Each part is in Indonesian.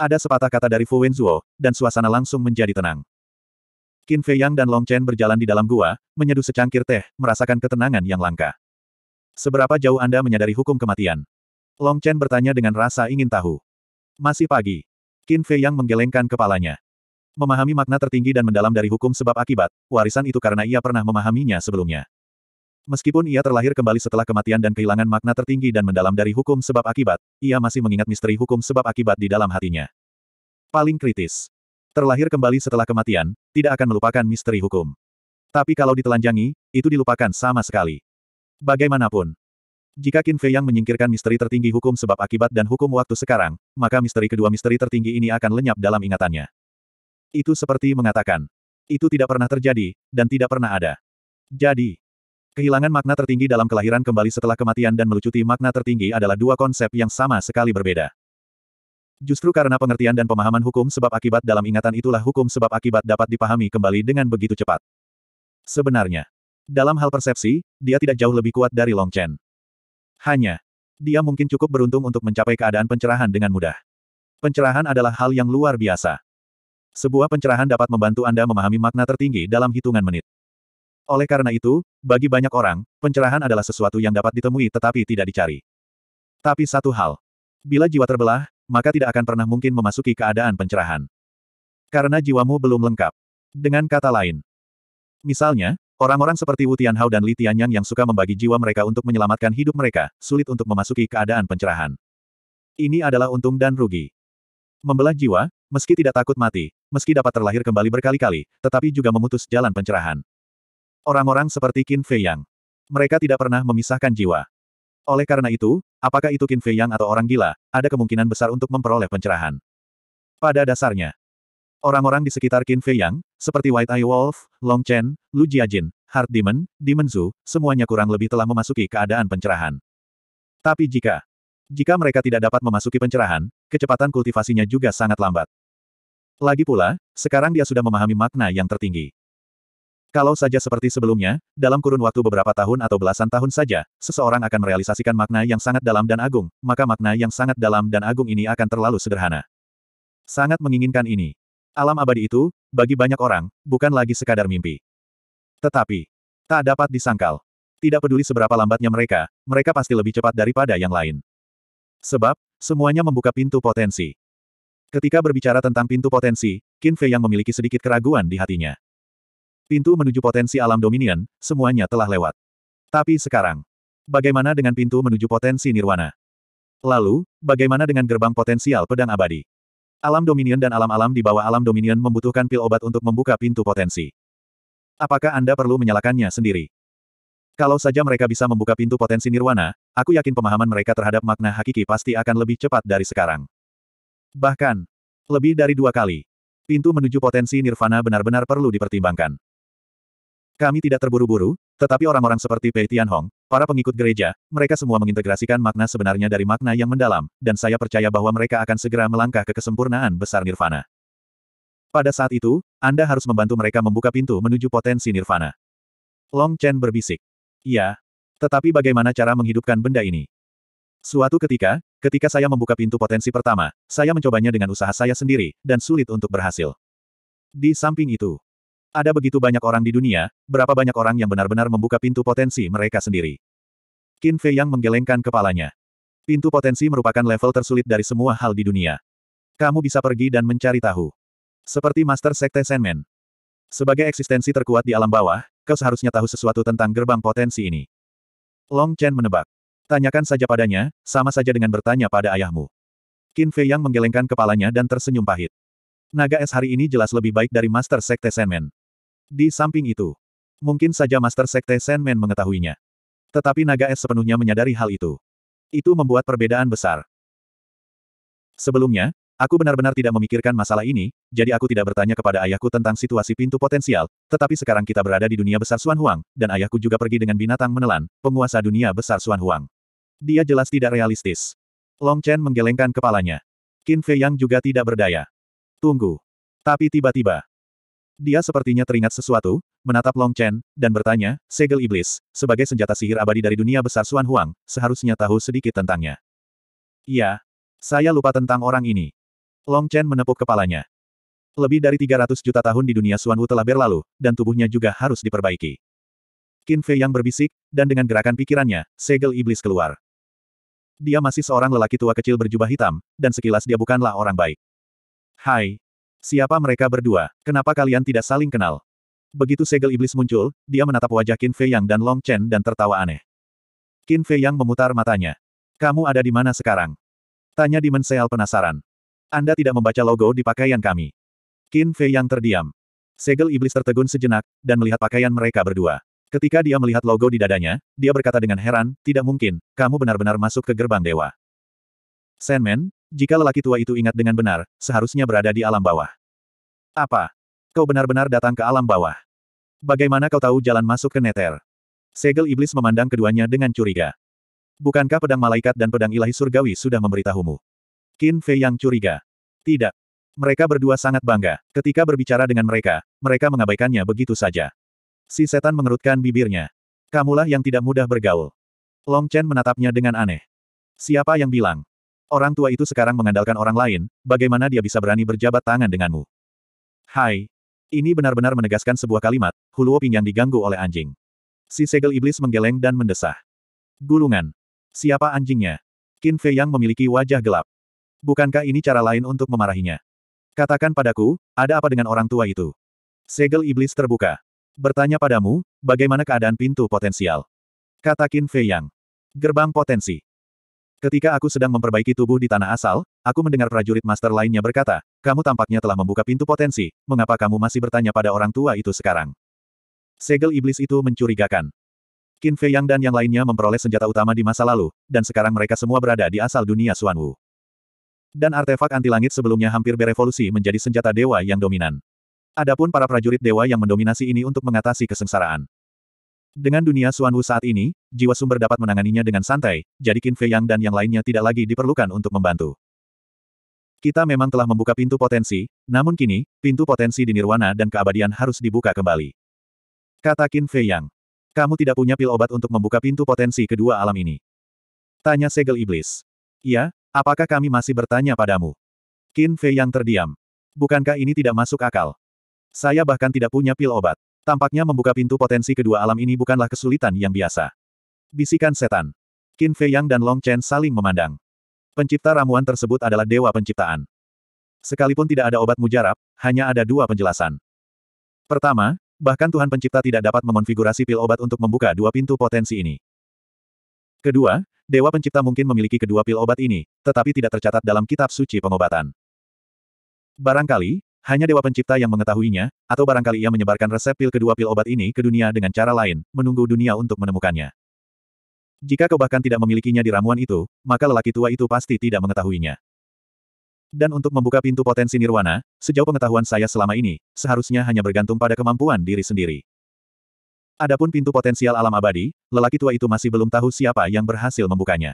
Ada sepatah kata dari Fu Wenzuo, dan suasana langsung menjadi tenang. Qin Fei Yang dan Long Chen berjalan di dalam gua, menyeduh secangkir teh, merasakan ketenangan yang langka. Seberapa jauh Anda menyadari hukum kematian? Long Chen bertanya dengan rasa ingin tahu. Masih pagi. Qin Fei Yang menggelengkan kepalanya. Memahami makna tertinggi dan mendalam dari hukum sebab akibat, warisan itu karena ia pernah memahaminya sebelumnya. Meskipun ia terlahir kembali setelah kematian dan kehilangan makna tertinggi dan mendalam dari hukum sebab akibat, ia masih mengingat misteri hukum sebab akibat di dalam hatinya. Paling kritis. Terlahir kembali setelah kematian, tidak akan melupakan misteri hukum. Tapi kalau ditelanjangi, itu dilupakan sama sekali. Bagaimanapun. Jika Qin Fei yang menyingkirkan misteri tertinggi hukum sebab akibat dan hukum waktu sekarang, maka misteri kedua misteri tertinggi ini akan lenyap dalam ingatannya. Itu seperti mengatakan. Itu tidak pernah terjadi, dan tidak pernah ada. Jadi, Kehilangan makna tertinggi dalam kelahiran kembali setelah kematian dan melucuti makna tertinggi adalah dua konsep yang sama sekali berbeda. Justru karena pengertian dan pemahaman hukum sebab akibat dalam ingatan itulah hukum sebab akibat dapat dipahami kembali dengan begitu cepat. Sebenarnya, dalam hal persepsi, dia tidak jauh lebih kuat dari Long Chen. Hanya, dia mungkin cukup beruntung untuk mencapai keadaan pencerahan dengan mudah. Pencerahan adalah hal yang luar biasa. Sebuah pencerahan dapat membantu Anda memahami makna tertinggi dalam hitungan menit. Oleh karena itu, bagi banyak orang, pencerahan adalah sesuatu yang dapat ditemui tetapi tidak dicari. Tapi satu hal. Bila jiwa terbelah, maka tidak akan pernah mungkin memasuki keadaan pencerahan. Karena jiwamu belum lengkap. Dengan kata lain. Misalnya, orang-orang seperti Wu Tianhao dan Li Tianyang yang suka membagi jiwa mereka untuk menyelamatkan hidup mereka, sulit untuk memasuki keadaan pencerahan. Ini adalah untung dan rugi. Membelah jiwa, meski tidak takut mati, meski dapat terlahir kembali berkali-kali, tetapi juga memutus jalan pencerahan. Orang-orang seperti Qin Fei Yang. Mereka tidak pernah memisahkan jiwa. Oleh karena itu, apakah itu Qin Fei Yang atau orang gila, ada kemungkinan besar untuk memperoleh pencerahan. Pada dasarnya, orang-orang di sekitar Qin Fei Yang, seperti White Eye Wolf, Long Chen, Lu Jiajin, Heart Demon, Demon Zhu, semuanya kurang lebih telah memasuki keadaan pencerahan. Tapi jika jika mereka tidak dapat memasuki pencerahan, kecepatan kultivasinya juga sangat lambat. Lagi pula, sekarang dia sudah memahami makna yang tertinggi. Kalau saja seperti sebelumnya, dalam kurun waktu beberapa tahun atau belasan tahun saja, seseorang akan merealisasikan makna yang sangat dalam dan agung, maka makna yang sangat dalam dan agung ini akan terlalu sederhana. Sangat menginginkan ini. Alam abadi itu, bagi banyak orang, bukan lagi sekadar mimpi. Tetapi, tak dapat disangkal. Tidak peduli seberapa lambatnya mereka, mereka pasti lebih cepat daripada yang lain. Sebab, semuanya membuka pintu potensi. Ketika berbicara tentang pintu potensi, Qin Fei yang memiliki sedikit keraguan di hatinya. Pintu menuju potensi alam dominion, semuanya telah lewat. Tapi sekarang, bagaimana dengan pintu menuju potensi nirwana? Lalu, bagaimana dengan gerbang potensial pedang abadi? Alam dominion dan alam-alam di bawah alam dominion membutuhkan pil obat untuk membuka pintu potensi. Apakah Anda perlu menyalakannya sendiri? Kalau saja mereka bisa membuka pintu potensi nirwana, aku yakin pemahaman mereka terhadap makna hakiki pasti akan lebih cepat dari sekarang. Bahkan, lebih dari dua kali. Pintu menuju potensi nirvana benar-benar perlu dipertimbangkan. Kami tidak terburu-buru, tetapi orang-orang seperti Pei Tianhong, para pengikut gereja, mereka semua mengintegrasikan makna sebenarnya dari makna yang mendalam, dan saya percaya bahwa mereka akan segera melangkah ke kesempurnaan besar nirvana. Pada saat itu, Anda harus membantu mereka membuka pintu menuju potensi nirvana. Long Chen berbisik. Ya. Tetapi bagaimana cara menghidupkan benda ini? Suatu ketika, ketika saya membuka pintu potensi pertama, saya mencobanya dengan usaha saya sendiri, dan sulit untuk berhasil. Di samping itu, ada begitu banyak orang di dunia, berapa banyak orang yang benar-benar membuka pintu potensi mereka sendiri. Qin Fei yang menggelengkan kepalanya. Pintu potensi merupakan level tersulit dari semua hal di dunia. Kamu bisa pergi dan mencari tahu. Seperti Master Sekte Senmen. Sebagai eksistensi terkuat di alam bawah, kau seharusnya tahu sesuatu tentang gerbang potensi ini. Long Chen menebak. Tanyakan saja padanya, sama saja dengan bertanya pada ayahmu. Qin Fei yang menggelengkan kepalanya dan tersenyum pahit. Naga es hari ini jelas lebih baik dari Master Sekte Senmen. Di samping itu, mungkin saja Master Sekte Senmen mengetahuinya. Tetapi naga es sepenuhnya menyadari hal itu. Itu membuat perbedaan besar. Sebelumnya, Aku benar-benar tidak memikirkan masalah ini, jadi aku tidak bertanya kepada ayahku tentang situasi pintu potensial, tetapi sekarang kita berada di dunia besar Suan Huang, dan ayahku juga pergi dengan binatang menelan, penguasa dunia besar Suan Huang. Dia jelas tidak realistis. Long Chen menggelengkan kepalanya. Qin Fei Yang juga tidak berdaya. Tunggu. Tapi tiba-tiba, dia sepertinya teringat sesuatu, menatap Long Chen, dan bertanya, segel iblis, sebagai senjata sihir abadi dari dunia besar Xuan Huang, seharusnya tahu sedikit tentangnya. Iya. Saya lupa tentang orang ini. Long Chen menepuk kepalanya. Lebih dari 300 juta tahun di dunia Xuan Wu telah berlalu, dan tubuhnya juga harus diperbaiki. Qin Fei yang berbisik, dan dengan gerakan pikirannya, segel iblis keluar. Dia masih seorang lelaki tua kecil berjubah hitam, dan sekilas dia bukanlah orang baik. Hai, Siapa mereka berdua? Kenapa kalian tidak saling kenal? Begitu segel iblis muncul, dia menatap wajah Qin Fei Yang dan Long Chen dan tertawa aneh. Qin Fei Yang memutar matanya. Kamu ada di mana sekarang? Tanya Demon Seal penasaran. Anda tidak membaca logo di pakaian kami. Qin Fei Yang terdiam. Segel iblis tertegun sejenak, dan melihat pakaian mereka berdua. Ketika dia melihat logo di dadanya, dia berkata dengan heran, tidak mungkin, kamu benar-benar masuk ke gerbang dewa. Sandman, jika lelaki tua itu ingat dengan benar, seharusnya berada di alam bawah. Apa? Kau benar-benar datang ke alam bawah. Bagaimana kau tahu jalan masuk ke Neter? Segel iblis memandang keduanya dengan curiga. Bukankah pedang malaikat dan pedang ilahi surgawi sudah memberitahumu? Qin Fei yang curiga. Tidak. Mereka berdua sangat bangga. Ketika berbicara dengan mereka, mereka mengabaikannya begitu saja. Si setan mengerutkan bibirnya. Kamulah yang tidak mudah bergaul. Long Chen menatapnya dengan aneh. Siapa yang bilang? Orang tua itu sekarang mengandalkan orang lain, bagaimana dia bisa berani berjabat tangan denganmu? Hai. Ini benar-benar menegaskan sebuah kalimat, Huluo pinggang diganggu oleh anjing. Si segel iblis menggeleng dan mendesah. Gulungan. Siapa anjingnya? Qin Fei yang memiliki wajah gelap. Bukankah ini cara lain untuk memarahinya? Katakan padaku, ada apa dengan orang tua itu? Segel iblis terbuka. Bertanya padamu, bagaimana keadaan pintu potensial? Kata Qin Fei Yang. Gerbang potensi. Ketika aku sedang memperbaiki tubuh di tanah asal, aku mendengar prajurit master lainnya berkata, kamu tampaknya telah membuka pintu potensi, mengapa kamu masih bertanya pada orang tua itu sekarang? Segel iblis itu mencurigakan. Qin Fei Yang dan yang lainnya memperoleh senjata utama di masa lalu, dan sekarang mereka semua berada di asal dunia Xuan Wu. Dan artefak anti langit sebelumnya hampir berevolusi menjadi senjata dewa yang dominan. Adapun para prajurit dewa yang mendominasi ini untuk mengatasi kesengsaraan. Dengan dunia Wu saat ini, jiwa sumber dapat menanganinya dengan santai, jadi Qin Fei Yang dan yang lainnya tidak lagi diperlukan untuk membantu. Kita memang telah membuka pintu potensi, namun kini, pintu potensi di Nirwana dan keabadian harus dibuka kembali. Kata Qin Fei Yang. Kamu tidak punya pil obat untuk membuka pintu potensi kedua alam ini. Tanya segel iblis. Ya, apakah kami masih bertanya padamu? Qin Fei Yang terdiam. Bukankah ini tidak masuk akal? Saya bahkan tidak punya pil obat. Tampaknya membuka pintu potensi kedua alam ini bukanlah kesulitan yang biasa. Bisikan setan. Qin Fei Yang dan Long Chen saling memandang. Pencipta ramuan tersebut adalah dewa penciptaan. Sekalipun tidak ada obat mujarab, hanya ada dua penjelasan. Pertama, bahkan Tuhan pencipta tidak dapat mengonfigurasi pil obat untuk membuka dua pintu potensi ini. Kedua, dewa pencipta mungkin memiliki kedua pil obat ini, tetapi tidak tercatat dalam kitab suci pengobatan. Barangkali, hanya Dewa Pencipta yang mengetahuinya, atau barangkali ia menyebarkan resep pil kedua pil obat ini ke dunia dengan cara lain, menunggu dunia untuk menemukannya. Jika kau bahkan tidak memilikinya di ramuan itu, maka lelaki tua itu pasti tidak mengetahuinya. Dan untuk membuka pintu potensi nirwana, sejauh pengetahuan saya selama ini, seharusnya hanya bergantung pada kemampuan diri sendiri. Adapun pintu potensial alam abadi, lelaki tua itu masih belum tahu siapa yang berhasil membukanya.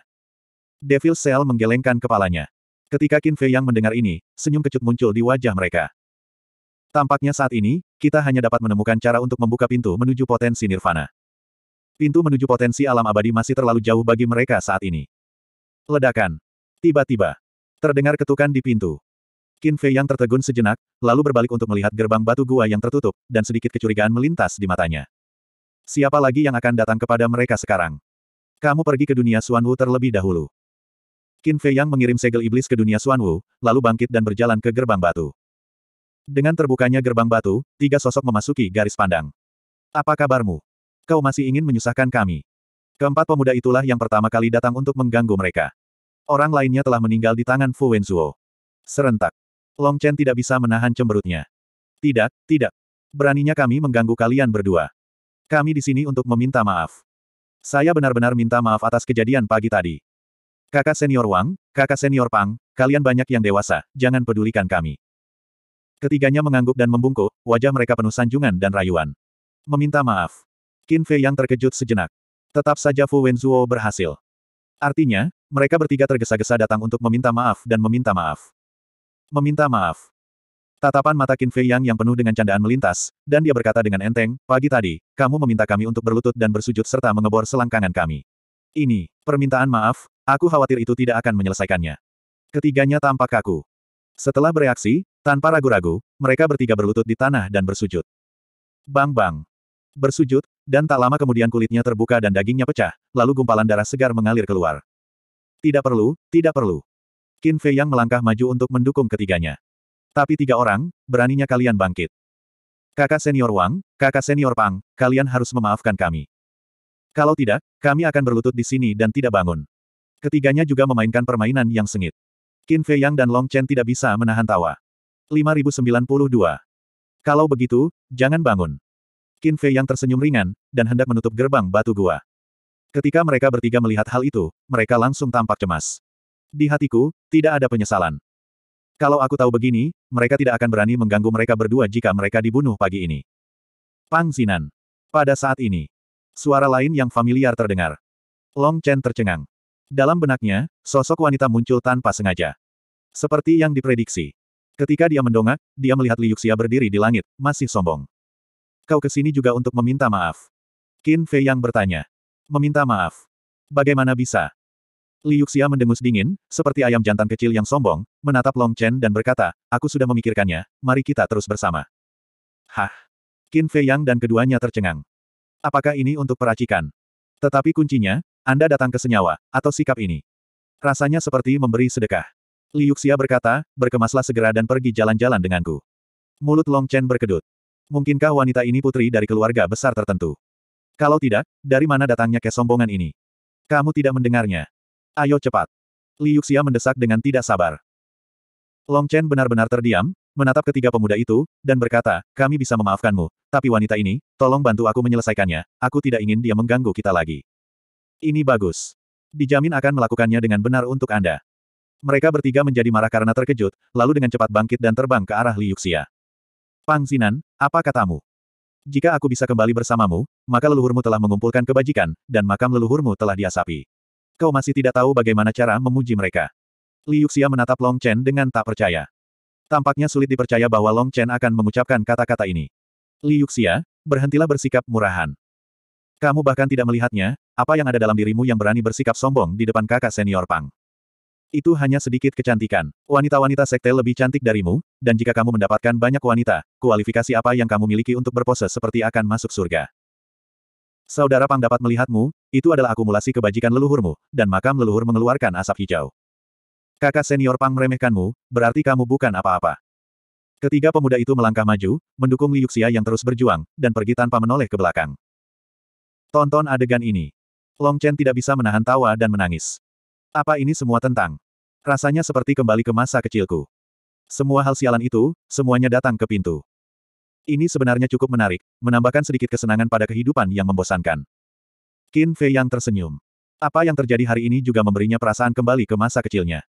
Devil Cell menggelengkan kepalanya. Ketika Qin Fei yang mendengar ini, senyum kecut muncul di wajah mereka. Tampaknya saat ini, kita hanya dapat menemukan cara untuk membuka pintu menuju potensi nirvana. Pintu menuju potensi alam abadi masih terlalu jauh bagi mereka saat ini. Ledakan. Tiba-tiba. Terdengar ketukan di pintu. Qin Fei yang tertegun sejenak, lalu berbalik untuk melihat gerbang batu gua yang tertutup, dan sedikit kecurigaan melintas di matanya. Siapa lagi yang akan datang kepada mereka sekarang? Kamu pergi ke dunia Wu terlebih dahulu. Qin Fei yang mengirim segel iblis ke dunia Wu, lalu bangkit dan berjalan ke gerbang batu. Dengan terbukanya gerbang batu, tiga sosok memasuki garis pandang. Apa kabarmu? Kau masih ingin menyusahkan kami? Keempat pemuda itulah yang pertama kali datang untuk mengganggu mereka. Orang lainnya telah meninggal di tangan Fu Wenzuo. Serentak. Long Chen tidak bisa menahan cemberutnya. Tidak, tidak. Beraninya kami mengganggu kalian berdua. Kami di sini untuk meminta maaf. Saya benar-benar minta maaf atas kejadian pagi tadi. Kakak senior Wang, kakak senior Pang, kalian banyak yang dewasa, jangan pedulikan kami. Ketiganya mengangguk dan membungkuk, wajah mereka penuh sanjungan dan rayuan. Meminta maaf. Qin Fei yang terkejut sejenak. Tetap saja Fu Wenzuo berhasil. Artinya, mereka bertiga tergesa-gesa datang untuk meminta maaf dan meminta maaf. Meminta maaf. Tatapan mata Qin Fei Yang yang penuh dengan candaan melintas, dan dia berkata dengan enteng, pagi tadi, kamu meminta kami untuk berlutut dan bersujud serta mengebor selangkangan kami. Ini, permintaan maaf, aku khawatir itu tidak akan menyelesaikannya. Ketiganya tampak kaku. Setelah bereaksi, tanpa ragu-ragu, mereka bertiga berlutut di tanah dan bersujud. Bang-bang. Bersujud, dan tak lama kemudian kulitnya terbuka dan dagingnya pecah, lalu gumpalan darah segar mengalir keluar. Tidak perlu, tidak perlu. Qin Fei yang melangkah maju untuk mendukung ketiganya. Tapi tiga orang, beraninya kalian bangkit. Kakak senior Wang, kakak senior Pang, kalian harus memaafkan kami. Kalau tidak, kami akan berlutut di sini dan tidak bangun. Ketiganya juga memainkan permainan yang sengit. Qin Fei Yang dan Long Chen tidak bisa menahan tawa. 5092. Kalau begitu, jangan bangun. Qin Fei yang tersenyum ringan, dan hendak menutup gerbang batu gua. Ketika mereka bertiga melihat hal itu, mereka langsung tampak cemas. Di hatiku, tidak ada penyesalan. Kalau aku tahu begini, mereka tidak akan berani mengganggu mereka berdua jika mereka dibunuh pagi ini. Pang Zinan. Pada saat ini, suara lain yang familiar terdengar. Long Chen tercengang. Dalam benaknya, sosok wanita muncul tanpa sengaja. Seperti yang diprediksi, Ketika dia mendongak, dia melihat Li Yuxia berdiri di langit, masih sombong. Kau kesini juga untuk meminta maaf. Qin Fei yang bertanya. Meminta maaf. Bagaimana bisa? Li Yuxia mendengus dingin, seperti ayam jantan kecil yang sombong, menatap Long Chen dan berkata, aku sudah memikirkannya, mari kita terus bersama. Hah? Qin Fei Yang dan keduanya tercengang. Apakah ini untuk peracikan? Tetapi kuncinya, Anda datang ke senyawa, atau sikap ini. Rasanya seperti memberi sedekah. Liu Xia berkata, berkemaslah segera dan pergi jalan-jalan denganku. Mulut Long Chen berkedut. Mungkinkah wanita ini putri dari keluarga besar tertentu? Kalau tidak, dari mana datangnya kesombongan ini? Kamu tidak mendengarnya. Ayo cepat. Liu Xia mendesak dengan tidak sabar. Long Chen benar-benar terdiam, menatap ketiga pemuda itu, dan berkata, kami bisa memaafkanmu, tapi wanita ini, tolong bantu aku menyelesaikannya, aku tidak ingin dia mengganggu kita lagi. Ini bagus. Dijamin akan melakukannya dengan benar untuk Anda. Mereka bertiga menjadi marah karena terkejut, lalu dengan cepat bangkit dan terbang ke arah Liuxia. Pang Xinan, apa katamu? Jika aku bisa kembali bersamamu, maka leluhurmu telah mengumpulkan kebajikan, dan makam leluhurmu telah diasapi. Kau masih tidak tahu bagaimana cara memuji mereka. Liuxia menatap Long Chen dengan tak percaya. Tampaknya sulit dipercaya bahwa Long Chen akan mengucapkan kata-kata ini. Liuxia, berhentilah bersikap murahan. Kamu bahkan tidak melihatnya, apa yang ada dalam dirimu yang berani bersikap sombong di depan kakak senior Pang itu hanya sedikit kecantikan. Wanita-wanita sekte lebih cantik darimu, dan jika kamu mendapatkan banyak wanita, kualifikasi apa yang kamu miliki untuk berpose seperti akan masuk surga. Saudara Pang dapat melihatmu, itu adalah akumulasi kebajikan leluhurmu, dan makam leluhur mengeluarkan asap hijau. Kakak senior Pang meremehkanmu, berarti kamu bukan apa-apa. Ketiga pemuda itu melangkah maju, mendukung Liu Xia yang terus berjuang, dan pergi tanpa menoleh ke belakang. Tonton adegan ini. Long Chen tidak bisa menahan tawa dan menangis. Apa ini semua tentang? Rasanya seperti kembali ke masa kecilku. Semua hal sialan itu, semuanya datang ke pintu. Ini sebenarnya cukup menarik, menambahkan sedikit kesenangan pada kehidupan yang membosankan. Qin Fei yang tersenyum. Apa yang terjadi hari ini juga memberinya perasaan kembali ke masa kecilnya.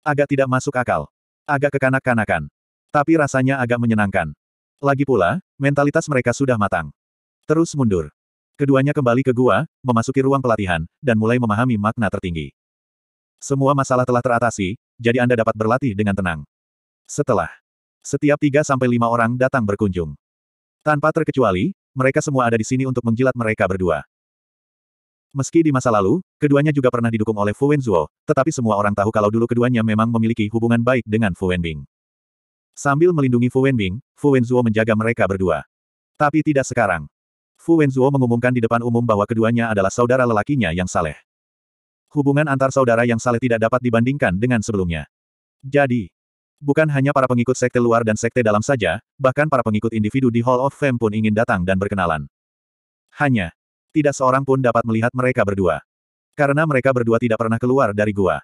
Agak tidak masuk akal. Agak kekanak-kanakan. Tapi rasanya agak menyenangkan. Lagi pula, mentalitas mereka sudah matang. Terus mundur. Keduanya kembali ke gua, memasuki ruang pelatihan, dan mulai memahami makna tertinggi. Semua masalah telah teratasi, jadi Anda dapat berlatih dengan tenang. Setelah setiap tiga sampai lima orang datang berkunjung. Tanpa terkecuali, mereka semua ada di sini untuk menjilat mereka berdua. Meski di masa lalu, keduanya juga pernah didukung oleh Fu Wenzuo, tetapi semua orang tahu kalau dulu keduanya memang memiliki hubungan baik dengan Fu Wenbing. Sambil melindungi Fu Wenbing, Fu Wenzuo menjaga mereka berdua. Tapi tidak sekarang. Fu Wenzuo mengumumkan di depan umum bahwa keduanya adalah saudara lelakinya yang saleh. Hubungan antar saudara yang saleh tidak dapat dibandingkan dengan sebelumnya. Jadi, bukan hanya para pengikut sekte luar dan sekte dalam saja, bahkan para pengikut individu di Hall of Fame pun ingin datang dan berkenalan. Hanya, tidak seorang pun dapat melihat mereka berdua. Karena mereka berdua tidak pernah keluar dari gua.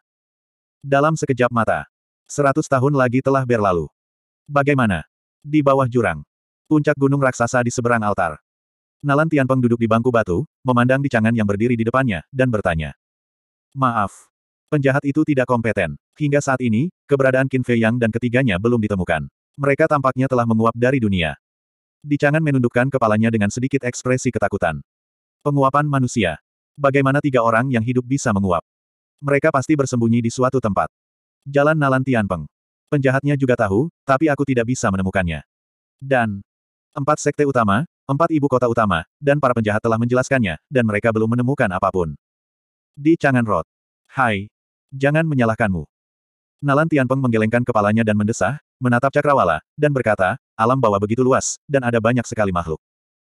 Dalam sekejap mata, seratus tahun lagi telah berlalu. Bagaimana? Di bawah jurang. Puncak gunung raksasa di seberang altar. Nalan Tianpeng duduk di bangku batu, memandang di cangan yang berdiri di depannya, dan bertanya. Maaf. Penjahat itu tidak kompeten. Hingga saat ini, keberadaan Qin Fei Yang dan ketiganya belum ditemukan. Mereka tampaknya telah menguap dari dunia. Dicangan menundukkan kepalanya dengan sedikit ekspresi ketakutan. Penguapan manusia. Bagaimana tiga orang yang hidup bisa menguap? Mereka pasti bersembunyi di suatu tempat. Jalan Nalan Tianpeng. Penjahatnya juga tahu, tapi aku tidak bisa menemukannya. Dan, empat sekte utama, empat ibu kota utama, dan para penjahat telah menjelaskannya, dan mereka belum menemukan apapun. Di Chang'an Road. Hai. Jangan menyalahkanmu. Nalan Tianpeng menggelengkan kepalanya dan mendesah, menatap cakrawala, dan berkata, alam bawah begitu luas, dan ada banyak sekali makhluk.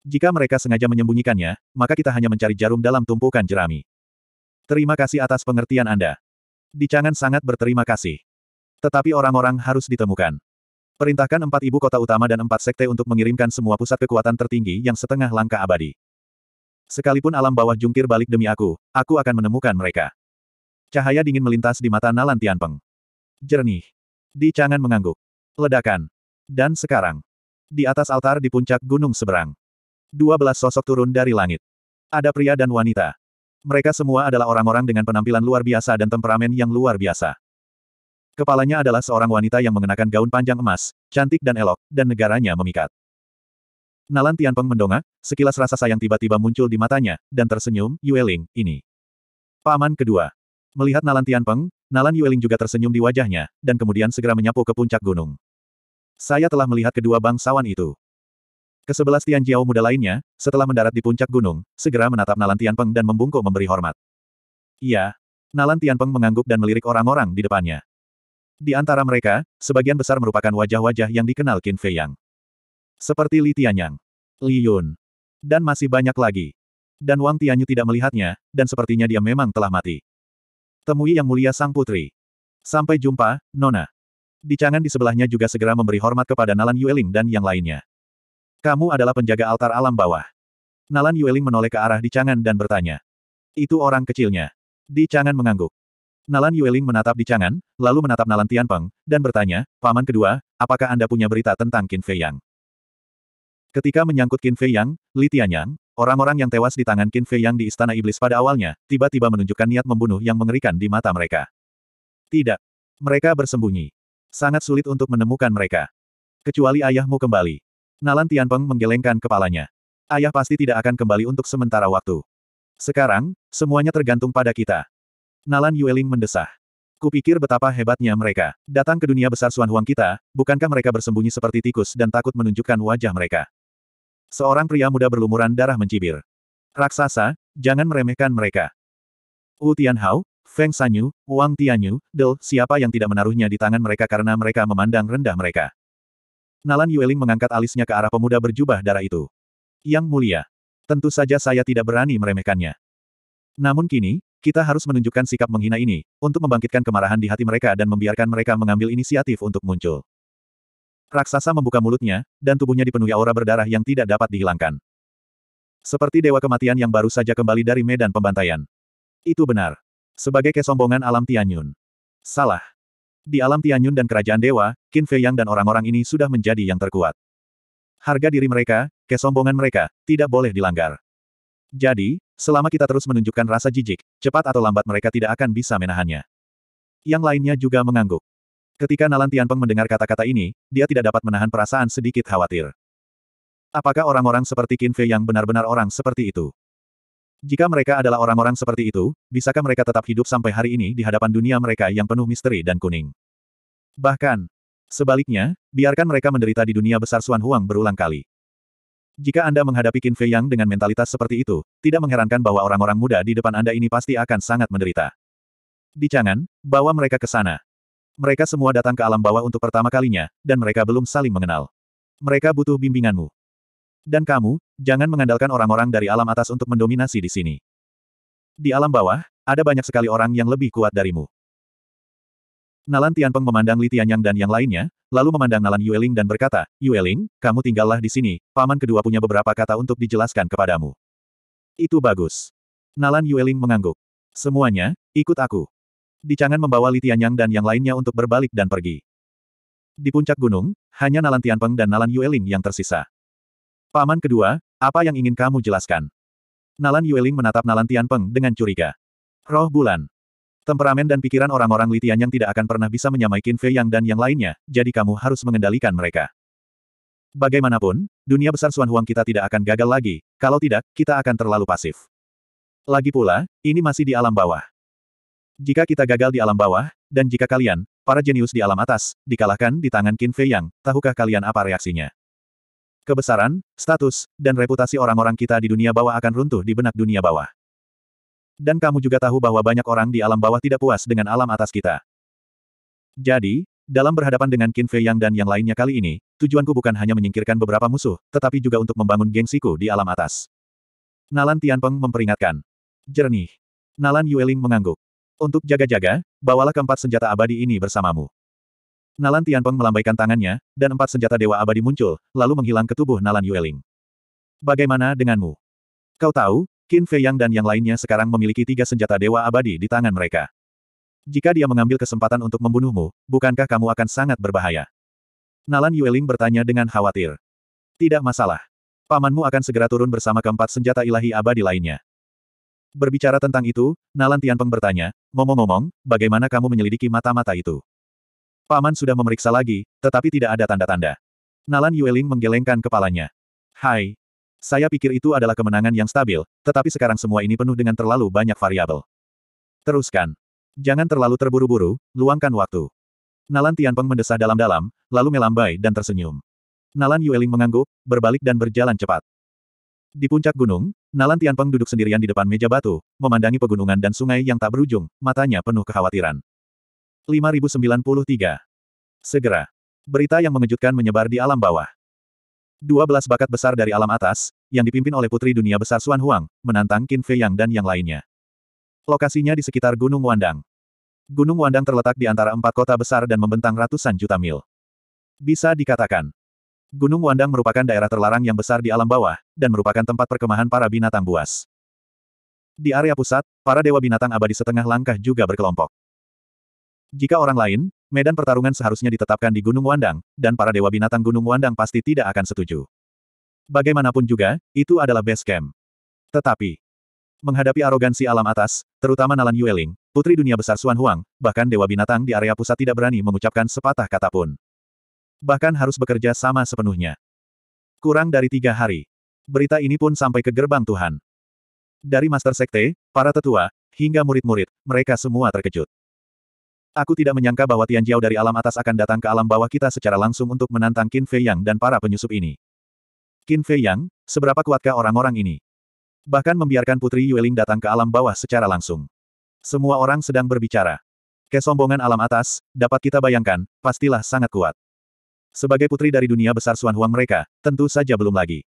Jika mereka sengaja menyembunyikannya, maka kita hanya mencari jarum dalam tumpukan jerami. Terima kasih atas pengertian Anda. Di Chang'an sangat berterima kasih. Tetapi orang-orang harus ditemukan. Perintahkan empat ibu kota utama dan empat sekte untuk mengirimkan semua pusat kekuatan tertinggi yang setengah langkah abadi. Sekalipun alam bawah jungkir balik demi aku, aku akan menemukan mereka. Cahaya dingin melintas di mata Nalan Tianpeng. Jernih. Di Cangan mengangguk. Ledakan. Dan sekarang. Di atas altar di puncak gunung seberang. Dua belas sosok turun dari langit. Ada pria dan wanita. Mereka semua adalah orang-orang dengan penampilan luar biasa dan temperamen yang luar biasa. Kepalanya adalah seorang wanita yang mengenakan gaun panjang emas, cantik dan elok, dan negaranya memikat. Nalan Tianpeng mendongak, sekilas rasa sayang tiba-tiba muncul di matanya, dan tersenyum, Yueling, ini. Paman kedua. Melihat Nalan Tianpeng, Nalan Yueling juga tersenyum di wajahnya, dan kemudian segera menyapu ke puncak gunung. Saya telah melihat kedua bangsawan itu. Kesebelas Tian Jiao muda lainnya, setelah mendarat di puncak gunung, segera menatap Nalan Tianpeng dan membungkuk memberi hormat. Iya. Nalan Tianpeng mengangguk dan melirik orang-orang di depannya. Di antara mereka, sebagian besar merupakan wajah-wajah yang dikenal Qin Fei Yang. Seperti Li Tianyang, Li Yun, dan masih banyak lagi. Dan Wang Tianyu tidak melihatnya, dan sepertinya dia memang telah mati. Temui Yang Mulia Sang Putri. Sampai jumpa, Nona. Di Chang'an di sebelahnya juga segera memberi hormat kepada Nalan Yueling dan yang lainnya. Kamu adalah penjaga altar alam bawah. Nalan Yueling menoleh ke arah Di Chang'an dan bertanya. Itu orang kecilnya. Di Chang'an mengangguk. Nalan Yueling menatap Di Chang'an, lalu menatap Nalan Tianpeng, dan bertanya, Paman kedua, apakah Anda punya berita tentang Qin Fei Yang? Ketika menyangkut Qin Fei Yang, Li Tianyang, orang-orang yang tewas di tangan Qin Fei Yang di Istana Iblis pada awalnya, tiba-tiba menunjukkan niat membunuh yang mengerikan di mata mereka. Tidak. Mereka bersembunyi. Sangat sulit untuk menemukan mereka. Kecuali ayahmu kembali. Nalan Tianpeng menggelengkan kepalanya. Ayah pasti tidak akan kembali untuk sementara waktu. Sekarang, semuanya tergantung pada kita. Nalan Yueling mendesah. Kupikir betapa hebatnya mereka. Datang ke dunia besar Suan Huang kita, bukankah mereka bersembunyi seperti tikus dan takut menunjukkan wajah mereka. Seorang pria muda berlumuran darah mencibir. Raksasa, jangan meremehkan mereka. Wu Tianhao, Feng Sanyu, Wang Tianyu, Del, siapa yang tidak menaruhnya di tangan mereka karena mereka memandang rendah mereka. Nalan Yueling mengangkat alisnya ke arah pemuda berjubah darah itu. Yang mulia. Tentu saja saya tidak berani meremehkannya. Namun kini, kita harus menunjukkan sikap menghina ini, untuk membangkitkan kemarahan di hati mereka dan membiarkan mereka mengambil inisiatif untuk muncul. Raksasa membuka mulutnya, dan tubuhnya dipenuhi aura berdarah yang tidak dapat dihilangkan. Seperti dewa kematian yang baru saja kembali dari medan pembantaian. Itu benar. Sebagai kesombongan alam Tianyun. Salah. Di alam Tianyun dan kerajaan dewa, Qin Fei Yang dan orang-orang ini sudah menjadi yang terkuat. Harga diri mereka, kesombongan mereka, tidak boleh dilanggar. Jadi, selama kita terus menunjukkan rasa jijik, cepat atau lambat mereka tidak akan bisa menahannya. Yang lainnya juga mengangguk. Ketika Nalan Tianpeng mendengar kata-kata ini, dia tidak dapat menahan perasaan sedikit khawatir. Apakah orang-orang seperti Qin Fei yang benar-benar orang seperti itu? Jika mereka adalah orang-orang seperti itu, bisakah mereka tetap hidup sampai hari ini di hadapan dunia mereka yang penuh misteri dan kuning? Bahkan, sebaliknya, biarkan mereka menderita di dunia besar Suan Huang berulang kali. Jika Anda menghadapi Qin Fei Yang dengan mentalitas seperti itu, tidak mengherankan bahwa orang-orang muda di depan Anda ini pasti akan sangat menderita. Di Changan, bawa mereka ke sana. Mereka semua datang ke alam bawah untuk pertama kalinya, dan mereka belum saling mengenal. Mereka butuh bimbinganmu. Dan kamu, jangan mengandalkan orang-orang dari alam atas untuk mendominasi di sini. Di alam bawah, ada banyak sekali orang yang lebih kuat darimu. Nalan Tianpeng memandang Li Tianyang dan yang lainnya, lalu memandang Nalan Yueling dan berkata, Yueling, kamu tinggallah di sini, paman kedua punya beberapa kata untuk dijelaskan kepadamu. Itu bagus. Nalan Yueling mengangguk. Semuanya, ikut aku. Di membawa Li Tianyang dan yang lainnya untuk berbalik dan pergi. Di puncak gunung, hanya Nalan Tianpeng dan Nalan Yueling yang tersisa. Paman kedua, apa yang ingin kamu jelaskan? Nalan Yueling menatap Nalan Tianpeng dengan curiga. Roh bulan. Temperamen dan pikiran orang-orang Litian yang tidak akan pernah bisa menyamai Qin Fei Yang dan yang lainnya, jadi kamu harus mengendalikan mereka. Bagaimanapun, dunia besar Suan Huang kita tidak akan gagal lagi, kalau tidak, kita akan terlalu pasif. Lagi pula, ini masih di alam bawah. Jika kita gagal di alam bawah, dan jika kalian, para jenius di alam atas, dikalahkan di tangan Qin Fei Yang, tahukah kalian apa reaksinya? Kebesaran, status, dan reputasi orang-orang kita di dunia bawah akan runtuh di benak dunia bawah. Dan kamu juga tahu bahwa banyak orang di alam bawah tidak puas dengan alam atas kita. Jadi, dalam berhadapan dengan Qin Fei Yang dan yang lainnya kali ini, tujuanku bukan hanya menyingkirkan beberapa musuh, tetapi juga untuk membangun gengsiku di alam atas. Nalan Tianpeng memperingatkan. Jernih. Nalan Yueling mengangguk. Untuk jaga-jaga, bawalah keempat senjata abadi ini bersamamu. Nalan Tianpeng melambaikan tangannya, dan empat senjata dewa abadi muncul, lalu menghilang ke tubuh Nalan Yueling. Bagaimana denganmu? Kau tahu, Qin Fei Yang dan yang lainnya sekarang memiliki tiga senjata dewa abadi di tangan mereka. Jika dia mengambil kesempatan untuk membunuhmu, bukankah kamu akan sangat berbahaya? Nalan Yueling bertanya dengan khawatir. Tidak masalah. Pamanmu akan segera turun bersama keempat senjata ilahi abadi lainnya. Berbicara tentang itu, Nalan Tianpeng bertanya, ngomong-ngomong, bagaimana kamu menyelidiki mata-mata itu? Paman sudah memeriksa lagi, tetapi tidak ada tanda-tanda. Nalan Yueling menggelengkan kepalanya. Hai. Saya pikir itu adalah kemenangan yang stabil, tetapi sekarang semua ini penuh dengan terlalu banyak variabel. Teruskan. Jangan terlalu terburu-buru, luangkan waktu. Nalan Tianpeng mendesah dalam-dalam, lalu melambai dan tersenyum. Nalan Yueling mengangguk, berbalik dan berjalan cepat. Di puncak gunung, Nalan Tianpeng duduk sendirian di depan meja batu, memandangi pegunungan dan sungai yang tak berujung, matanya penuh kekhawatiran. 5093. Segera. Berita yang mengejutkan menyebar di alam bawah. 12 bakat besar dari alam atas, yang dipimpin oleh putri dunia besar Xuan Huang, menantang Qin Fei Yang dan yang lainnya. Lokasinya di sekitar Gunung Wandang. Gunung Wandang terletak di antara empat kota besar dan membentang ratusan juta mil. Bisa dikatakan, Gunung Wandang merupakan daerah terlarang yang besar di alam bawah, dan merupakan tempat perkemahan para binatang buas. Di area pusat, para dewa binatang abadi setengah langkah juga berkelompok. Jika orang lain, medan pertarungan seharusnya ditetapkan di Gunung Wandang, dan para dewa binatang Gunung Wandang pasti tidak akan setuju. Bagaimanapun juga, itu adalah base camp. Tetapi, menghadapi arogansi alam atas, terutama Nalan Yueling, putri dunia besar Xuan Huang, bahkan dewa binatang di area pusat tidak berani mengucapkan sepatah kata pun bahkan harus bekerja sama sepenuhnya. Kurang dari tiga hari. Berita ini pun sampai ke gerbang Tuhan. Dari Master Sekte, para tetua, hingga murid-murid, mereka semua terkejut. Aku tidak menyangka bahwa Tian Jiao dari alam atas akan datang ke alam bawah kita secara langsung untuk menantang Qin Fei Yang dan para penyusup ini. Qin Fei Yang, seberapa kuatkah orang-orang ini? Bahkan membiarkan Putri Ling datang ke alam bawah secara langsung. Semua orang sedang berbicara. Kesombongan alam atas, dapat kita bayangkan, pastilah sangat kuat. Sebagai putri dari dunia besar Suan Huang mereka, tentu saja belum lagi.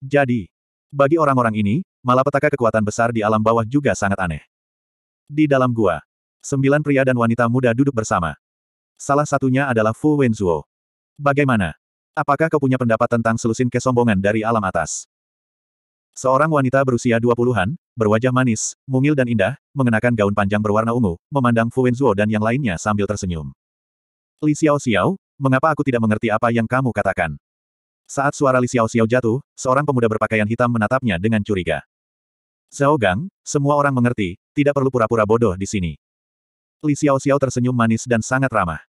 Jadi, bagi orang-orang ini, malapetaka kekuatan besar di alam bawah juga sangat aneh. Di dalam gua, sembilan pria dan wanita muda duduk bersama. Salah satunya adalah Fu Wenzuo. Bagaimana? Apakah kau punya pendapat tentang selusin kesombongan dari alam atas? Seorang wanita berusia dua puluhan, berwajah manis, mungil dan indah, mengenakan gaun panjang berwarna ungu, memandang Fu Wenzuo dan yang lainnya sambil tersenyum. Li Xiao Xiao, mengapa aku tidak mengerti apa yang kamu katakan? Saat suara Li Xiao Xiao jatuh, seorang pemuda berpakaian hitam menatapnya dengan curiga. Zhao Gang, semua orang mengerti, tidak perlu pura-pura bodoh di sini. Li Xiao Xiao tersenyum manis dan sangat ramah.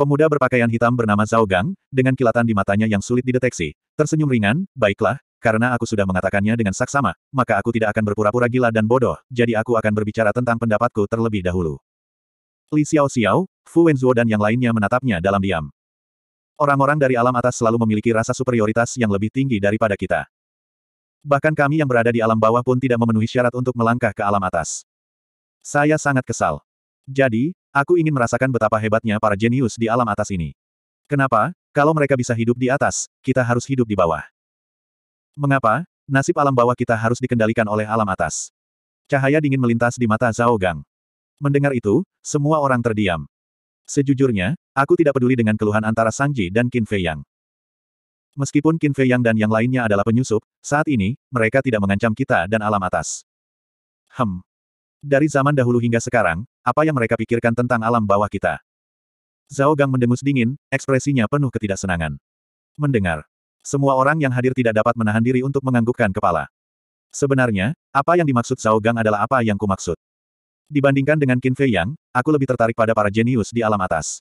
Pemuda berpakaian hitam bernama Zhao Gang, dengan kilatan di matanya yang sulit dideteksi, tersenyum ringan, baiklah, karena aku sudah mengatakannya dengan saksama, maka aku tidak akan berpura-pura gila dan bodoh, jadi aku akan berbicara tentang pendapatku terlebih dahulu. Li Xiao, Fu Wenzuo dan yang lainnya menatapnya dalam diam. Orang-orang dari alam atas selalu memiliki rasa superioritas yang lebih tinggi daripada kita. Bahkan kami yang berada di alam bawah pun tidak memenuhi syarat untuk melangkah ke alam atas. Saya sangat kesal. Jadi, aku ingin merasakan betapa hebatnya para jenius di alam atas ini. Kenapa, kalau mereka bisa hidup di atas, kita harus hidup di bawah? Mengapa, nasib alam bawah kita harus dikendalikan oleh alam atas? Cahaya dingin melintas di mata Zhao Gang. Mendengar itu, semua orang terdiam. Sejujurnya, aku tidak peduli dengan keluhan antara Sangji dan Qin Fei Yang. Meskipun Qin Fei Yang dan yang lainnya adalah penyusup, saat ini, mereka tidak mengancam kita dan alam atas. Hem. Dari zaman dahulu hingga sekarang, apa yang mereka pikirkan tentang alam bawah kita? Zhao Gang mendengus dingin, ekspresinya penuh ketidaksenangan. Mendengar. Semua orang yang hadir tidak dapat menahan diri untuk menganggukkan kepala. Sebenarnya, apa yang dimaksud Zhao Gang adalah apa yang kumaksud. Dibandingkan dengan Qin Fei Yang, aku lebih tertarik pada para jenius di alam atas.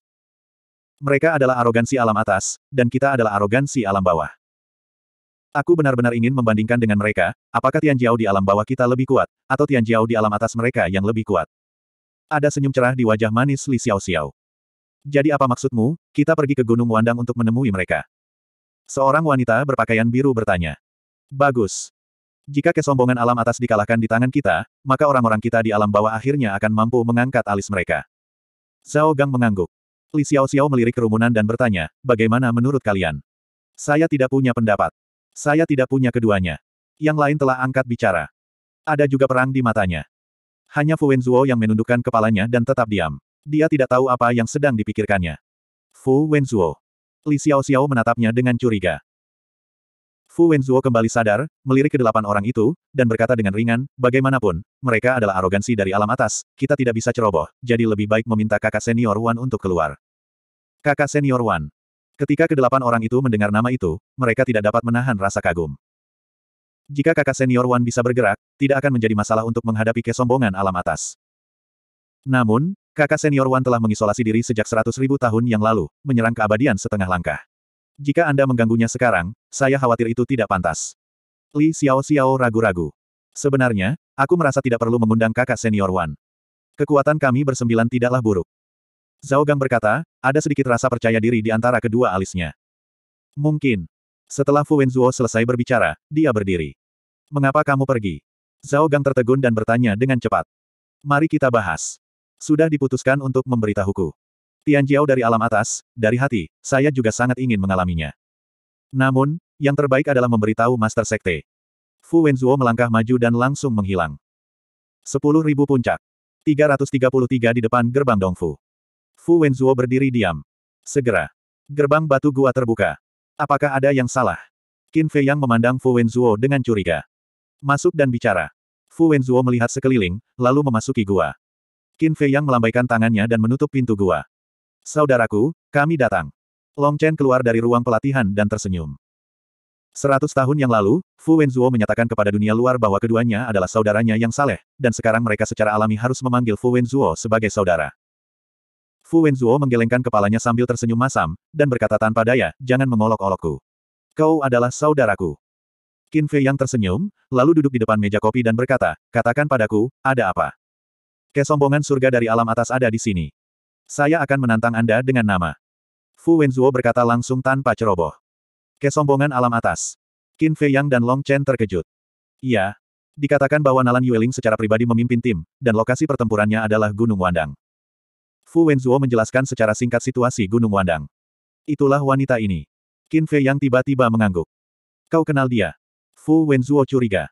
Mereka adalah arogansi alam atas, dan kita adalah arogansi alam bawah. Aku benar-benar ingin membandingkan dengan mereka, apakah Tian Jiao di alam bawah kita lebih kuat, atau Tian Jiao di alam atas mereka yang lebih kuat. Ada senyum cerah di wajah manis Li Xiao Xiao. Jadi apa maksudmu, kita pergi ke Gunung Wandang untuk menemui mereka? Seorang wanita berpakaian biru bertanya. Bagus. Jika kesombongan alam atas dikalahkan di tangan kita, maka orang-orang kita di alam bawah akhirnya akan mampu mengangkat alis mereka. Zhao Gang mengangguk. Li Xiao Xiao melirik kerumunan dan bertanya, bagaimana menurut kalian? Saya tidak punya pendapat. Saya tidak punya keduanya. Yang lain telah angkat bicara. Ada juga perang di matanya. Hanya Fu Wenzuo yang menundukkan kepalanya dan tetap diam. Dia tidak tahu apa yang sedang dipikirkannya. Fu Wenzuo. Li Xiao Xiao menatapnya dengan curiga. Fu Wenzuo kembali sadar, melirik ke delapan orang itu, dan berkata dengan ringan, bagaimanapun, mereka adalah arogansi dari alam atas, kita tidak bisa ceroboh, jadi lebih baik meminta kakak senior Wan untuk keluar. Kakak senior Wan. Ketika kedelapan orang itu mendengar nama itu, mereka tidak dapat menahan rasa kagum. Jika kakak senior Wan bisa bergerak, tidak akan menjadi masalah untuk menghadapi kesombongan alam atas. Namun, kakak senior Wan telah mengisolasi diri sejak seratus ribu tahun yang lalu, menyerang keabadian setengah langkah. Jika Anda mengganggunya sekarang, saya khawatir itu tidak pantas. Li Xiao Xiao ragu-ragu. Sebenarnya, aku merasa tidak perlu mengundang kakak senior Wan. Kekuatan kami bersembilan tidaklah buruk. Zhao Gang berkata, ada sedikit rasa percaya diri di antara kedua alisnya. Mungkin. Setelah Fu Wenzuo selesai berbicara, dia berdiri. Mengapa kamu pergi? Zhao Gang tertegun dan bertanya dengan cepat. Mari kita bahas. Sudah diputuskan untuk memberitahuku. Tianjiao dari alam atas, dari hati, saya juga sangat ingin mengalaminya. Namun, yang terbaik adalah memberitahu Master Sekte. Fu Wenzuo melangkah maju dan langsung menghilang. 10.000 puncak. 333 di depan gerbang Dongfu. Fu Wenzuo berdiri diam. Segera. Gerbang batu gua terbuka. Apakah ada yang salah? Qin Fei Yang memandang Fu Wenzuo dengan curiga. Masuk dan bicara. Fu Wenzuo melihat sekeliling, lalu memasuki gua. Qin Fei Yang melambaikan tangannya dan menutup pintu gua. Saudaraku, kami datang. Long Chen keluar dari ruang pelatihan dan tersenyum. Seratus tahun yang lalu, Fu Wenzuo menyatakan kepada dunia luar bahwa keduanya adalah saudaranya yang saleh, dan sekarang mereka secara alami harus memanggil Fu Wenzuo sebagai saudara. Fu Wenzuo menggelengkan kepalanya sambil tersenyum masam, dan berkata tanpa daya, jangan mengolok-olokku. Kau adalah saudaraku. Qin Fei yang tersenyum, lalu duduk di depan meja kopi dan berkata, katakan padaku, ada apa? Kesombongan surga dari alam atas ada di sini. Saya akan menantang Anda dengan nama. Fu Wenzuo berkata langsung tanpa ceroboh. Kesombongan alam atas. Qin Fei Yang dan Long Chen terkejut. Iya. Dikatakan bahwa Nalan Yueling secara pribadi memimpin tim, dan lokasi pertempurannya adalah Gunung Wandang. Fu Wenzuo menjelaskan secara singkat situasi Gunung Wandang. Itulah wanita ini. Qin Fei Yang tiba-tiba mengangguk. Kau kenal dia? Fu Wenzuo curiga.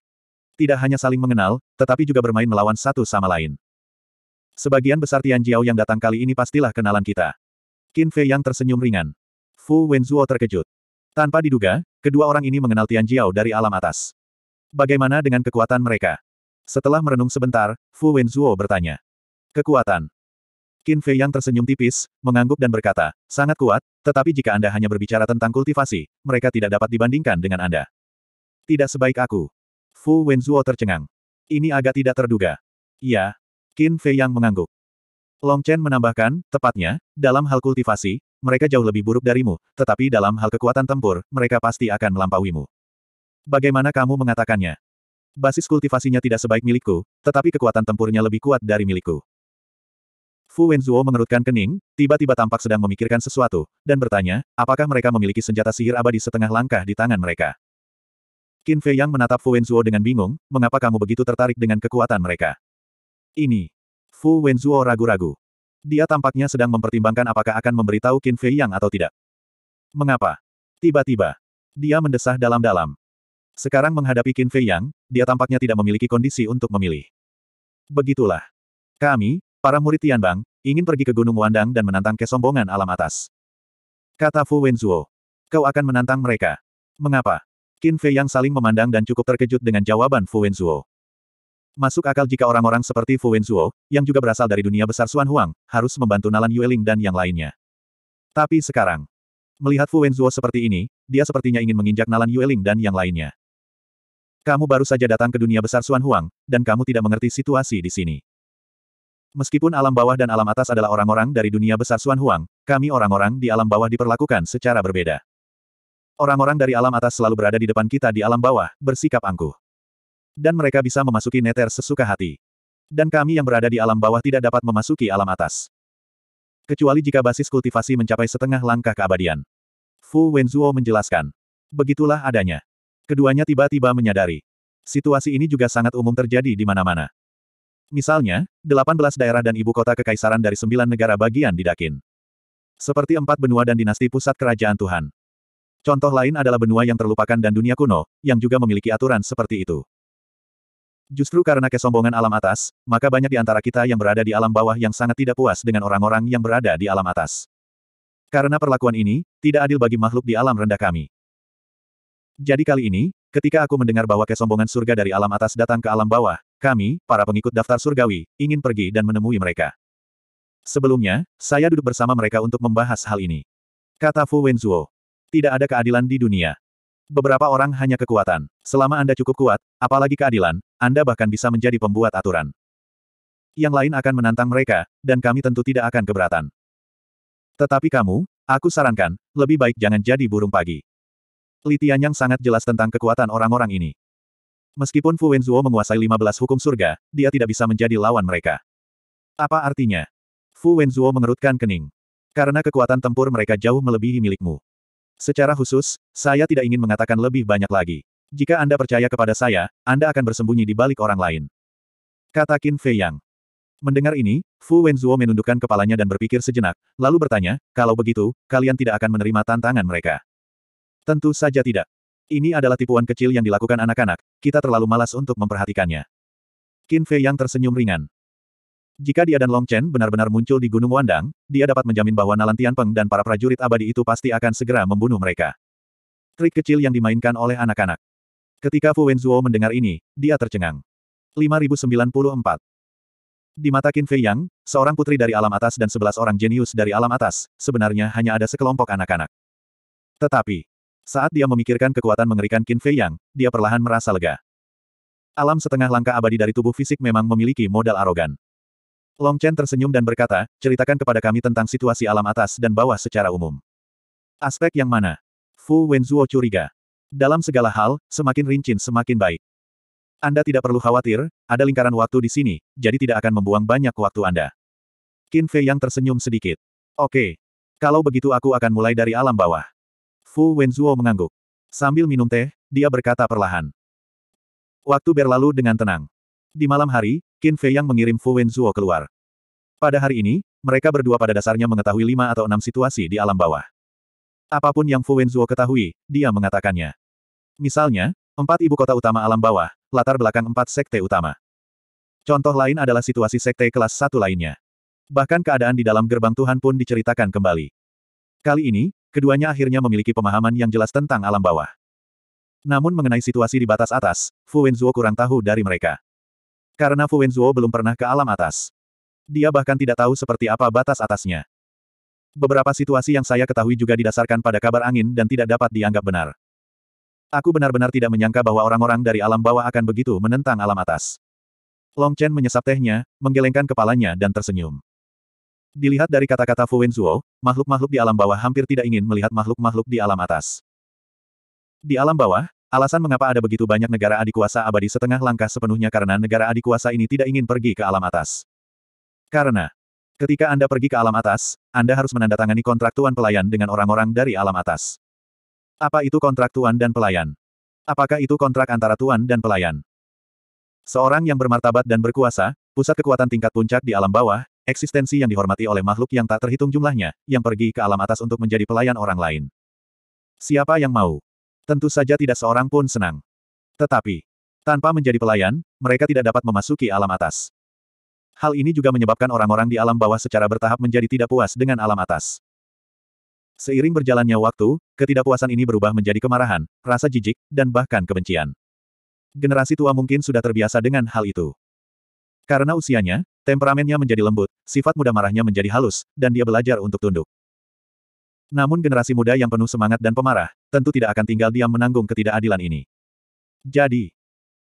Tidak hanya saling mengenal, tetapi juga bermain melawan satu sama lain. Sebagian besar Tian Jiao yang datang kali ini pastilah kenalan kita. Qin Fei yang tersenyum ringan. Fu Wenzuo terkejut. Tanpa diduga, kedua orang ini mengenal Tian Jiao dari alam atas. Bagaimana dengan kekuatan mereka? Setelah merenung sebentar, Fu Wenzuo bertanya. Kekuatan. Qin Fei yang tersenyum tipis, mengangguk dan berkata, sangat kuat, tetapi jika Anda hanya berbicara tentang kultivasi, mereka tidak dapat dibandingkan dengan Anda. Tidak sebaik aku. Fu Wenzuo tercengang. Ini agak tidak terduga. Ya. Qin Fei yang mengangguk. Long Chen menambahkan, tepatnya, dalam hal kultivasi, mereka jauh lebih buruk darimu, tetapi dalam hal kekuatan tempur, mereka pasti akan melampauimu. Bagaimana kamu mengatakannya? Basis kultivasinya tidak sebaik milikku, tetapi kekuatan tempurnya lebih kuat dari milikku. Fu Wenzuo mengerutkan kening, tiba-tiba tampak sedang memikirkan sesuatu, dan bertanya, apakah mereka memiliki senjata sihir abadi setengah langkah di tangan mereka. Qin Fei Yang menatap Fu Wenzuo dengan bingung, mengapa kamu begitu tertarik dengan kekuatan mereka? Ini. Fu Wenzuo ragu-ragu. Dia tampaknya sedang mempertimbangkan apakah akan memberitahu Qin Fei Yang atau tidak. Mengapa? Tiba-tiba. Dia mendesah dalam-dalam. Sekarang menghadapi Qin Fei Yang, dia tampaknya tidak memiliki kondisi untuk memilih. Begitulah. Kami, para murid Tianbang, ingin pergi ke Gunung Wandang dan menantang kesombongan alam atas. Kata Fu Wenzuo. Kau akan menantang mereka. Mengapa? Qin Fei Yang saling memandang dan cukup terkejut dengan jawaban Fu Wenzuo. Masuk akal jika orang-orang seperti Fu Wenzuo, yang juga berasal dari dunia besar Xuan Huang, harus membantu Nalan Yueling dan yang lainnya. Tapi sekarang, melihat Fu Wenzuo seperti ini, dia sepertinya ingin menginjak Nalan Yueling dan yang lainnya. Kamu baru saja datang ke dunia besar Xuan Huang, dan kamu tidak mengerti situasi di sini. Meskipun alam bawah dan alam atas adalah orang-orang dari dunia besar Xuan Huang, kami orang-orang di alam bawah diperlakukan secara berbeda. Orang-orang dari alam atas selalu berada di depan kita di alam bawah, bersikap angkuh. Dan mereka bisa memasuki neter sesuka hati. Dan kami yang berada di alam bawah tidak dapat memasuki alam atas. Kecuali jika basis kultivasi mencapai setengah langkah keabadian. Fu Wenzuo menjelaskan. Begitulah adanya. Keduanya tiba-tiba menyadari. Situasi ini juga sangat umum terjadi di mana-mana. Misalnya, 18 daerah dan ibu kota kekaisaran dari sembilan negara bagian di Dakin, Seperti empat benua dan dinasti pusat kerajaan Tuhan. Contoh lain adalah benua yang terlupakan dan dunia kuno, yang juga memiliki aturan seperti itu. Justru karena kesombongan alam atas, maka banyak di antara kita yang berada di alam bawah yang sangat tidak puas dengan orang-orang yang berada di alam atas. Karena perlakuan ini, tidak adil bagi makhluk di alam rendah kami. Jadi kali ini, ketika aku mendengar bahwa kesombongan surga dari alam atas datang ke alam bawah, kami, para pengikut daftar surgawi, ingin pergi dan menemui mereka. Sebelumnya, saya duduk bersama mereka untuk membahas hal ini. Kata Fu Wenzuo. Tidak ada keadilan di dunia. Beberapa orang hanya kekuatan. Selama Anda cukup kuat, apalagi keadilan, Anda bahkan bisa menjadi pembuat aturan. Yang lain akan menantang mereka, dan kami tentu tidak akan keberatan. Tetapi kamu, aku sarankan, lebih baik jangan jadi burung pagi. Litian yang sangat jelas tentang kekuatan orang-orang ini. Meskipun Fu Wenzuo menguasai 15 hukum surga, dia tidak bisa menjadi lawan mereka. Apa artinya? Fu Wenzuo mengerutkan kening. Karena kekuatan tempur mereka jauh melebihi milikmu. Secara khusus, saya tidak ingin mengatakan lebih banyak lagi. Jika Anda percaya kepada saya, Anda akan bersembunyi di balik orang lain. Kata Qin Fei Yang. Mendengar ini, Fu Wenzuo menundukkan kepalanya dan berpikir sejenak, lalu bertanya, kalau begitu, kalian tidak akan menerima tantangan mereka. Tentu saja tidak. Ini adalah tipuan kecil yang dilakukan anak-anak, kita terlalu malas untuk memperhatikannya. Qin Fei Yang tersenyum ringan. Jika dia dan Long Chen benar-benar muncul di Gunung Wandang, dia dapat menjamin bahwa Nalan Tianpeng dan para prajurit abadi itu pasti akan segera membunuh mereka. Trik kecil yang dimainkan oleh anak-anak. Ketika Fu Wenzuo mendengar ini, dia tercengang. 5094 Di mata Qin Fei Yang, seorang putri dari alam atas dan sebelas orang jenius dari alam atas, sebenarnya hanya ada sekelompok anak-anak. Tetapi, saat dia memikirkan kekuatan mengerikan Qin Fei Yang, dia perlahan merasa lega. Alam setengah langkah abadi dari tubuh fisik memang memiliki modal arogan. Long Chen tersenyum dan berkata, ceritakan kepada kami tentang situasi alam atas dan bawah secara umum. Aspek yang mana? Fu Wenzuo curiga. Dalam segala hal, semakin rincin semakin baik. Anda tidak perlu khawatir, ada lingkaran waktu di sini, jadi tidak akan membuang banyak waktu Anda. Qin Fei yang tersenyum sedikit. Oke. Kalau begitu aku akan mulai dari alam bawah. Fu Wenzuo mengangguk. Sambil minum teh, dia berkata perlahan. Waktu berlalu dengan tenang. Di malam hari, Qin Fei yang mengirim Fu Wenzuo keluar. Pada hari ini, mereka berdua pada dasarnya mengetahui lima atau enam situasi di alam bawah. Apapun yang Fu Wenzuo ketahui, dia mengatakannya. Misalnya, empat ibu kota utama alam bawah, latar belakang empat sekte utama. Contoh lain adalah situasi sekte kelas satu lainnya. Bahkan keadaan di dalam gerbang Tuhan pun diceritakan kembali. Kali ini, keduanya akhirnya memiliki pemahaman yang jelas tentang alam bawah. Namun mengenai situasi di batas atas, Fu Wenzuo kurang tahu dari mereka. Karena Fu Wenzuo belum pernah ke alam atas. Dia bahkan tidak tahu seperti apa batas atasnya. Beberapa situasi yang saya ketahui juga didasarkan pada kabar angin dan tidak dapat dianggap benar. Aku benar-benar tidak menyangka bahwa orang-orang dari alam bawah akan begitu menentang alam atas. Long Chen menyesap tehnya, menggelengkan kepalanya dan tersenyum. Dilihat dari kata-kata Fu Wenzuo, makhluk-makhluk di alam bawah hampir tidak ingin melihat makhluk-makhluk di alam atas. Di alam bawah, Alasan mengapa ada begitu banyak negara adikuasa abadi setengah langkah sepenuhnya karena negara adikuasa ini tidak ingin pergi ke alam atas. Karena, ketika Anda pergi ke alam atas, Anda harus menandatangani kontrak tuan pelayan dengan orang-orang dari alam atas. Apa itu kontrak tuan dan pelayan? Apakah itu kontrak antara tuan dan pelayan? Seorang yang bermartabat dan berkuasa, pusat kekuatan tingkat puncak di alam bawah, eksistensi yang dihormati oleh makhluk yang tak terhitung jumlahnya, yang pergi ke alam atas untuk menjadi pelayan orang lain. Siapa yang mau? Tentu saja tidak seorang pun senang. Tetapi, tanpa menjadi pelayan, mereka tidak dapat memasuki alam atas. Hal ini juga menyebabkan orang-orang di alam bawah secara bertahap menjadi tidak puas dengan alam atas. Seiring berjalannya waktu, ketidakpuasan ini berubah menjadi kemarahan, rasa jijik, dan bahkan kebencian. Generasi tua mungkin sudah terbiasa dengan hal itu. Karena usianya, temperamennya menjadi lembut, sifat mudah marahnya menjadi halus, dan dia belajar untuk tunduk. Namun generasi muda yang penuh semangat dan pemarah, tentu tidak akan tinggal diam menanggung ketidakadilan ini. Jadi,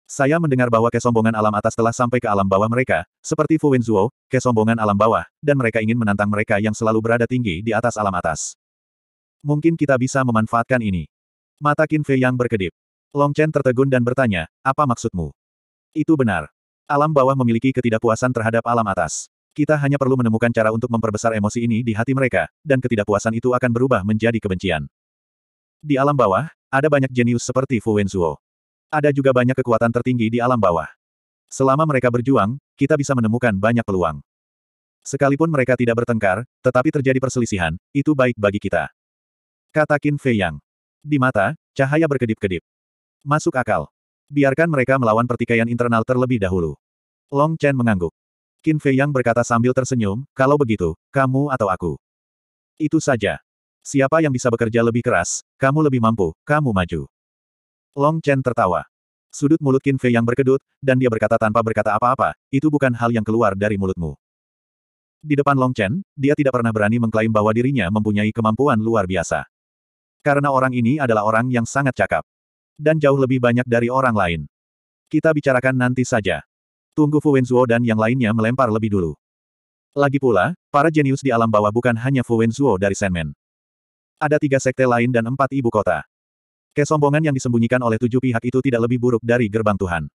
saya mendengar bahwa kesombongan alam atas telah sampai ke alam bawah mereka, seperti Fu Wenzuo, kesombongan alam bawah, dan mereka ingin menantang mereka yang selalu berada tinggi di atas alam atas. Mungkin kita bisa memanfaatkan ini. Mata Qin Fei yang berkedip. Long Chen tertegun dan bertanya, apa maksudmu? Itu benar. Alam bawah memiliki ketidakpuasan terhadap alam atas. Kita hanya perlu menemukan cara untuk memperbesar emosi ini di hati mereka, dan ketidakpuasan itu akan berubah menjadi kebencian. Di alam bawah, ada banyak jenius seperti Fu Wenzuo. Ada juga banyak kekuatan tertinggi di alam bawah. Selama mereka berjuang, kita bisa menemukan banyak peluang. Sekalipun mereka tidak bertengkar, tetapi terjadi perselisihan, itu baik bagi kita. Kata Qin Fei Yang. Di mata, cahaya berkedip-kedip. Masuk akal. Biarkan mereka melawan pertikaian internal terlebih dahulu. Long Chen mengangguk. Qin Fei Yang berkata sambil tersenyum, kalau begitu, kamu atau aku. Itu saja. Siapa yang bisa bekerja lebih keras, kamu lebih mampu, kamu maju. Long Chen tertawa. Sudut mulut Qin Fei yang berkedut, dan dia berkata tanpa berkata apa-apa, itu bukan hal yang keluar dari mulutmu. Di depan Long Chen, dia tidak pernah berani mengklaim bahwa dirinya mempunyai kemampuan luar biasa. Karena orang ini adalah orang yang sangat cakap. Dan jauh lebih banyak dari orang lain. Kita bicarakan nanti saja. Tunggu Fu Wenzuo dan yang lainnya melempar lebih dulu. Lagi pula, para jenius di alam bawah bukan hanya Fu Wenzuo dari Senmen. Ada tiga sekte lain dan empat ibu kota. Kesombongan yang disembunyikan oleh tujuh pihak itu tidak lebih buruk dari gerbang Tuhan.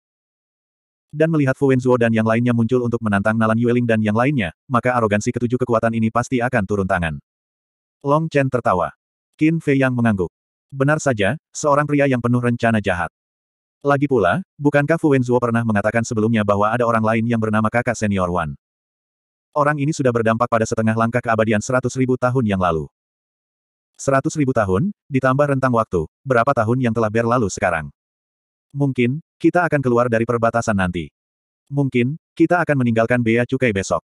Dan melihat Fu Wenzuo dan yang lainnya muncul untuk menantang Nalan Yueling dan yang lainnya, maka arogansi ketujuh kekuatan ini pasti akan turun tangan. Long Chen tertawa. Qin Fei yang mengangguk. Benar saja, seorang pria yang penuh rencana jahat. Lagi pula, bukankah Fu Wenzuo pernah mengatakan sebelumnya bahwa ada orang lain yang bernama kakak senior Wan? Orang ini sudah berdampak pada setengah langkah keabadian seratus ribu tahun yang lalu. Seratus ribu tahun, ditambah rentang waktu, berapa tahun yang telah berlalu sekarang? Mungkin, kita akan keluar dari perbatasan nanti. Mungkin, kita akan meninggalkan Bea Cukai besok.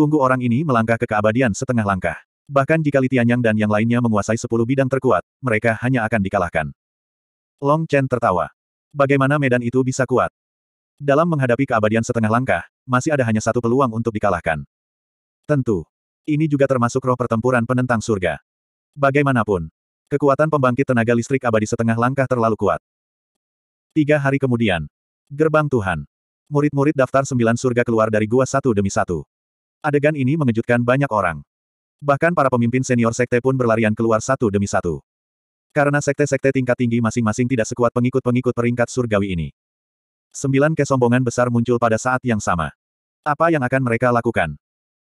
Tunggu orang ini melangkah ke keabadian setengah langkah. Bahkan jika Litianyang dan yang lainnya menguasai sepuluh bidang terkuat, mereka hanya akan dikalahkan. Long Chen tertawa. Bagaimana medan itu bisa kuat? Dalam menghadapi keabadian setengah langkah, masih ada hanya satu peluang untuk dikalahkan. Tentu. Ini juga termasuk roh pertempuran penentang surga. Bagaimanapun, kekuatan pembangkit tenaga listrik abadi setengah langkah terlalu kuat. Tiga hari kemudian, gerbang Tuhan. Murid-murid daftar sembilan surga keluar dari gua satu demi satu. Adegan ini mengejutkan banyak orang. Bahkan para pemimpin senior sekte pun berlarian keluar satu demi satu. Karena sekte-sekte tingkat tinggi masing-masing tidak sekuat pengikut-pengikut peringkat surgawi ini. Sembilan kesombongan besar muncul pada saat yang sama. Apa yang akan mereka lakukan?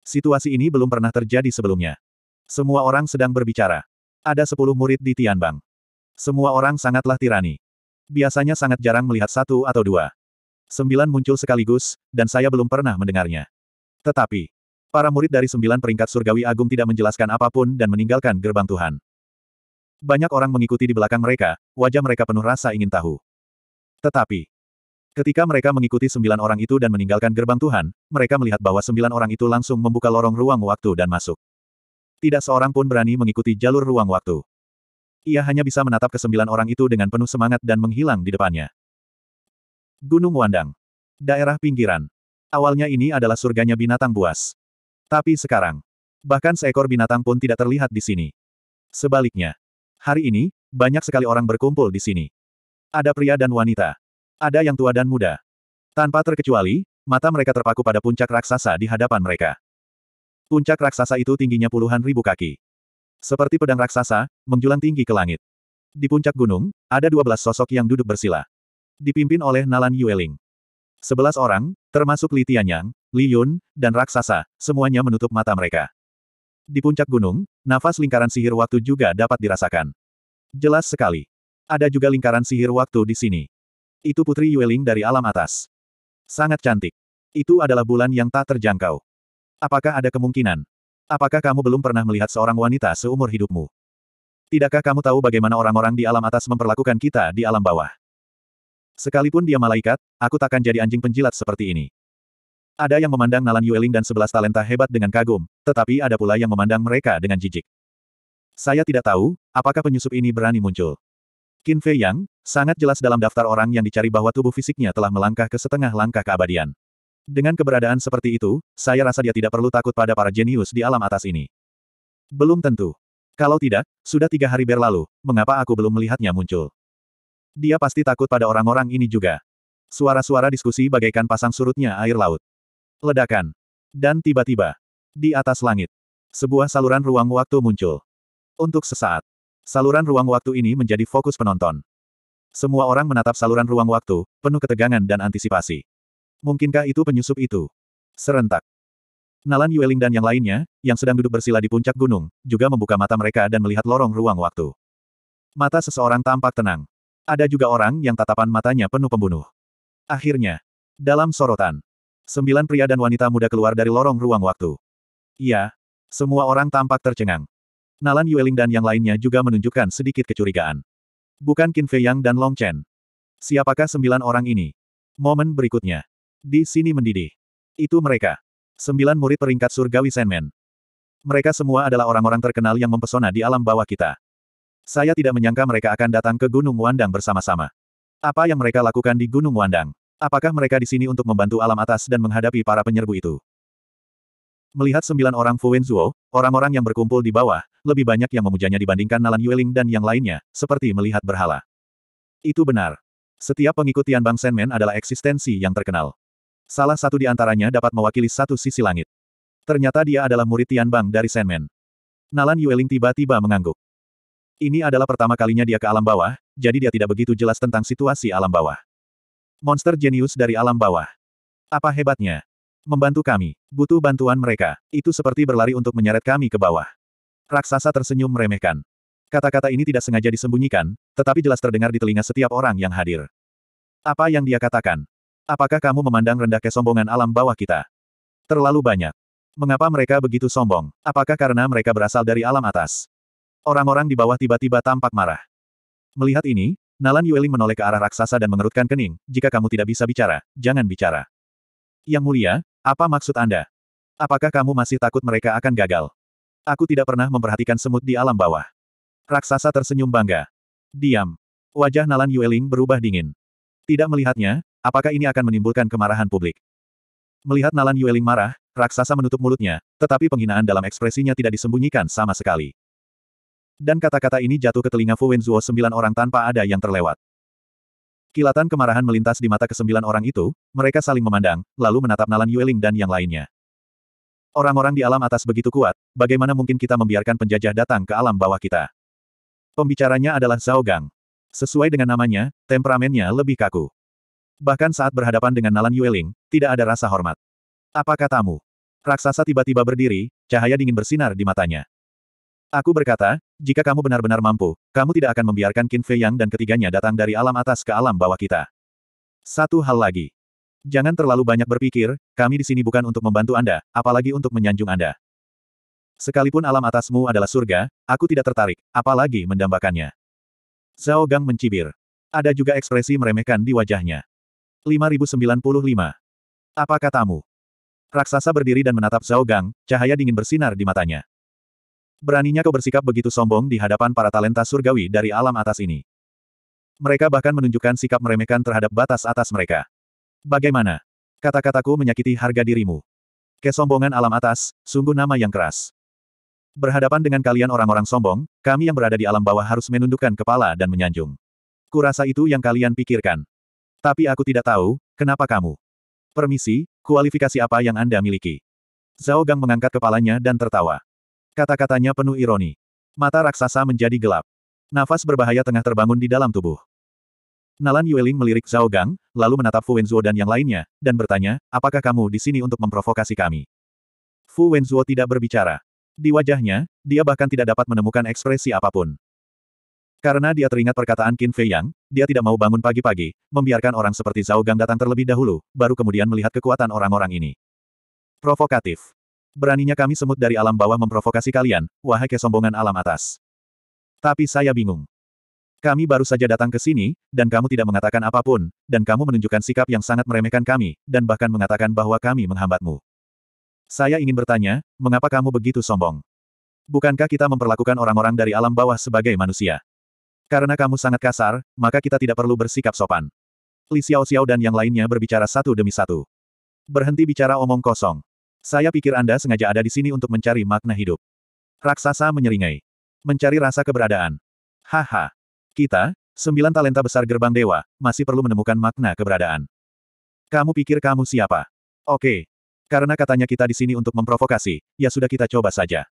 Situasi ini belum pernah terjadi sebelumnya. Semua orang sedang berbicara. Ada sepuluh murid di Tianbang. Semua orang sangatlah tirani. Biasanya sangat jarang melihat satu atau dua. Sembilan muncul sekaligus, dan saya belum pernah mendengarnya. Tetapi, para murid dari sembilan peringkat surgawi agung tidak menjelaskan apapun dan meninggalkan gerbang Tuhan. Banyak orang mengikuti di belakang mereka, wajah mereka penuh rasa ingin tahu. Tetapi, ketika mereka mengikuti sembilan orang itu dan meninggalkan gerbang Tuhan, mereka melihat bahwa sembilan orang itu langsung membuka lorong ruang waktu dan masuk. Tidak seorang pun berani mengikuti jalur ruang waktu. Ia hanya bisa menatap ke sembilan orang itu dengan penuh semangat dan menghilang di depannya. Gunung Wandang. Daerah pinggiran. Awalnya ini adalah surganya binatang buas. Tapi sekarang, bahkan seekor binatang pun tidak terlihat di sini. Sebaliknya, Hari ini, banyak sekali orang berkumpul di sini. Ada pria dan wanita. Ada yang tua dan muda. Tanpa terkecuali, mata mereka terpaku pada puncak raksasa di hadapan mereka. Puncak raksasa itu tingginya puluhan ribu kaki. Seperti pedang raksasa, menjulang tinggi ke langit. Di puncak gunung, ada dua belas sosok yang duduk bersila. Dipimpin oleh Nalan Yueling. Sebelas orang, termasuk Li Tianyang, Li Yun, dan raksasa, semuanya menutup mata mereka. Di puncak gunung, nafas lingkaran sihir waktu juga dapat dirasakan. Jelas sekali. Ada juga lingkaran sihir waktu di sini. Itu Putri Yueling dari alam atas. Sangat cantik. Itu adalah bulan yang tak terjangkau. Apakah ada kemungkinan? Apakah kamu belum pernah melihat seorang wanita seumur hidupmu? Tidakkah kamu tahu bagaimana orang-orang di alam atas memperlakukan kita di alam bawah? Sekalipun dia malaikat, aku takkan jadi anjing penjilat seperti ini. Ada yang memandang Nalan Yueling dan sebelas talenta hebat dengan kagum, tetapi ada pula yang memandang mereka dengan jijik. Saya tidak tahu, apakah penyusup ini berani muncul. Qin Fei Yang, sangat jelas dalam daftar orang yang dicari bahwa tubuh fisiknya telah melangkah ke setengah langkah keabadian. Dengan keberadaan seperti itu, saya rasa dia tidak perlu takut pada para jenius di alam atas ini. Belum tentu. Kalau tidak, sudah tiga hari berlalu, mengapa aku belum melihatnya muncul? Dia pasti takut pada orang-orang ini juga. Suara-suara diskusi bagaikan pasang surutnya air laut. Ledakan. Dan tiba-tiba, di atas langit, sebuah saluran ruang waktu muncul. Untuk sesaat, saluran ruang waktu ini menjadi fokus penonton. Semua orang menatap saluran ruang waktu, penuh ketegangan dan antisipasi. Mungkinkah itu penyusup itu? Serentak. Nalan Yueling dan yang lainnya, yang sedang duduk bersila di puncak gunung, juga membuka mata mereka dan melihat lorong ruang waktu. Mata seseorang tampak tenang. Ada juga orang yang tatapan matanya penuh pembunuh. Akhirnya, dalam sorotan, Sembilan pria dan wanita muda keluar dari lorong ruang waktu. Iya. Semua orang tampak tercengang. Nalan Yueling dan yang lainnya juga menunjukkan sedikit kecurigaan. Bukan Qin Fei Yang dan Long Chen. Siapakah sembilan orang ini? Momen berikutnya. Di sini mendidih. Itu mereka. Sembilan murid peringkat surgawi Senmen. Mereka semua adalah orang-orang terkenal yang mempesona di alam bawah kita. Saya tidak menyangka mereka akan datang ke Gunung Wandang bersama-sama. Apa yang mereka lakukan di Gunung Wandang? Apakah mereka di sini untuk membantu alam atas dan menghadapi para penyerbu itu? Melihat sembilan orang Fu Wenzuo, orang-orang yang berkumpul di bawah, lebih banyak yang memujanya dibandingkan Nalan Yueling dan yang lainnya, seperti melihat berhala. Itu benar. Setiap pengikut Tianbang Senmen adalah eksistensi yang terkenal. Salah satu di antaranya dapat mewakili satu sisi langit. Ternyata dia adalah murid Tianbang dari Senmen. Nalan Yueling tiba-tiba mengangguk. Ini adalah pertama kalinya dia ke alam bawah, jadi dia tidak begitu jelas tentang situasi alam bawah. Monster jenius dari alam bawah. Apa hebatnya? Membantu kami. Butuh bantuan mereka. Itu seperti berlari untuk menyeret kami ke bawah. Raksasa tersenyum meremehkan. Kata-kata ini tidak sengaja disembunyikan, tetapi jelas terdengar di telinga setiap orang yang hadir. Apa yang dia katakan? Apakah kamu memandang rendah kesombongan alam bawah kita? Terlalu banyak. Mengapa mereka begitu sombong? Apakah karena mereka berasal dari alam atas? Orang-orang di bawah tiba-tiba tampak marah. Melihat ini, Nalan Yueling menoleh ke arah raksasa dan mengerutkan kening, jika kamu tidak bisa bicara, jangan bicara. Yang mulia, apa maksud Anda? Apakah kamu masih takut mereka akan gagal? Aku tidak pernah memperhatikan semut di alam bawah. Raksasa tersenyum bangga. Diam. Wajah Nalan Yueling berubah dingin. Tidak melihatnya, apakah ini akan menimbulkan kemarahan publik? Melihat Nalan Yueling marah, raksasa menutup mulutnya, tetapi penghinaan dalam ekspresinya tidak disembunyikan sama sekali. Dan kata-kata ini jatuh ke telinga Fu Wenzuo sembilan orang tanpa ada yang terlewat. Kilatan kemarahan melintas di mata kesembilan orang itu, mereka saling memandang, lalu menatap Nalan Yueling dan yang lainnya. Orang-orang di alam atas begitu kuat, bagaimana mungkin kita membiarkan penjajah datang ke alam bawah kita? Pembicaranya adalah Zhao Gang. Sesuai dengan namanya, temperamennya lebih kaku. Bahkan saat berhadapan dengan Nalan Yueling, tidak ada rasa hormat. Apa katamu? Raksasa tiba-tiba berdiri, cahaya dingin bersinar di matanya. Aku berkata, jika kamu benar-benar mampu, kamu tidak akan membiarkan Qin Fei Yang dan ketiganya datang dari alam atas ke alam bawah kita. Satu hal lagi. Jangan terlalu banyak berpikir, kami di sini bukan untuk membantu Anda, apalagi untuk menyanjung Anda. Sekalipun alam atasmu adalah surga, aku tidak tertarik, apalagi mendambakannya. Zhao Gang mencibir. Ada juga ekspresi meremehkan di wajahnya. 5095. Apa katamu? Raksasa berdiri dan menatap Zhao Gang, cahaya dingin bersinar di matanya. Beraninya kau bersikap begitu sombong di hadapan para talenta surgawi dari alam atas ini. Mereka bahkan menunjukkan sikap meremehkan terhadap batas atas mereka. Bagaimana? Kata-kataku menyakiti harga dirimu. Kesombongan alam atas, sungguh nama yang keras. Berhadapan dengan kalian orang-orang sombong, kami yang berada di alam bawah harus menundukkan kepala dan menyanjung. Kurasa itu yang kalian pikirkan. Tapi aku tidak tahu, kenapa kamu? Permisi, kualifikasi apa yang Anda miliki? Zhao Gang mengangkat kepalanya dan tertawa. Kata-katanya penuh ironi. Mata raksasa menjadi gelap. Nafas berbahaya tengah terbangun di dalam tubuh. Nalan Yueling melirik Zhao Gang, lalu menatap Fu Wenzuo dan yang lainnya, dan bertanya, apakah kamu di sini untuk memprovokasi kami? Fu Wenzuo tidak berbicara. Di wajahnya, dia bahkan tidak dapat menemukan ekspresi apapun. Karena dia teringat perkataan Qin Fei Yang, dia tidak mau bangun pagi-pagi, membiarkan orang seperti Zhao Gang datang terlebih dahulu, baru kemudian melihat kekuatan orang-orang ini. Provokatif. Beraninya kami semut dari alam bawah memprovokasi kalian, wahai kesombongan alam atas. Tapi saya bingung. Kami baru saja datang ke sini, dan kamu tidak mengatakan apapun, dan kamu menunjukkan sikap yang sangat meremehkan kami, dan bahkan mengatakan bahwa kami menghambatmu. Saya ingin bertanya, mengapa kamu begitu sombong? Bukankah kita memperlakukan orang-orang dari alam bawah sebagai manusia? Karena kamu sangat kasar, maka kita tidak perlu bersikap sopan. Li Xiao Xiao dan yang lainnya berbicara satu demi satu. Berhenti bicara omong kosong. Saya pikir Anda sengaja ada di sini untuk mencari makna hidup. Raksasa menyeringai. Mencari rasa keberadaan. Haha. Kita, sembilan talenta besar gerbang dewa, masih perlu menemukan makna keberadaan. Kamu pikir kamu siapa? Oke. Karena katanya kita di sini untuk memprovokasi, ya sudah kita coba saja.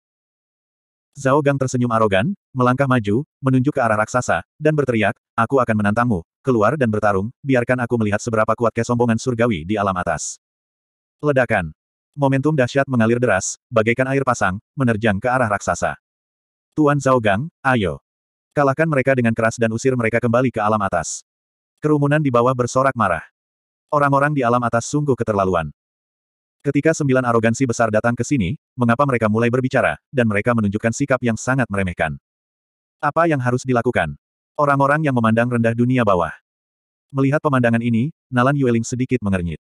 Zhao Gang tersenyum arogan, melangkah maju, menunjuk ke arah raksasa, dan berteriak, aku akan menantangmu, keluar dan bertarung, biarkan aku melihat seberapa kuat kesombongan surgawi di alam atas. Ledakan. Momentum dahsyat mengalir deras, bagaikan air pasang, menerjang ke arah raksasa. Tuan Zhao Gang, ayo. Kalahkan mereka dengan keras dan usir mereka kembali ke alam atas. Kerumunan di bawah bersorak marah. Orang-orang di alam atas sungguh keterlaluan. Ketika sembilan arogansi besar datang ke sini, mengapa mereka mulai berbicara, dan mereka menunjukkan sikap yang sangat meremehkan. Apa yang harus dilakukan? Orang-orang yang memandang rendah dunia bawah. Melihat pemandangan ini, Nalan Yueling sedikit mengernyit.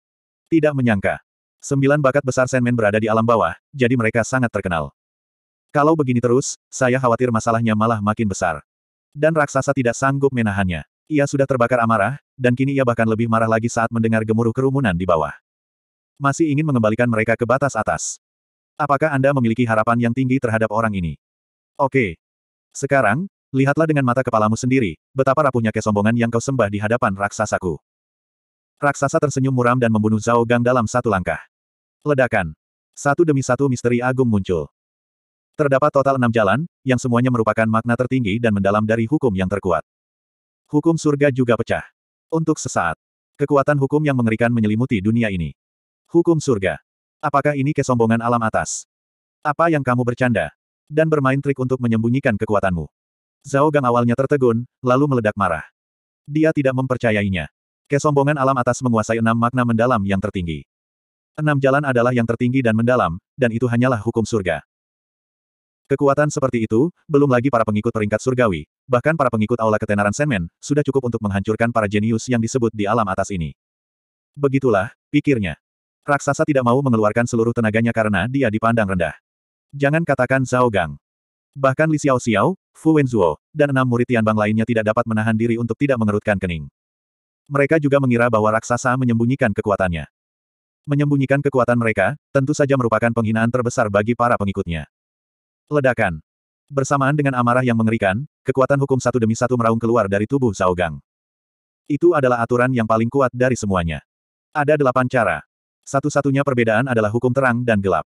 Tidak menyangka, Sembilan bakat besar senmen berada di alam bawah, jadi mereka sangat terkenal. Kalau begini terus, saya khawatir masalahnya malah makin besar. Dan raksasa tidak sanggup menahannya. Ia sudah terbakar amarah, dan kini ia bahkan lebih marah lagi saat mendengar gemuruh kerumunan di bawah. Masih ingin mengembalikan mereka ke batas atas. Apakah Anda memiliki harapan yang tinggi terhadap orang ini? Oke. Sekarang, lihatlah dengan mata kepalamu sendiri, betapa rapuhnya kesombongan yang kau sembah di hadapan raksasaku. Raksasa tersenyum muram dan membunuh Zhao Gang dalam satu langkah. Ledakan. Satu demi satu misteri agung muncul. Terdapat total enam jalan, yang semuanya merupakan makna tertinggi dan mendalam dari hukum yang terkuat. Hukum surga juga pecah. Untuk sesaat, kekuatan hukum yang mengerikan menyelimuti dunia ini. Hukum surga. Apakah ini kesombongan alam atas? Apa yang kamu bercanda? Dan bermain trik untuk menyembunyikan kekuatanmu. Zhao Gang awalnya tertegun, lalu meledak marah. Dia tidak mempercayainya. Kesombongan alam atas menguasai enam makna mendalam yang tertinggi. Enam jalan adalah yang tertinggi dan mendalam, dan itu hanyalah hukum surga. Kekuatan seperti itu, belum lagi para pengikut peringkat surgawi, bahkan para pengikut aula ketenaran Senmen, sudah cukup untuk menghancurkan para jenius yang disebut di alam atas ini. Begitulah, pikirnya. Raksasa tidak mau mengeluarkan seluruh tenaganya karena dia dipandang rendah. Jangan katakan Zhao Gang. Bahkan Li Xiao Xiao, Fu Wenzuo, dan enam murid Tianbang lainnya tidak dapat menahan diri untuk tidak mengerutkan kening. Mereka juga mengira bahwa raksasa menyembunyikan kekuatannya. Menyembunyikan kekuatan mereka, tentu saja merupakan penghinaan terbesar bagi para pengikutnya. Ledakan. Bersamaan dengan amarah yang mengerikan, kekuatan hukum satu demi satu meraung keluar dari tubuh Zhao Itu adalah aturan yang paling kuat dari semuanya. Ada delapan cara. Satu-satunya perbedaan adalah hukum terang dan gelap.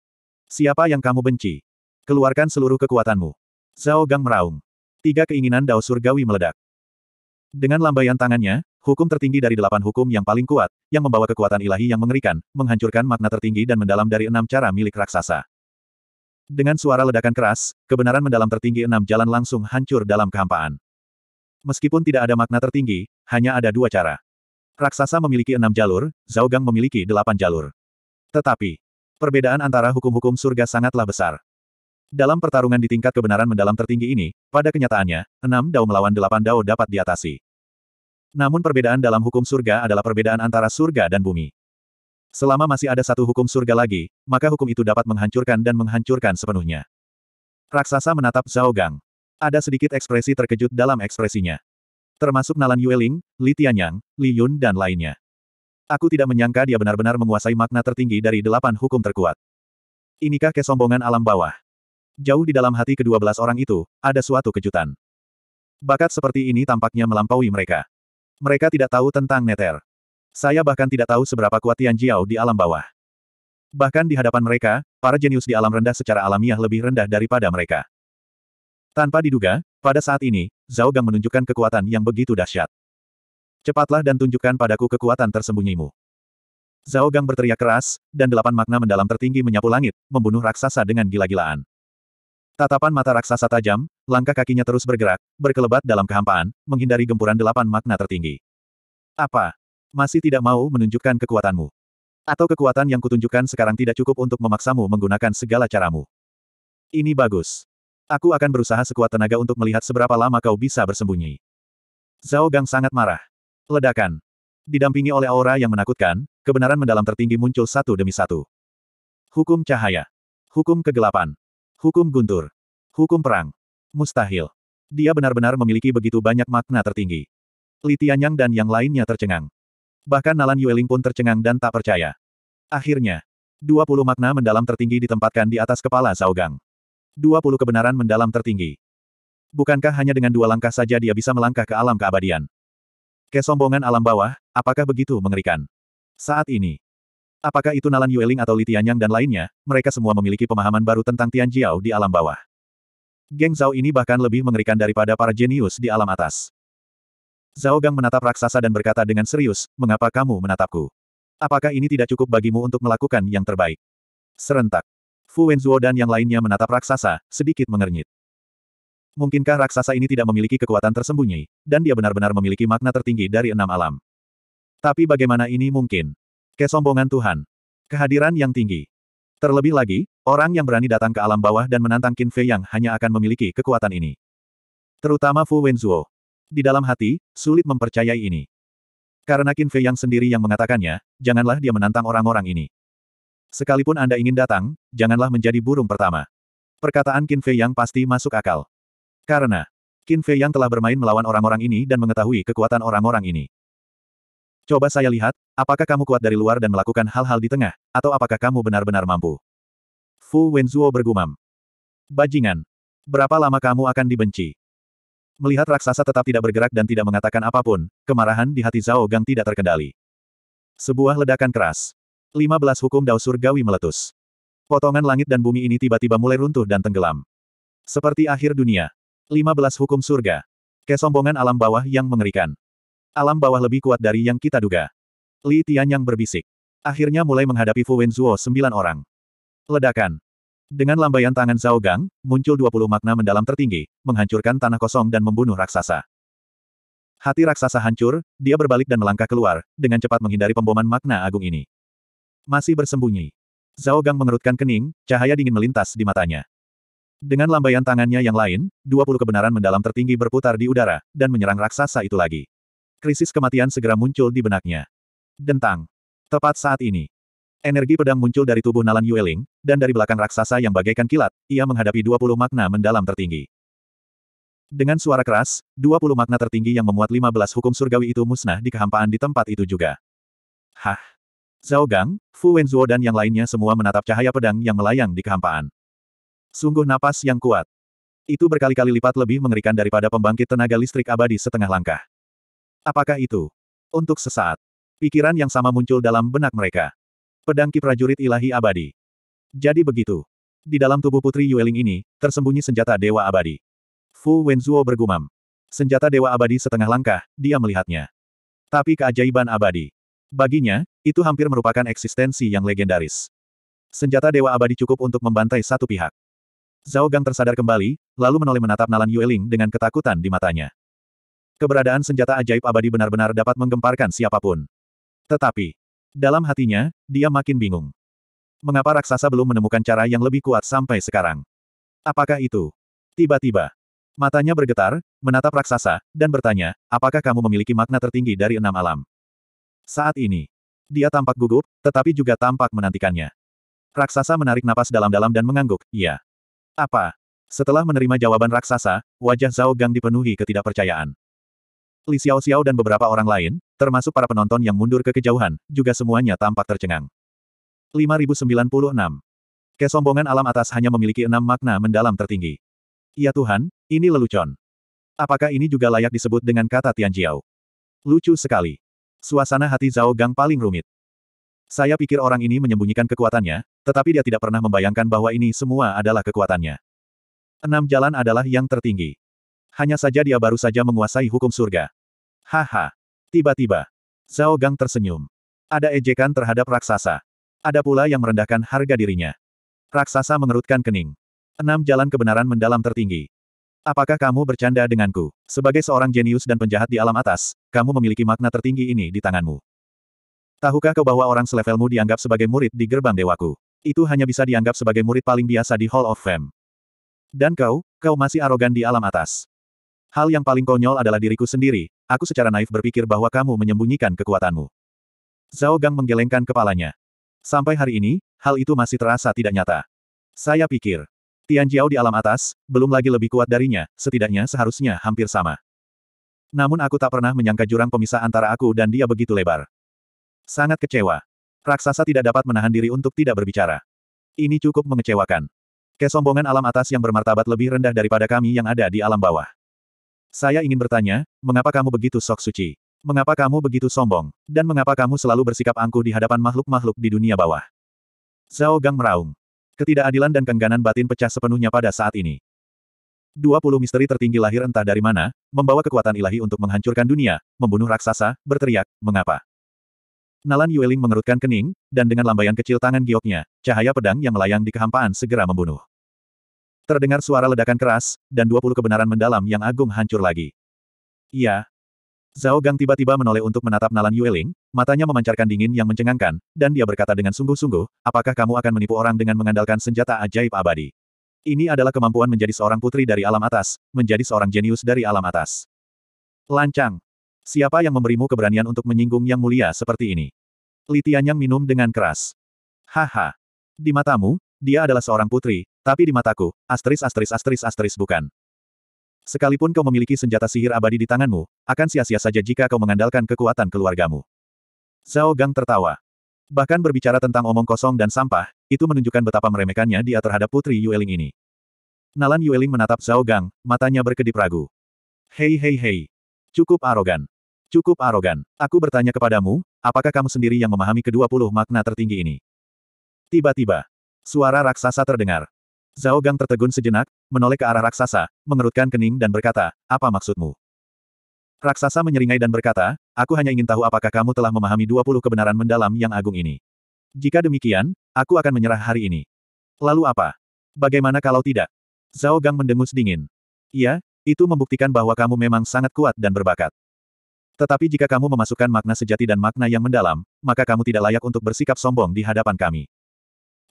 Siapa yang kamu benci? Keluarkan seluruh kekuatanmu. Zhao Gang meraung. Tiga keinginan Dao Surgawi meledak. Dengan lambaian tangannya, hukum tertinggi dari delapan hukum yang paling kuat, yang membawa kekuatan ilahi yang mengerikan, menghancurkan makna tertinggi dan mendalam dari enam cara milik raksasa. Dengan suara ledakan keras, kebenaran mendalam tertinggi enam jalan langsung hancur dalam kehampaan. Meskipun tidak ada makna tertinggi, hanya ada dua cara. Raksasa memiliki enam jalur, Zhaogang memiliki delapan jalur. Tetapi, perbedaan antara hukum-hukum surga sangatlah besar. Dalam pertarungan di tingkat kebenaran mendalam tertinggi ini, pada kenyataannya, enam dao melawan delapan dao dapat diatasi. Namun perbedaan dalam hukum surga adalah perbedaan antara surga dan bumi. Selama masih ada satu hukum surga lagi, maka hukum itu dapat menghancurkan dan menghancurkan sepenuhnya. Raksasa menatap Zhao Gang. Ada sedikit ekspresi terkejut dalam ekspresinya. Termasuk Nalan Yueling, Li Tianyang, Li Yun dan lainnya. Aku tidak menyangka dia benar-benar menguasai makna tertinggi dari delapan hukum terkuat. Inikah kesombongan alam bawah? Jauh di dalam hati kedua belas orang itu, ada suatu kejutan. Bakat seperti ini tampaknya melampaui mereka. Mereka tidak tahu tentang Neter. Saya bahkan tidak tahu seberapa kuat Tian Jiao di alam bawah. Bahkan di hadapan mereka, para jenius di alam rendah secara alamiah lebih rendah daripada mereka. Tanpa diduga, pada saat ini, Zhao Gang menunjukkan kekuatan yang begitu dahsyat. Cepatlah dan tunjukkan padaku kekuatan tersembunyimu. Zhao Gang berteriak keras, dan delapan makna mendalam tertinggi menyapu langit, membunuh raksasa dengan gila-gilaan. Tatapan mata raksasa tajam, langkah kakinya terus bergerak, berkelebat dalam kehampaan, menghindari gempuran delapan makna tertinggi. Apa? Masih tidak mau menunjukkan kekuatanmu? Atau kekuatan yang kutunjukkan sekarang tidak cukup untuk memaksamu menggunakan segala caramu? Ini bagus. Aku akan berusaha sekuat tenaga untuk melihat seberapa lama kau bisa bersembunyi. Zhao Gang sangat marah. Ledakan. Didampingi oleh aura yang menakutkan, kebenaran mendalam tertinggi muncul satu demi satu. Hukum cahaya. Hukum kegelapan. Hukum guntur. Hukum perang. Mustahil. Dia benar-benar memiliki begitu banyak makna tertinggi. Li Tianyang dan yang lainnya tercengang. Bahkan Nalan Yueling pun tercengang dan tak percaya. Akhirnya, 20 makna mendalam tertinggi ditempatkan di atas kepala Zhao Gang. 20 kebenaran mendalam tertinggi. Bukankah hanya dengan dua langkah saja dia bisa melangkah ke alam keabadian? Kesombongan alam bawah, apakah begitu mengerikan? Saat ini, Apakah itu Nalan Yueling atau Li Tianyang dan lainnya, mereka semua memiliki pemahaman baru tentang Tian Jiao di alam bawah. Geng Zhao ini bahkan lebih mengerikan daripada para jenius di alam atas. Zhao Gang menatap raksasa dan berkata dengan serius, mengapa kamu menatapku? Apakah ini tidak cukup bagimu untuk melakukan yang terbaik? Serentak. Fu Wenzuo dan yang lainnya menatap raksasa, sedikit mengernyit. Mungkinkah raksasa ini tidak memiliki kekuatan tersembunyi, dan dia benar-benar memiliki makna tertinggi dari enam alam? Tapi bagaimana ini mungkin? Kesombongan Tuhan. Kehadiran yang tinggi. Terlebih lagi, orang yang berani datang ke alam bawah dan menantang Qin Fei yang hanya akan memiliki kekuatan ini. Terutama Fu Wenzuo. Di dalam hati, sulit mempercayai ini. Karena Qin Fei yang sendiri yang mengatakannya, janganlah dia menantang orang-orang ini. Sekalipun Anda ingin datang, janganlah menjadi burung pertama. Perkataan Qin Fei yang pasti masuk akal. Karena, Qin Fei yang telah bermain melawan orang-orang ini dan mengetahui kekuatan orang-orang ini. Coba saya lihat, apakah kamu kuat dari luar dan melakukan hal-hal di tengah, atau apakah kamu benar-benar mampu? Fu Wenzuo bergumam. Bajingan. Berapa lama kamu akan dibenci? Melihat raksasa tetap tidak bergerak dan tidak mengatakan apapun, kemarahan di hati Zhao Gang tidak terkendali. Sebuah ledakan keras. 15 hukum Dao Surgawi meletus. Potongan langit dan bumi ini tiba-tiba mulai runtuh dan tenggelam. Seperti akhir dunia. 15 hukum surga. Kesombongan alam bawah yang mengerikan. Alam bawah lebih kuat dari yang kita duga. Li Tianyang berbisik. Akhirnya mulai menghadapi Fu Wenzuo sembilan orang. Ledakan. Dengan lambaian tangan Zhao Gang, muncul 20 makna mendalam tertinggi, menghancurkan tanah kosong dan membunuh raksasa. Hati raksasa hancur, dia berbalik dan melangkah keluar, dengan cepat menghindari pemboman makna agung ini. Masih bersembunyi. Zhao Gang mengerutkan kening, cahaya dingin melintas di matanya. Dengan lambaian tangannya yang lain, 20 kebenaran mendalam tertinggi berputar di udara, dan menyerang raksasa itu lagi. Krisis kematian segera muncul di benaknya. Dentang. Tepat saat ini. Energi pedang muncul dari tubuh Nalan Yueling, dan dari belakang raksasa yang bagaikan kilat, ia menghadapi 20 makna mendalam tertinggi. Dengan suara keras, 20 makna tertinggi yang memuat 15 hukum surgawi itu musnah di kehampaan di tempat itu juga. Hah! Zhao Gang, Fu Wenzuo dan yang lainnya semua menatap cahaya pedang yang melayang di kehampaan. Sungguh napas yang kuat. Itu berkali-kali lipat lebih mengerikan daripada pembangkit tenaga listrik abadi setengah langkah. Apakah itu? Untuk sesaat, pikiran yang sama muncul dalam benak mereka. Pedang Kiprajurit Ilahi Abadi. Jadi begitu. Di dalam tubuh Putri Yueling ini, tersembunyi senjata Dewa Abadi. Fu Wenzuo bergumam. Senjata Dewa Abadi setengah langkah, dia melihatnya. Tapi keajaiban abadi. Baginya, itu hampir merupakan eksistensi yang legendaris. Senjata Dewa Abadi cukup untuk membantai satu pihak. Zhao Gang tersadar kembali, lalu menoleh menatap Nalan Yueling dengan ketakutan di matanya. Keberadaan senjata ajaib abadi benar-benar dapat menggemparkan siapapun. Tetapi, dalam hatinya, dia makin bingung. Mengapa raksasa belum menemukan cara yang lebih kuat sampai sekarang? Apakah itu? Tiba-tiba, matanya bergetar, menatap raksasa, dan bertanya, apakah kamu memiliki makna tertinggi dari enam alam? Saat ini, dia tampak gugup, tetapi juga tampak menantikannya. Raksasa menarik napas dalam-dalam dan mengangguk, ya. Apa? Setelah menerima jawaban raksasa, wajah Zhao Gang dipenuhi ketidakpercayaan. Li Xiao Xiao dan beberapa orang lain, termasuk para penonton yang mundur ke kejauhan, juga semuanya tampak tercengang. 5096. Kesombongan alam atas hanya memiliki enam makna mendalam tertinggi. Ya Tuhan, ini lelucon. Apakah ini juga layak disebut dengan kata Tianjiao? Lucu sekali. Suasana hati Zhao Gang paling rumit. Saya pikir orang ini menyembunyikan kekuatannya, tetapi dia tidak pernah membayangkan bahwa ini semua adalah kekuatannya. Enam jalan adalah yang tertinggi. Hanya saja dia baru saja menguasai hukum surga. Haha. Tiba-tiba. Zhao Gang tersenyum. Ada ejekan terhadap raksasa. Ada pula yang merendahkan harga dirinya. Raksasa mengerutkan kening. Enam jalan kebenaran mendalam tertinggi. Apakah kamu bercanda denganku? Sebagai seorang jenius dan penjahat di alam atas, kamu memiliki makna tertinggi ini di tanganmu. Tahukah kau bahwa orang selevelmu dianggap sebagai murid di gerbang dewaku? Itu hanya bisa dianggap sebagai murid paling biasa di Hall of Fame. Dan kau, kau masih arogan di alam atas. Hal yang paling konyol adalah diriku sendiri, aku secara naif berpikir bahwa kamu menyembunyikan kekuatanmu. Zhao Gang menggelengkan kepalanya. Sampai hari ini, hal itu masih terasa tidak nyata. Saya pikir, Tian Jiao di alam atas, belum lagi lebih kuat darinya, setidaknya seharusnya hampir sama. Namun aku tak pernah menyangka jurang pemisah antara aku dan dia begitu lebar. Sangat kecewa. Raksasa tidak dapat menahan diri untuk tidak berbicara. Ini cukup mengecewakan. Kesombongan alam atas yang bermartabat lebih rendah daripada kami yang ada di alam bawah. Saya ingin bertanya, mengapa kamu begitu sok suci? Mengapa kamu begitu sombong? Dan mengapa kamu selalu bersikap angkuh di hadapan makhluk-makhluk di dunia bawah? Zhao Gang meraung. Ketidakadilan dan kengganan batin pecah sepenuhnya pada saat ini. 20 misteri tertinggi lahir entah dari mana, membawa kekuatan ilahi untuk menghancurkan dunia, membunuh raksasa, berteriak, mengapa? Nalan Yueling mengerutkan kening, dan dengan lambaian kecil tangan gioknya, cahaya pedang yang melayang di kehampaan segera membunuh. Terdengar suara ledakan keras, dan dua kebenaran mendalam yang agung hancur lagi. Iya. Zhao Gang tiba-tiba menoleh untuk menatap Nalan Yueling, matanya memancarkan dingin yang mencengangkan, dan dia berkata dengan sungguh-sungguh, apakah kamu akan menipu orang dengan mengandalkan senjata ajaib abadi? Ini adalah kemampuan menjadi seorang putri dari alam atas, menjadi seorang jenius dari alam atas. Lancang. Siapa yang memberimu keberanian untuk menyinggung yang mulia seperti ini? litian yang minum dengan keras. Haha. Di matamu, dia adalah seorang putri, tapi di mataku, asteris asteris asteris asteris bukan. Sekalipun kau memiliki senjata sihir abadi di tanganmu, akan sia-sia saja jika kau mengandalkan kekuatan keluargamu. Zhao Gang tertawa. Bahkan berbicara tentang omong kosong dan sampah, itu menunjukkan betapa meremehkannya dia terhadap putri Yueling ini. Nalan Yueling menatap Zhao Gang, matanya berkedip ragu. Hei hei hei. Cukup arogan. Cukup arogan. Aku bertanya kepadamu, apakah kamu sendiri yang memahami kedua puluh makna tertinggi ini? Tiba-tiba, suara raksasa terdengar. Zhao Gang tertegun sejenak, menoleh ke arah raksasa, mengerutkan kening dan berkata, apa maksudmu? Raksasa menyeringai dan berkata, aku hanya ingin tahu apakah kamu telah memahami 20 kebenaran mendalam yang agung ini. Jika demikian, aku akan menyerah hari ini. Lalu apa? Bagaimana kalau tidak? Zhao Gang mendengus dingin. Iya, itu membuktikan bahwa kamu memang sangat kuat dan berbakat. Tetapi jika kamu memasukkan makna sejati dan makna yang mendalam, maka kamu tidak layak untuk bersikap sombong di hadapan kami.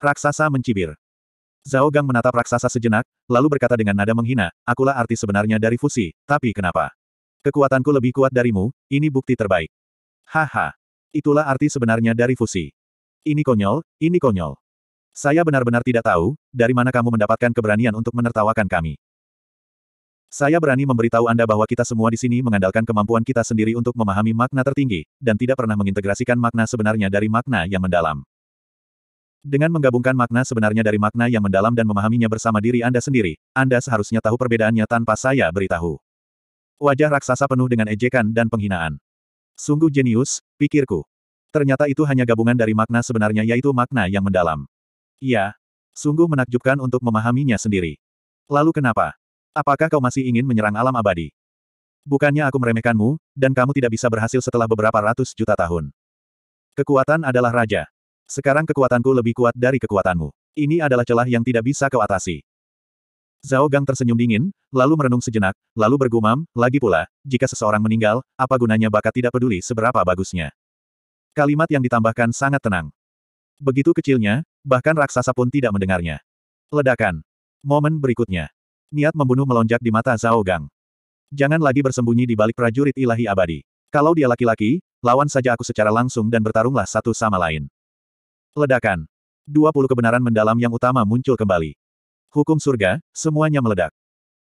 Raksasa mencibir. Zhao Gang menatap raksasa sejenak, lalu berkata dengan nada menghina, akulah arti sebenarnya dari fusi, tapi kenapa? Kekuatanku lebih kuat darimu, ini bukti terbaik. Haha. Itulah arti sebenarnya dari fusi. Ini konyol, ini konyol. Saya benar-benar tidak tahu, dari mana kamu mendapatkan keberanian untuk menertawakan kami. Saya berani memberitahu Anda bahwa kita semua di sini mengandalkan kemampuan kita sendiri untuk memahami makna tertinggi, dan tidak pernah mengintegrasikan makna sebenarnya dari makna yang mendalam. Dengan menggabungkan makna sebenarnya dari makna yang mendalam dan memahaminya bersama diri Anda sendiri, Anda seharusnya tahu perbedaannya tanpa saya beritahu. Wajah raksasa penuh dengan ejekan dan penghinaan. Sungguh jenius, pikirku. Ternyata itu hanya gabungan dari makna sebenarnya yaitu makna yang mendalam. Iya. Sungguh menakjubkan untuk memahaminya sendiri. Lalu kenapa? Apakah kau masih ingin menyerang alam abadi? Bukannya aku meremehkanmu, dan kamu tidak bisa berhasil setelah beberapa ratus juta tahun. Kekuatan adalah raja. Sekarang kekuatanku lebih kuat dari kekuatanmu. Ini adalah celah yang tidak bisa kau atasi. Zhao Gang tersenyum dingin, lalu merenung sejenak, lalu bergumam, lagi pula, jika seseorang meninggal, apa gunanya bakat tidak peduli seberapa bagusnya. Kalimat yang ditambahkan sangat tenang. Begitu kecilnya, bahkan raksasa pun tidak mendengarnya. Ledakan. Momen berikutnya. Niat membunuh melonjak di mata Zhao Gang. Jangan lagi bersembunyi di balik prajurit ilahi abadi. Kalau dia laki-laki, lawan saja aku secara langsung dan bertarunglah satu sama lain. Ledakan. 20 kebenaran mendalam yang utama muncul kembali. Hukum surga, semuanya meledak.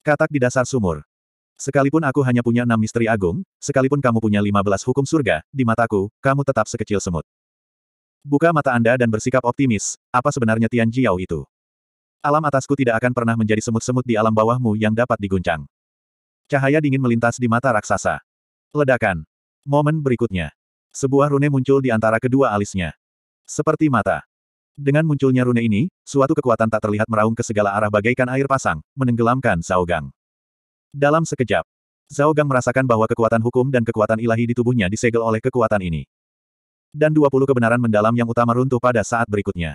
Katak di dasar sumur. Sekalipun aku hanya punya enam misteri agung, sekalipun kamu punya 15 hukum surga, di mataku, kamu tetap sekecil semut. Buka mata Anda dan bersikap optimis, apa sebenarnya Tian Jiao itu? Alam atasku tidak akan pernah menjadi semut-semut di alam bawahmu yang dapat diguncang. Cahaya dingin melintas di mata raksasa. Ledakan. Momen berikutnya. Sebuah rune muncul di antara kedua alisnya. Seperti mata. Dengan munculnya rune ini, suatu kekuatan tak terlihat meraung ke segala arah bagaikan air pasang, menenggelamkan Zhao Gang. Dalam sekejap, Zhao Gang merasakan bahwa kekuatan hukum dan kekuatan ilahi di tubuhnya disegel oleh kekuatan ini. Dan 20 kebenaran mendalam yang utama runtuh pada saat berikutnya.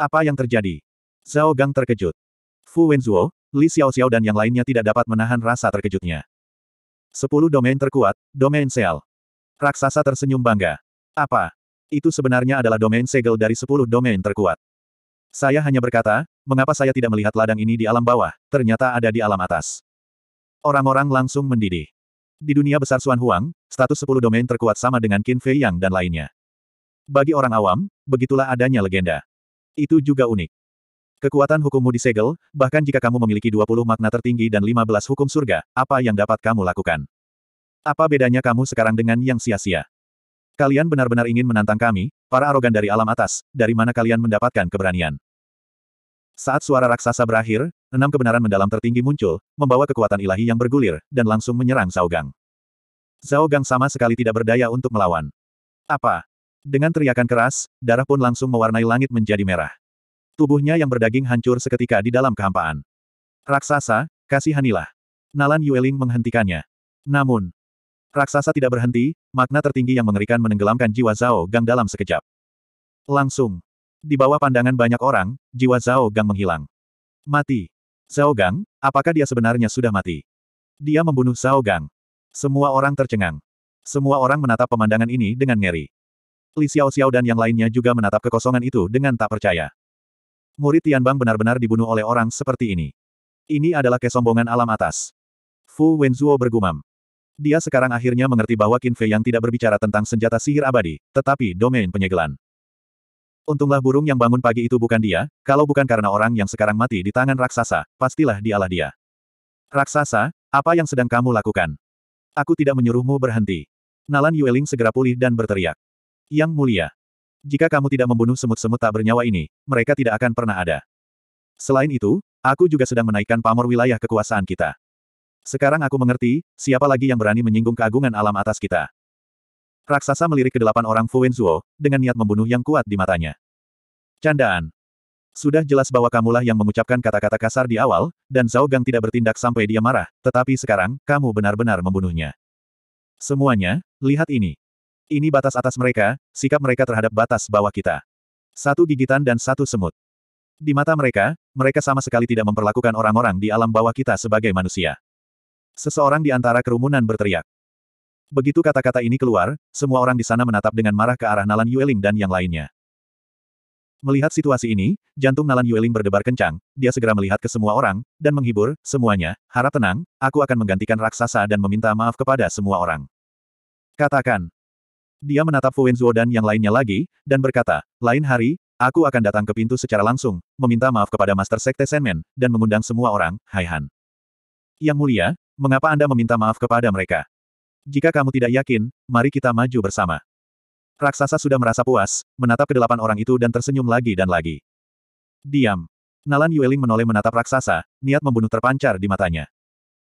Apa yang terjadi? Zhao Gang terkejut. Fu Wenzuo, Li Xiaoxiao dan yang lainnya tidak dapat menahan rasa terkejutnya. Sepuluh domain terkuat, domain sel. Raksasa tersenyum bangga. Apa? itu sebenarnya adalah domain segel dari sepuluh domain terkuat. Saya hanya berkata, mengapa saya tidak melihat ladang ini di alam bawah, ternyata ada di alam atas. Orang-orang langsung mendidih. Di dunia besar Suan Huang, status sepuluh domain terkuat sama dengan Qin Fei Yang dan lainnya. Bagi orang awam, begitulah adanya legenda. Itu juga unik. Kekuatan hukummu disegel, bahkan jika kamu memiliki 20 makna tertinggi dan 15 hukum surga, apa yang dapat kamu lakukan? Apa bedanya kamu sekarang dengan yang sia-sia? Kalian benar-benar ingin menantang kami, para arogan dari alam atas, dari mana kalian mendapatkan keberanian. Saat suara raksasa berakhir, enam kebenaran mendalam tertinggi muncul, membawa kekuatan ilahi yang bergulir, dan langsung menyerang Zhao Gang. Zhao Gang sama sekali tidak berdaya untuk melawan. Apa? Dengan teriakan keras, darah pun langsung mewarnai langit menjadi merah. Tubuhnya yang berdaging hancur seketika di dalam kehampaan. Raksasa, kasihanilah. Nalan Yueling menghentikannya. Namun, Raksasa tidak berhenti, makna tertinggi yang mengerikan menenggelamkan jiwa Zhao Gang dalam sekejap. Langsung. Di bawah pandangan banyak orang, jiwa Zhao Gang menghilang. Mati. Zhao Gang, apakah dia sebenarnya sudah mati? Dia membunuh Zhao Gang. Semua orang tercengang. Semua orang menatap pemandangan ini dengan ngeri. Li Xiao Xiao dan yang lainnya juga menatap kekosongan itu dengan tak percaya. Murid Tianbang benar-benar dibunuh oleh orang seperti ini. Ini adalah kesombongan alam atas. Fu Wenzuo bergumam. Dia sekarang akhirnya mengerti bahwa Qin Fei yang tidak berbicara tentang senjata sihir abadi, tetapi domain penyegelan. Untunglah burung yang bangun pagi itu bukan dia, kalau bukan karena orang yang sekarang mati di tangan raksasa, pastilah dialah dia. Raksasa, apa yang sedang kamu lakukan? Aku tidak menyuruhmu berhenti. Nalan Yueling segera pulih dan berteriak. Yang mulia, jika kamu tidak membunuh semut-semut tak bernyawa ini, mereka tidak akan pernah ada. Selain itu, aku juga sedang menaikkan pamor wilayah kekuasaan kita. Sekarang aku mengerti, siapa lagi yang berani menyinggung keagungan alam atas kita. Raksasa melirik ke delapan orang Fuenzuo, dengan niat membunuh yang kuat di matanya. Candaan. Sudah jelas bahwa kamulah yang mengucapkan kata-kata kasar di awal, dan Zhao Gang tidak bertindak sampai dia marah, tetapi sekarang, kamu benar-benar membunuhnya. Semuanya, lihat ini. Ini batas atas mereka, sikap mereka terhadap batas bawah kita. Satu gigitan dan satu semut. Di mata mereka, mereka sama sekali tidak memperlakukan orang-orang di alam bawah kita sebagai manusia. Seseorang di antara kerumunan berteriak. Begitu kata-kata ini keluar, semua orang di sana menatap dengan marah ke arah Nalan Yueling dan yang lainnya. Melihat situasi ini, jantung Nalan Yueling berdebar kencang, dia segera melihat ke semua orang, dan menghibur, semuanya, harap tenang, aku akan menggantikan raksasa dan meminta maaf kepada semua orang. Katakan. Dia menatap Fuen Zhuo dan yang lainnya lagi, dan berkata, lain hari, aku akan datang ke pintu secara langsung, meminta maaf kepada Master Sekte Senmen, dan mengundang semua orang, Haihan. Yang mulia, mengapa Anda meminta maaf kepada mereka? Jika kamu tidak yakin, mari kita maju bersama. Raksasa sudah merasa puas, menatap ke delapan orang itu dan tersenyum lagi dan lagi. Diam. Nalan Yueling menoleh menatap raksasa, niat membunuh terpancar di matanya.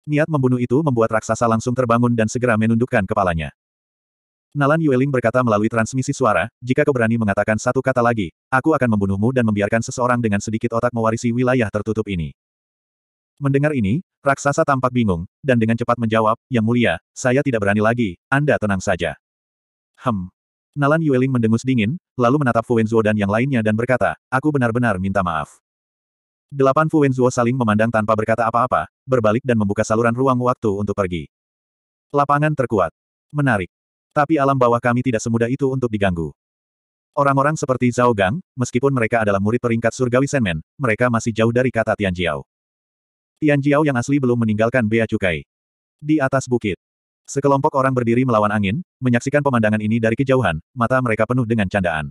Niat membunuh itu membuat raksasa langsung terbangun dan segera menundukkan kepalanya. Nalan Yueling berkata melalui transmisi suara, jika kau berani mengatakan satu kata lagi, aku akan membunuhmu dan membiarkan seseorang dengan sedikit otak mewarisi wilayah tertutup ini. Mendengar ini, raksasa tampak bingung, dan dengan cepat menjawab, Yang mulia, saya tidak berani lagi, Anda tenang saja. Hem. Nalan Yueling mendengus dingin, lalu menatap Fuenzuo dan yang lainnya dan berkata, aku benar-benar minta maaf. Delapan Fuenzuo saling memandang tanpa berkata apa-apa, berbalik dan membuka saluran ruang waktu untuk pergi. Lapangan terkuat. Menarik. Tapi alam bawah kami tidak semudah itu untuk diganggu. Orang-orang seperti Zhao Gang, meskipun mereka adalah murid peringkat surgawi Senmen, mereka masih jauh dari kata Tianjiao. Tian Jiao yang asli belum meninggalkan bea cukai. Di atas bukit. Sekelompok orang berdiri melawan angin, menyaksikan pemandangan ini dari kejauhan, mata mereka penuh dengan candaan.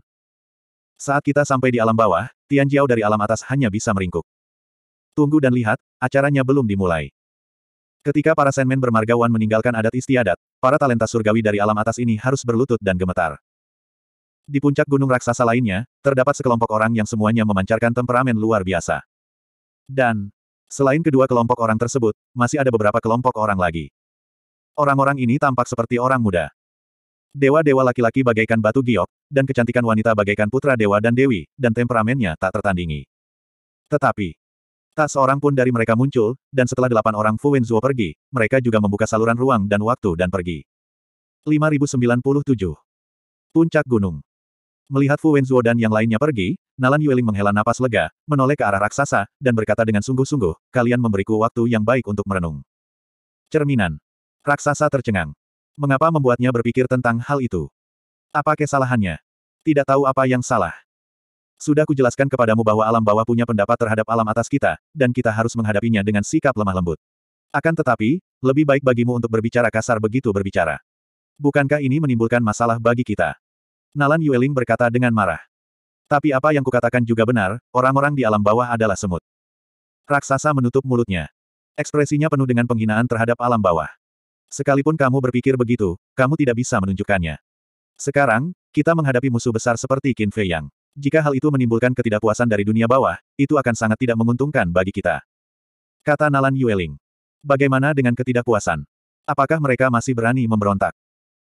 Saat kita sampai di alam bawah, Tian Jiao dari alam atas hanya bisa meringkuk. Tunggu dan lihat, acaranya belum dimulai. Ketika para senmen bermargawan meninggalkan adat istiadat, para talenta surgawi dari alam atas ini harus berlutut dan gemetar. Di puncak gunung raksasa lainnya, terdapat sekelompok orang yang semuanya memancarkan temperamen luar biasa. Dan, Selain kedua kelompok orang tersebut, masih ada beberapa kelompok orang lagi. Orang-orang ini tampak seperti orang muda. Dewa-dewa laki-laki bagaikan batu giok, dan kecantikan wanita bagaikan putra dewa dan dewi, dan temperamennya tak tertandingi. Tetapi, tak seorang pun dari mereka muncul, dan setelah delapan orang Fu Wenzuo pergi, mereka juga membuka saluran ruang dan waktu dan pergi. 5097 Puncak Gunung Melihat Fu Wenzuo dan yang lainnya pergi, Nalan Yueling menghela napas lega, menoleh ke arah raksasa, dan berkata dengan sungguh-sungguh, kalian memberiku waktu yang baik untuk merenung. Cerminan. Raksasa tercengang. Mengapa membuatnya berpikir tentang hal itu? Apa kesalahannya? Tidak tahu apa yang salah. Sudah kujelaskan kepadamu bahwa alam bawah punya pendapat terhadap alam atas kita, dan kita harus menghadapinya dengan sikap lemah lembut. Akan tetapi, lebih baik bagimu untuk berbicara kasar begitu berbicara. Bukankah ini menimbulkan masalah bagi kita? Nalan Yueling berkata dengan marah. Tapi apa yang kukatakan juga benar, orang-orang di alam bawah adalah semut. Raksasa menutup mulutnya. Ekspresinya penuh dengan penghinaan terhadap alam bawah. Sekalipun kamu berpikir begitu, kamu tidak bisa menunjukkannya. Sekarang, kita menghadapi musuh besar seperti Qin Fei Yang. Jika hal itu menimbulkan ketidakpuasan dari dunia bawah, itu akan sangat tidak menguntungkan bagi kita. Kata Nalan Yueling. Bagaimana dengan ketidakpuasan? Apakah mereka masih berani memberontak?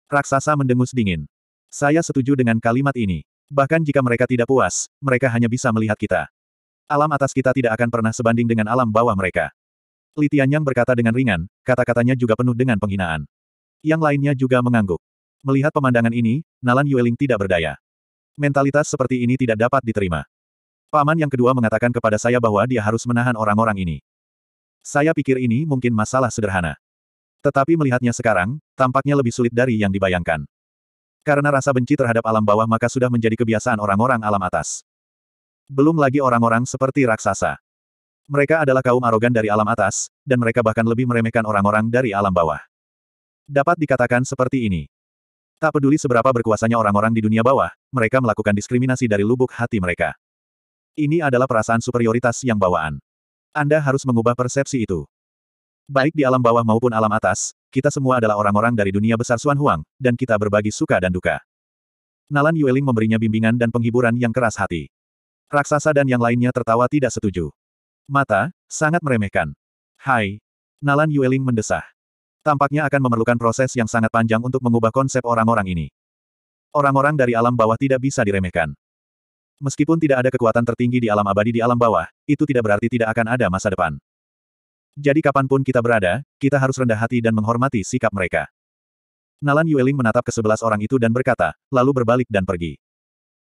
Raksasa mendengus dingin. Saya setuju dengan kalimat ini. Bahkan jika mereka tidak puas, mereka hanya bisa melihat kita. Alam atas kita tidak akan pernah sebanding dengan alam bawah mereka. Litian yang berkata dengan ringan, kata-katanya juga penuh dengan penghinaan. Yang lainnya juga mengangguk. Melihat pemandangan ini, Nalan Yueling tidak berdaya. Mentalitas seperti ini tidak dapat diterima. Paman yang kedua mengatakan kepada saya bahwa dia harus menahan orang-orang ini. Saya pikir ini mungkin masalah sederhana. Tetapi melihatnya sekarang, tampaknya lebih sulit dari yang dibayangkan. Karena rasa benci terhadap alam bawah maka sudah menjadi kebiasaan orang-orang alam atas. Belum lagi orang-orang seperti raksasa. Mereka adalah kaum arogan dari alam atas, dan mereka bahkan lebih meremehkan orang-orang dari alam bawah. Dapat dikatakan seperti ini. Tak peduli seberapa berkuasanya orang-orang di dunia bawah, mereka melakukan diskriminasi dari lubuk hati mereka. Ini adalah perasaan superioritas yang bawaan. Anda harus mengubah persepsi itu. Baik di alam bawah maupun alam atas, kita semua adalah orang-orang dari dunia besar Suan Huang, dan kita berbagi suka dan duka. Nalan Yueling memberinya bimbingan dan penghiburan yang keras hati. Raksasa dan yang lainnya tertawa tidak setuju. Mata, sangat meremehkan. Hai. Nalan Yueling mendesah. Tampaknya akan memerlukan proses yang sangat panjang untuk mengubah konsep orang-orang ini. Orang-orang dari alam bawah tidak bisa diremehkan. Meskipun tidak ada kekuatan tertinggi di alam abadi di alam bawah, itu tidak berarti tidak akan ada masa depan. Jadi kapanpun kita berada, kita harus rendah hati dan menghormati sikap mereka. Nalan Yueling menatap ke sebelas orang itu dan berkata, lalu berbalik dan pergi.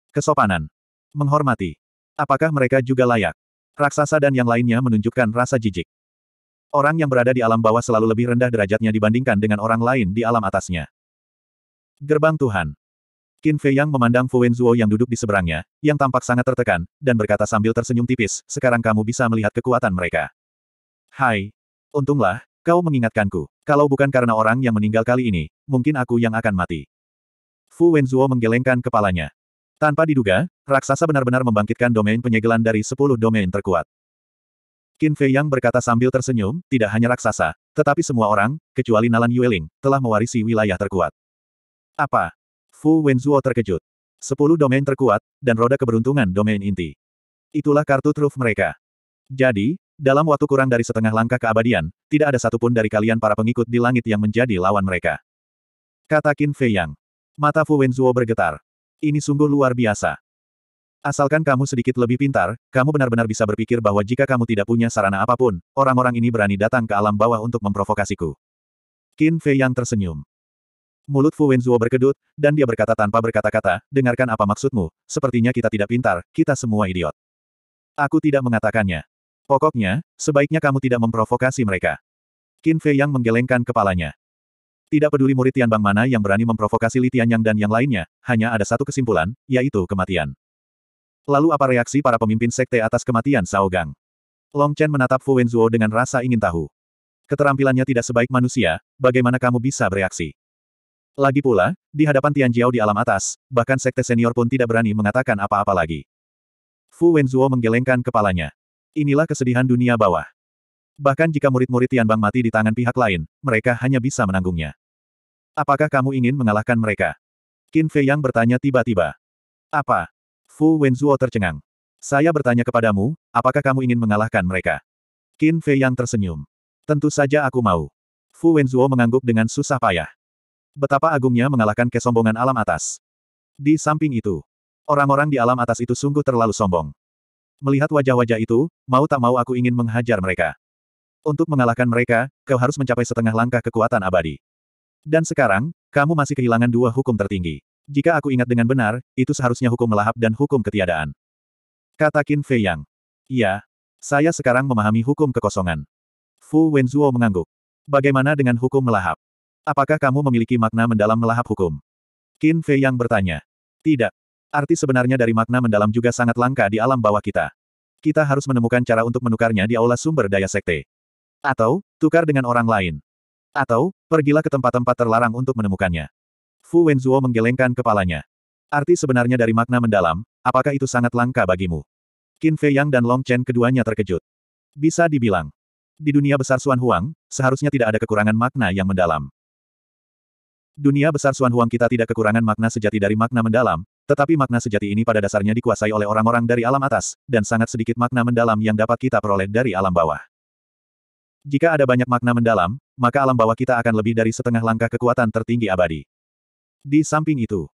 Kesopanan. Menghormati. Apakah mereka juga layak? Raksasa dan yang lainnya menunjukkan rasa jijik. Orang yang berada di alam bawah selalu lebih rendah derajatnya dibandingkan dengan orang lain di alam atasnya. Gerbang Tuhan. Qin Fei Yang memandang Fu Wenzuo yang duduk di seberangnya, yang tampak sangat tertekan, dan berkata sambil tersenyum tipis, sekarang kamu bisa melihat kekuatan mereka. Hai. Untunglah, kau mengingatkanku. Kalau bukan karena orang yang meninggal kali ini, mungkin aku yang akan mati. Fu Wenzuo menggelengkan kepalanya. Tanpa diduga, raksasa benar-benar membangkitkan domain penyegelan dari sepuluh domain terkuat. Qin Fei Yang berkata sambil tersenyum, tidak hanya raksasa, tetapi semua orang, kecuali Nalan Yueling, telah mewarisi wilayah terkuat. Apa? Fu Wenzuo terkejut. Sepuluh domain terkuat, dan roda keberuntungan domain inti. Itulah kartu truf mereka. Jadi, dalam waktu kurang dari setengah langkah keabadian, tidak ada satupun dari kalian para pengikut di langit yang menjadi lawan mereka. Kata Qin Fei Yang. Mata Fu Wenzuo bergetar. Ini sungguh luar biasa. Asalkan kamu sedikit lebih pintar, kamu benar-benar bisa berpikir bahwa jika kamu tidak punya sarana apapun, orang-orang ini berani datang ke alam bawah untuk memprovokasiku. Qin Fei Yang tersenyum. Mulut Fu Wenzuo berkedut, dan dia berkata tanpa berkata-kata, dengarkan apa maksudmu, sepertinya kita tidak pintar, kita semua idiot. Aku tidak mengatakannya. Pokoknya, sebaiknya kamu tidak memprovokasi mereka. Qin Fei yang menggelengkan kepalanya. Tidak peduli murid Tianbang mana yang berani memprovokasi Li Tianyang dan yang lainnya, hanya ada satu kesimpulan, yaitu kematian. Lalu apa reaksi para pemimpin sekte atas kematian Zhao Gang? Long Chen menatap Fu Wenzuo dengan rasa ingin tahu. Keterampilannya tidak sebaik manusia, bagaimana kamu bisa bereaksi? Lagi pula, di hadapan Tian Jiao di alam atas, bahkan sekte senior pun tidak berani mengatakan apa-apa lagi. Fu Wenzuo menggelengkan kepalanya. Inilah kesedihan dunia bawah. Bahkan jika murid-murid Tianbang mati di tangan pihak lain, mereka hanya bisa menanggungnya. Apakah kamu ingin mengalahkan mereka? Qin Fei Yang bertanya tiba-tiba. Apa? Fu Wenzuo tercengang. Saya bertanya kepadamu, apakah kamu ingin mengalahkan mereka? Qin Fei Yang tersenyum. Tentu saja aku mau. Fu Wenzuo mengangguk dengan susah payah. Betapa agungnya mengalahkan kesombongan alam atas. Di samping itu, orang-orang di alam atas itu sungguh terlalu sombong. Melihat wajah-wajah itu, mau tak mau aku ingin menghajar mereka. Untuk mengalahkan mereka, kau harus mencapai setengah langkah kekuatan abadi. Dan sekarang, kamu masih kehilangan dua hukum tertinggi. Jika aku ingat dengan benar, itu seharusnya hukum melahap dan hukum ketiadaan. Kata Qin Fei Yang. Iya, saya sekarang memahami hukum kekosongan. Fu Wenzuo mengangguk. Bagaimana dengan hukum melahap? Apakah kamu memiliki makna mendalam melahap hukum? Qin Fei Yang bertanya. Tidak, Arti sebenarnya dari makna mendalam juga sangat langka di alam bawah kita. Kita harus menemukan cara untuk menukarnya di aula sumber daya sekte. Atau, tukar dengan orang lain. Atau, pergilah ke tempat-tempat terlarang untuk menemukannya. Fu Wenzuo menggelengkan kepalanya. Arti sebenarnya dari makna mendalam, apakah itu sangat langka bagimu? Qin Fei Yang dan Long Chen keduanya terkejut. Bisa dibilang. Di dunia besar Xuan Huang, seharusnya tidak ada kekurangan makna yang mendalam. Dunia besar Xuan Huang kita tidak kekurangan makna sejati dari makna mendalam, tetapi makna sejati ini pada dasarnya dikuasai oleh orang-orang dari alam atas, dan sangat sedikit makna mendalam yang dapat kita peroleh dari alam bawah. Jika ada banyak makna mendalam, maka alam bawah kita akan lebih dari setengah langkah kekuatan tertinggi abadi. Di samping itu,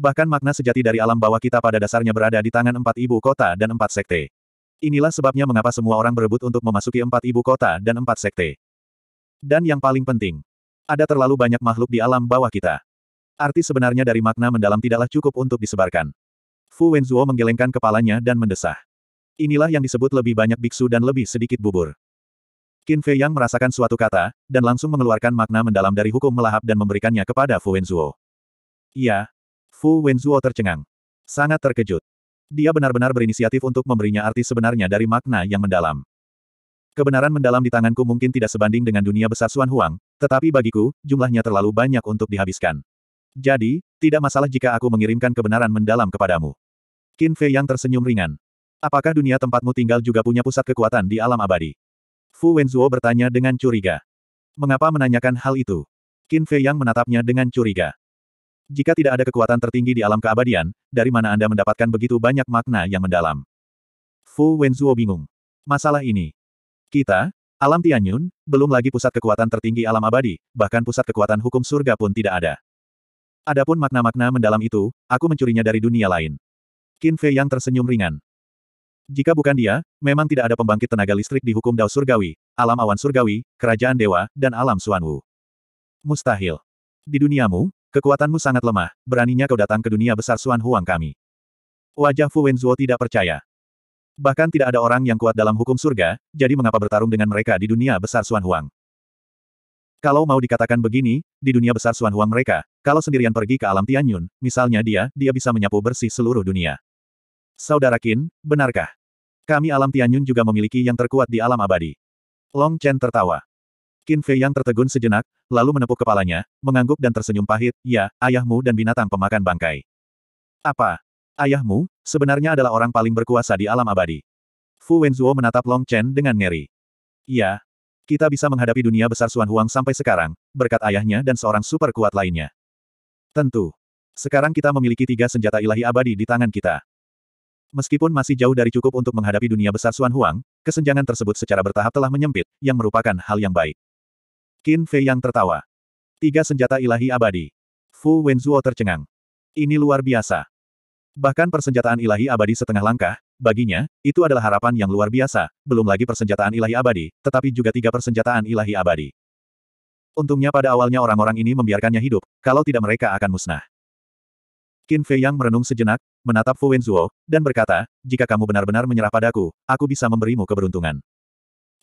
bahkan makna sejati dari alam bawah kita pada dasarnya berada di tangan empat ibu kota dan empat sekte. Inilah sebabnya mengapa semua orang berebut untuk memasuki empat ibu kota dan empat sekte. Dan yang paling penting, ada terlalu banyak makhluk di alam bawah kita. Arti sebenarnya dari makna mendalam tidaklah cukup untuk disebarkan. Fu Wenzuo menggelengkan kepalanya dan mendesah. Inilah yang disebut lebih banyak biksu dan lebih sedikit bubur. Qin Fei Yang merasakan suatu kata, dan langsung mengeluarkan makna mendalam dari hukum melahap dan memberikannya kepada Fu Wenzuo. Iya. Fu Wenzuo tercengang. Sangat terkejut. Dia benar-benar berinisiatif untuk memberinya arti sebenarnya dari makna yang mendalam. Kebenaran mendalam di tanganku mungkin tidak sebanding dengan dunia besar Xuan Huang, tetapi bagiku, jumlahnya terlalu banyak untuk dihabiskan. Jadi, tidak masalah jika aku mengirimkan kebenaran mendalam kepadamu. Qin Fei yang tersenyum ringan. Apakah dunia tempatmu tinggal juga punya pusat kekuatan di alam abadi? Fu Wenzuo bertanya dengan curiga. Mengapa menanyakan hal itu? Qin Fei yang menatapnya dengan curiga. Jika tidak ada kekuatan tertinggi di alam keabadian, dari mana Anda mendapatkan begitu banyak makna yang mendalam? Fu Wenzuo bingung. Masalah ini. Kita, alam Tianyun, belum lagi pusat kekuatan tertinggi alam abadi, bahkan pusat kekuatan hukum surga pun tidak ada. Adapun makna-makna mendalam itu, aku mencurinya dari dunia lain. Qin Fei yang tersenyum ringan. Jika bukan dia, memang tidak ada pembangkit tenaga listrik di hukum Dao Surgawi, alam awan surgawi, kerajaan dewa, dan alam Suanwu. Mustahil. Di duniamu, kekuatanmu sangat lemah, beraninya kau datang ke dunia besar Suan Huang kami. Wajah Fu Wenzuo tidak percaya. Bahkan tidak ada orang yang kuat dalam hukum surga, jadi mengapa bertarung dengan mereka di dunia besar Suan Huang? Kalau mau dikatakan begini, di dunia besar Suan Huang mereka, kalau sendirian pergi ke alam Tianyun, misalnya dia, dia bisa menyapu bersih seluruh dunia. Saudara Qin, benarkah? Kami alam Tianyun juga memiliki yang terkuat di alam abadi. Long Chen tertawa. Qin Fei yang tertegun sejenak, lalu menepuk kepalanya, mengangguk dan tersenyum pahit, ya, ayahmu dan binatang pemakan bangkai. Apa? Ayahmu, sebenarnya adalah orang paling berkuasa di alam abadi. Fu Wenzuo menatap Long Chen dengan ngeri. Ya. Kita bisa menghadapi dunia besar Suan Huang sampai sekarang, berkat ayahnya dan seorang super kuat lainnya. Tentu. Sekarang kita memiliki tiga senjata ilahi abadi di tangan kita. Meskipun masih jauh dari cukup untuk menghadapi dunia besar Suan Huang, kesenjangan tersebut secara bertahap telah menyempit, yang merupakan hal yang baik. Qin Fei yang tertawa. Tiga senjata ilahi abadi. Fu Wenzuo tercengang. Ini luar biasa. Bahkan persenjataan ilahi abadi setengah langkah, Baginya, itu adalah harapan yang luar biasa, belum lagi persenjataan ilahi abadi, tetapi juga tiga persenjataan ilahi abadi. Untungnya pada awalnya orang-orang ini membiarkannya hidup, kalau tidak mereka akan musnah. Qin Fei Yang merenung sejenak, menatap Fu Wenzuo, dan berkata, jika kamu benar-benar menyerah padaku, aku bisa memberimu keberuntungan.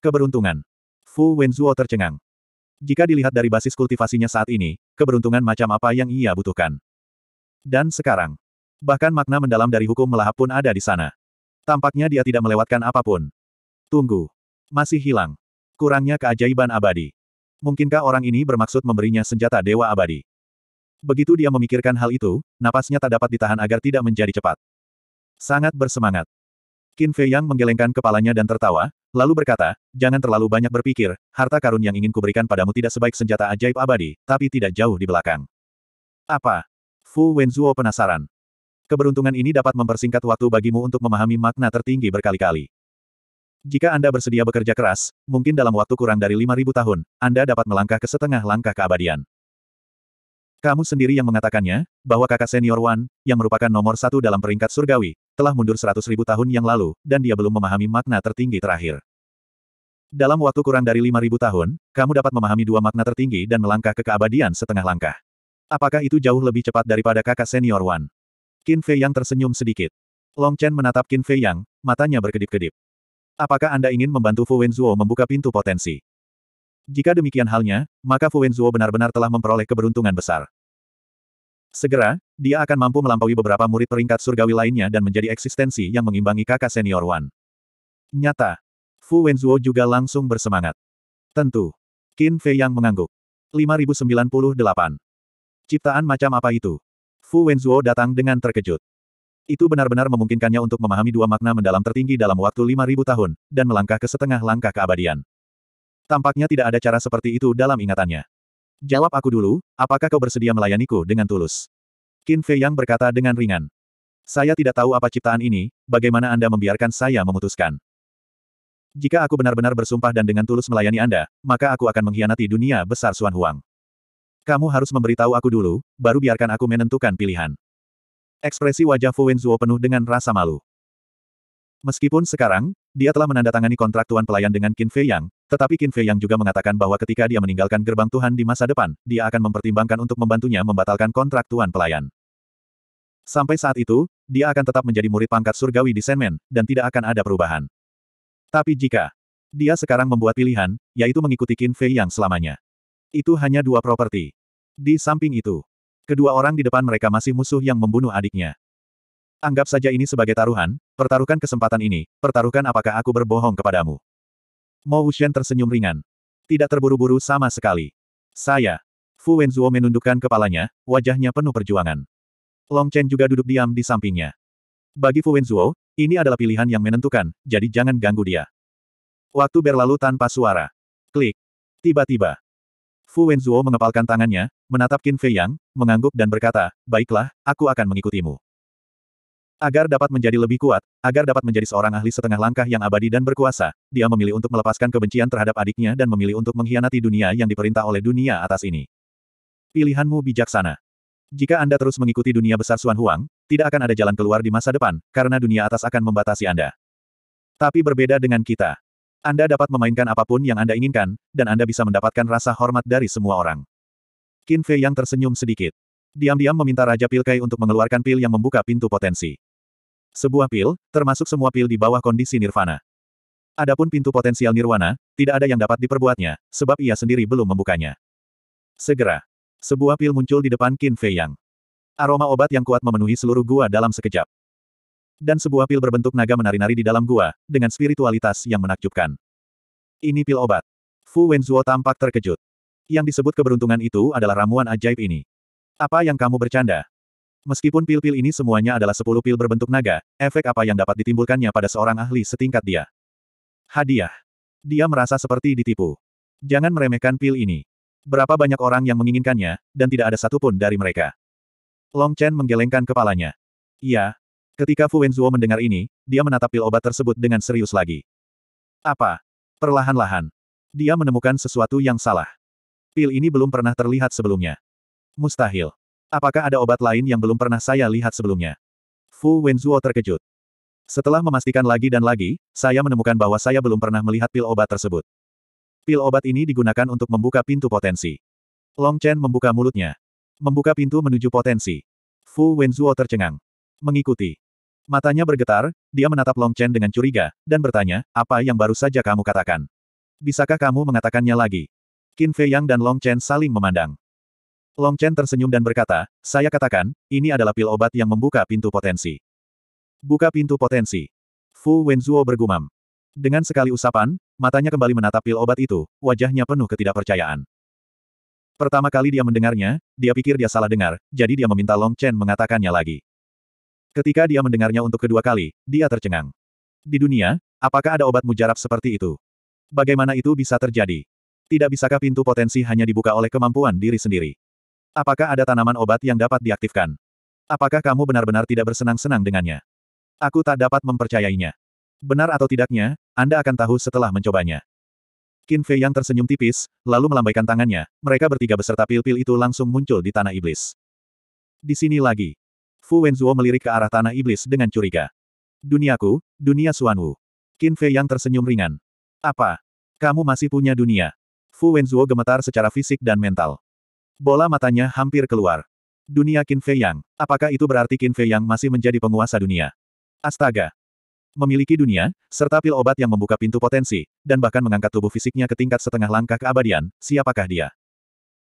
Keberuntungan. Fu Wenzuo tercengang. Jika dilihat dari basis kultivasinya saat ini, keberuntungan macam apa yang ia butuhkan. Dan sekarang, bahkan makna mendalam dari hukum melahap pun ada di sana. Tampaknya dia tidak melewatkan apapun. Tunggu. Masih hilang. Kurangnya keajaiban abadi. Mungkinkah orang ini bermaksud memberinya senjata dewa abadi? Begitu dia memikirkan hal itu, napasnya tak dapat ditahan agar tidak menjadi cepat. Sangat bersemangat. Qin Fei Yang menggelengkan kepalanya dan tertawa, lalu berkata, jangan terlalu banyak berpikir, harta karun yang ingin kuberikan padamu tidak sebaik senjata ajaib abadi, tapi tidak jauh di belakang. Apa? Fu Wenzuo penasaran. Keberuntungan ini dapat mempersingkat waktu bagimu untuk memahami makna tertinggi berkali-kali. Jika Anda bersedia bekerja keras, mungkin dalam waktu kurang dari 5.000 tahun, Anda dapat melangkah ke setengah langkah keabadian. Kamu sendiri yang mengatakannya, bahwa kakak senior Wan, yang merupakan nomor satu dalam peringkat surgawi, telah mundur 100.000 tahun yang lalu, dan dia belum memahami makna tertinggi terakhir. Dalam waktu kurang dari 5.000 tahun, kamu dapat memahami dua makna tertinggi dan melangkah ke keabadian setengah langkah. Apakah itu jauh lebih cepat daripada kakak senior Wan? Qin Fei Yang tersenyum sedikit. Long Chen menatap Qin Fei Yang, matanya berkedip-kedip. Apakah Anda ingin membantu Fu Wenzuo membuka pintu potensi? Jika demikian halnya, maka Fu Wenzuo benar-benar telah memperoleh keberuntungan besar. Segera, dia akan mampu melampaui beberapa murid peringkat surgawi lainnya dan menjadi eksistensi yang mengimbangi kakak senior Wan. Nyata, Fu Wenzuo juga langsung bersemangat. Tentu. Qin Fei Yang mengangguk. 5098. Ciptaan macam apa itu? Fu Wenzhuo datang dengan terkejut. Itu benar-benar memungkinkannya untuk memahami dua makna mendalam tertinggi dalam waktu 5.000 tahun, dan melangkah ke setengah langkah keabadian. Tampaknya tidak ada cara seperti itu dalam ingatannya. Jawab aku dulu, apakah kau bersedia melayaniku dengan tulus? Qin Fei Yang berkata dengan ringan. Saya tidak tahu apa ciptaan ini, bagaimana Anda membiarkan saya memutuskan. Jika aku benar-benar bersumpah dan dengan tulus melayani Anda, maka aku akan mengkhianati dunia besar Xuan Huang. Kamu harus memberitahu aku dulu, baru biarkan aku menentukan pilihan. Ekspresi wajah Fu Wenzuo penuh dengan rasa malu. Meskipun sekarang, dia telah menandatangani kontrak Tuan Pelayan dengan Qin Fei Yang, tetapi Qin Fei Yang juga mengatakan bahwa ketika dia meninggalkan gerbang Tuhan di masa depan, dia akan mempertimbangkan untuk membantunya membatalkan kontrak Tuan Pelayan. Sampai saat itu, dia akan tetap menjadi murid pangkat surgawi di Senmen, dan tidak akan ada perubahan. Tapi jika dia sekarang membuat pilihan, yaitu mengikuti Qin Fei Yang selamanya. Itu hanya dua properti. Di samping itu, kedua orang di depan mereka masih musuh yang membunuh adiknya. Anggap saja ini sebagai taruhan, pertaruhkan kesempatan ini, pertaruhkan apakah aku berbohong kepadamu. Mo Wuxian tersenyum ringan. Tidak terburu-buru sama sekali. Saya. Fu Wenzuo menundukkan kepalanya, wajahnya penuh perjuangan. Long Chen juga duduk diam di sampingnya. Bagi Fu Wenzuo, ini adalah pilihan yang menentukan, jadi jangan ganggu dia. Waktu berlalu tanpa suara. Klik. Tiba-tiba, Fu Wenzuo mengepalkan tangannya, menatap Qin Fei Yang, mengangguk dan berkata, baiklah, aku akan mengikutimu. Agar dapat menjadi lebih kuat, agar dapat menjadi seorang ahli setengah langkah yang abadi dan berkuasa, dia memilih untuk melepaskan kebencian terhadap adiknya dan memilih untuk mengkhianati dunia yang diperintah oleh dunia atas ini. Pilihanmu bijaksana. Jika Anda terus mengikuti dunia besar Suan Huang, tidak akan ada jalan keluar di masa depan, karena dunia atas akan membatasi Anda. Tapi berbeda dengan kita. Anda dapat memainkan apapun yang Anda inginkan, dan Anda bisa mendapatkan rasa hormat dari semua orang. Qin Fei yang tersenyum sedikit. Diam-diam meminta Raja Pilkai untuk mengeluarkan pil yang membuka pintu potensi. Sebuah pil, termasuk semua pil di bawah kondisi nirvana. Adapun pintu potensial nirwana, tidak ada yang dapat diperbuatnya, sebab ia sendiri belum membukanya. Segera, sebuah pil muncul di depan Qin Fei Yang. Aroma obat yang kuat memenuhi seluruh gua dalam sekejap dan sebuah pil berbentuk naga menari-nari di dalam gua, dengan spiritualitas yang menakjubkan. Ini pil obat. Fu Wenzuo tampak terkejut. Yang disebut keberuntungan itu adalah ramuan ajaib ini. Apa yang kamu bercanda? Meskipun pil-pil ini semuanya adalah sepuluh pil berbentuk naga, efek apa yang dapat ditimbulkannya pada seorang ahli setingkat dia? Hadiah. Dia merasa seperti ditipu. Jangan meremehkan pil ini. Berapa banyak orang yang menginginkannya, dan tidak ada satupun dari mereka. Long Chen menggelengkan kepalanya. Iya, Ketika Fu Wenzuo mendengar ini, dia menatap pil obat tersebut dengan serius lagi. Apa? Perlahan-lahan. Dia menemukan sesuatu yang salah. Pil ini belum pernah terlihat sebelumnya. Mustahil. Apakah ada obat lain yang belum pernah saya lihat sebelumnya? Fu Wenzuo terkejut. Setelah memastikan lagi dan lagi, saya menemukan bahwa saya belum pernah melihat pil obat tersebut. Pil obat ini digunakan untuk membuka pintu potensi. Long Chen membuka mulutnya. Membuka pintu menuju potensi. Fu Wenzuo tercengang. Mengikuti. Matanya bergetar, dia menatap Long Chen dengan curiga, dan bertanya, apa yang baru saja kamu katakan? Bisakah kamu mengatakannya lagi? Qin Fei Yang dan Long Chen saling memandang. Long Chen tersenyum dan berkata, saya katakan, ini adalah pil obat yang membuka pintu potensi. Buka pintu potensi. Fu Wenzuo bergumam. Dengan sekali usapan, matanya kembali menatap pil obat itu, wajahnya penuh ketidakpercayaan. Pertama kali dia mendengarnya, dia pikir dia salah dengar, jadi dia meminta Long Chen mengatakannya lagi. Ketika dia mendengarnya untuk kedua kali, dia tercengang. Di dunia, apakah ada obat mujarab seperti itu? Bagaimana itu bisa terjadi? Tidak bisakah pintu potensi hanya dibuka oleh kemampuan diri sendiri? Apakah ada tanaman obat yang dapat diaktifkan? Apakah kamu benar-benar tidak bersenang-senang dengannya? Aku tak dapat mempercayainya. Benar atau tidaknya, Anda akan tahu setelah mencobanya. Qin Fei yang tersenyum tipis, lalu melambaikan tangannya, mereka bertiga beserta pil-pil itu langsung muncul di tanah iblis. Di sini lagi, Fu Wenzuo melirik ke arah tanah iblis dengan curiga. Duniaku, dunia Suanwu. Qin Fei yang tersenyum ringan. Apa? Kamu masih punya dunia? Fu Wenzuo gemetar secara fisik dan mental. Bola matanya hampir keluar. Dunia Qin Fei Yang. Apakah itu berarti Qin Fei Yang masih menjadi penguasa dunia? Astaga. Memiliki dunia, serta pil obat yang membuka pintu potensi, dan bahkan mengangkat tubuh fisiknya ke tingkat setengah langkah keabadian, siapakah dia?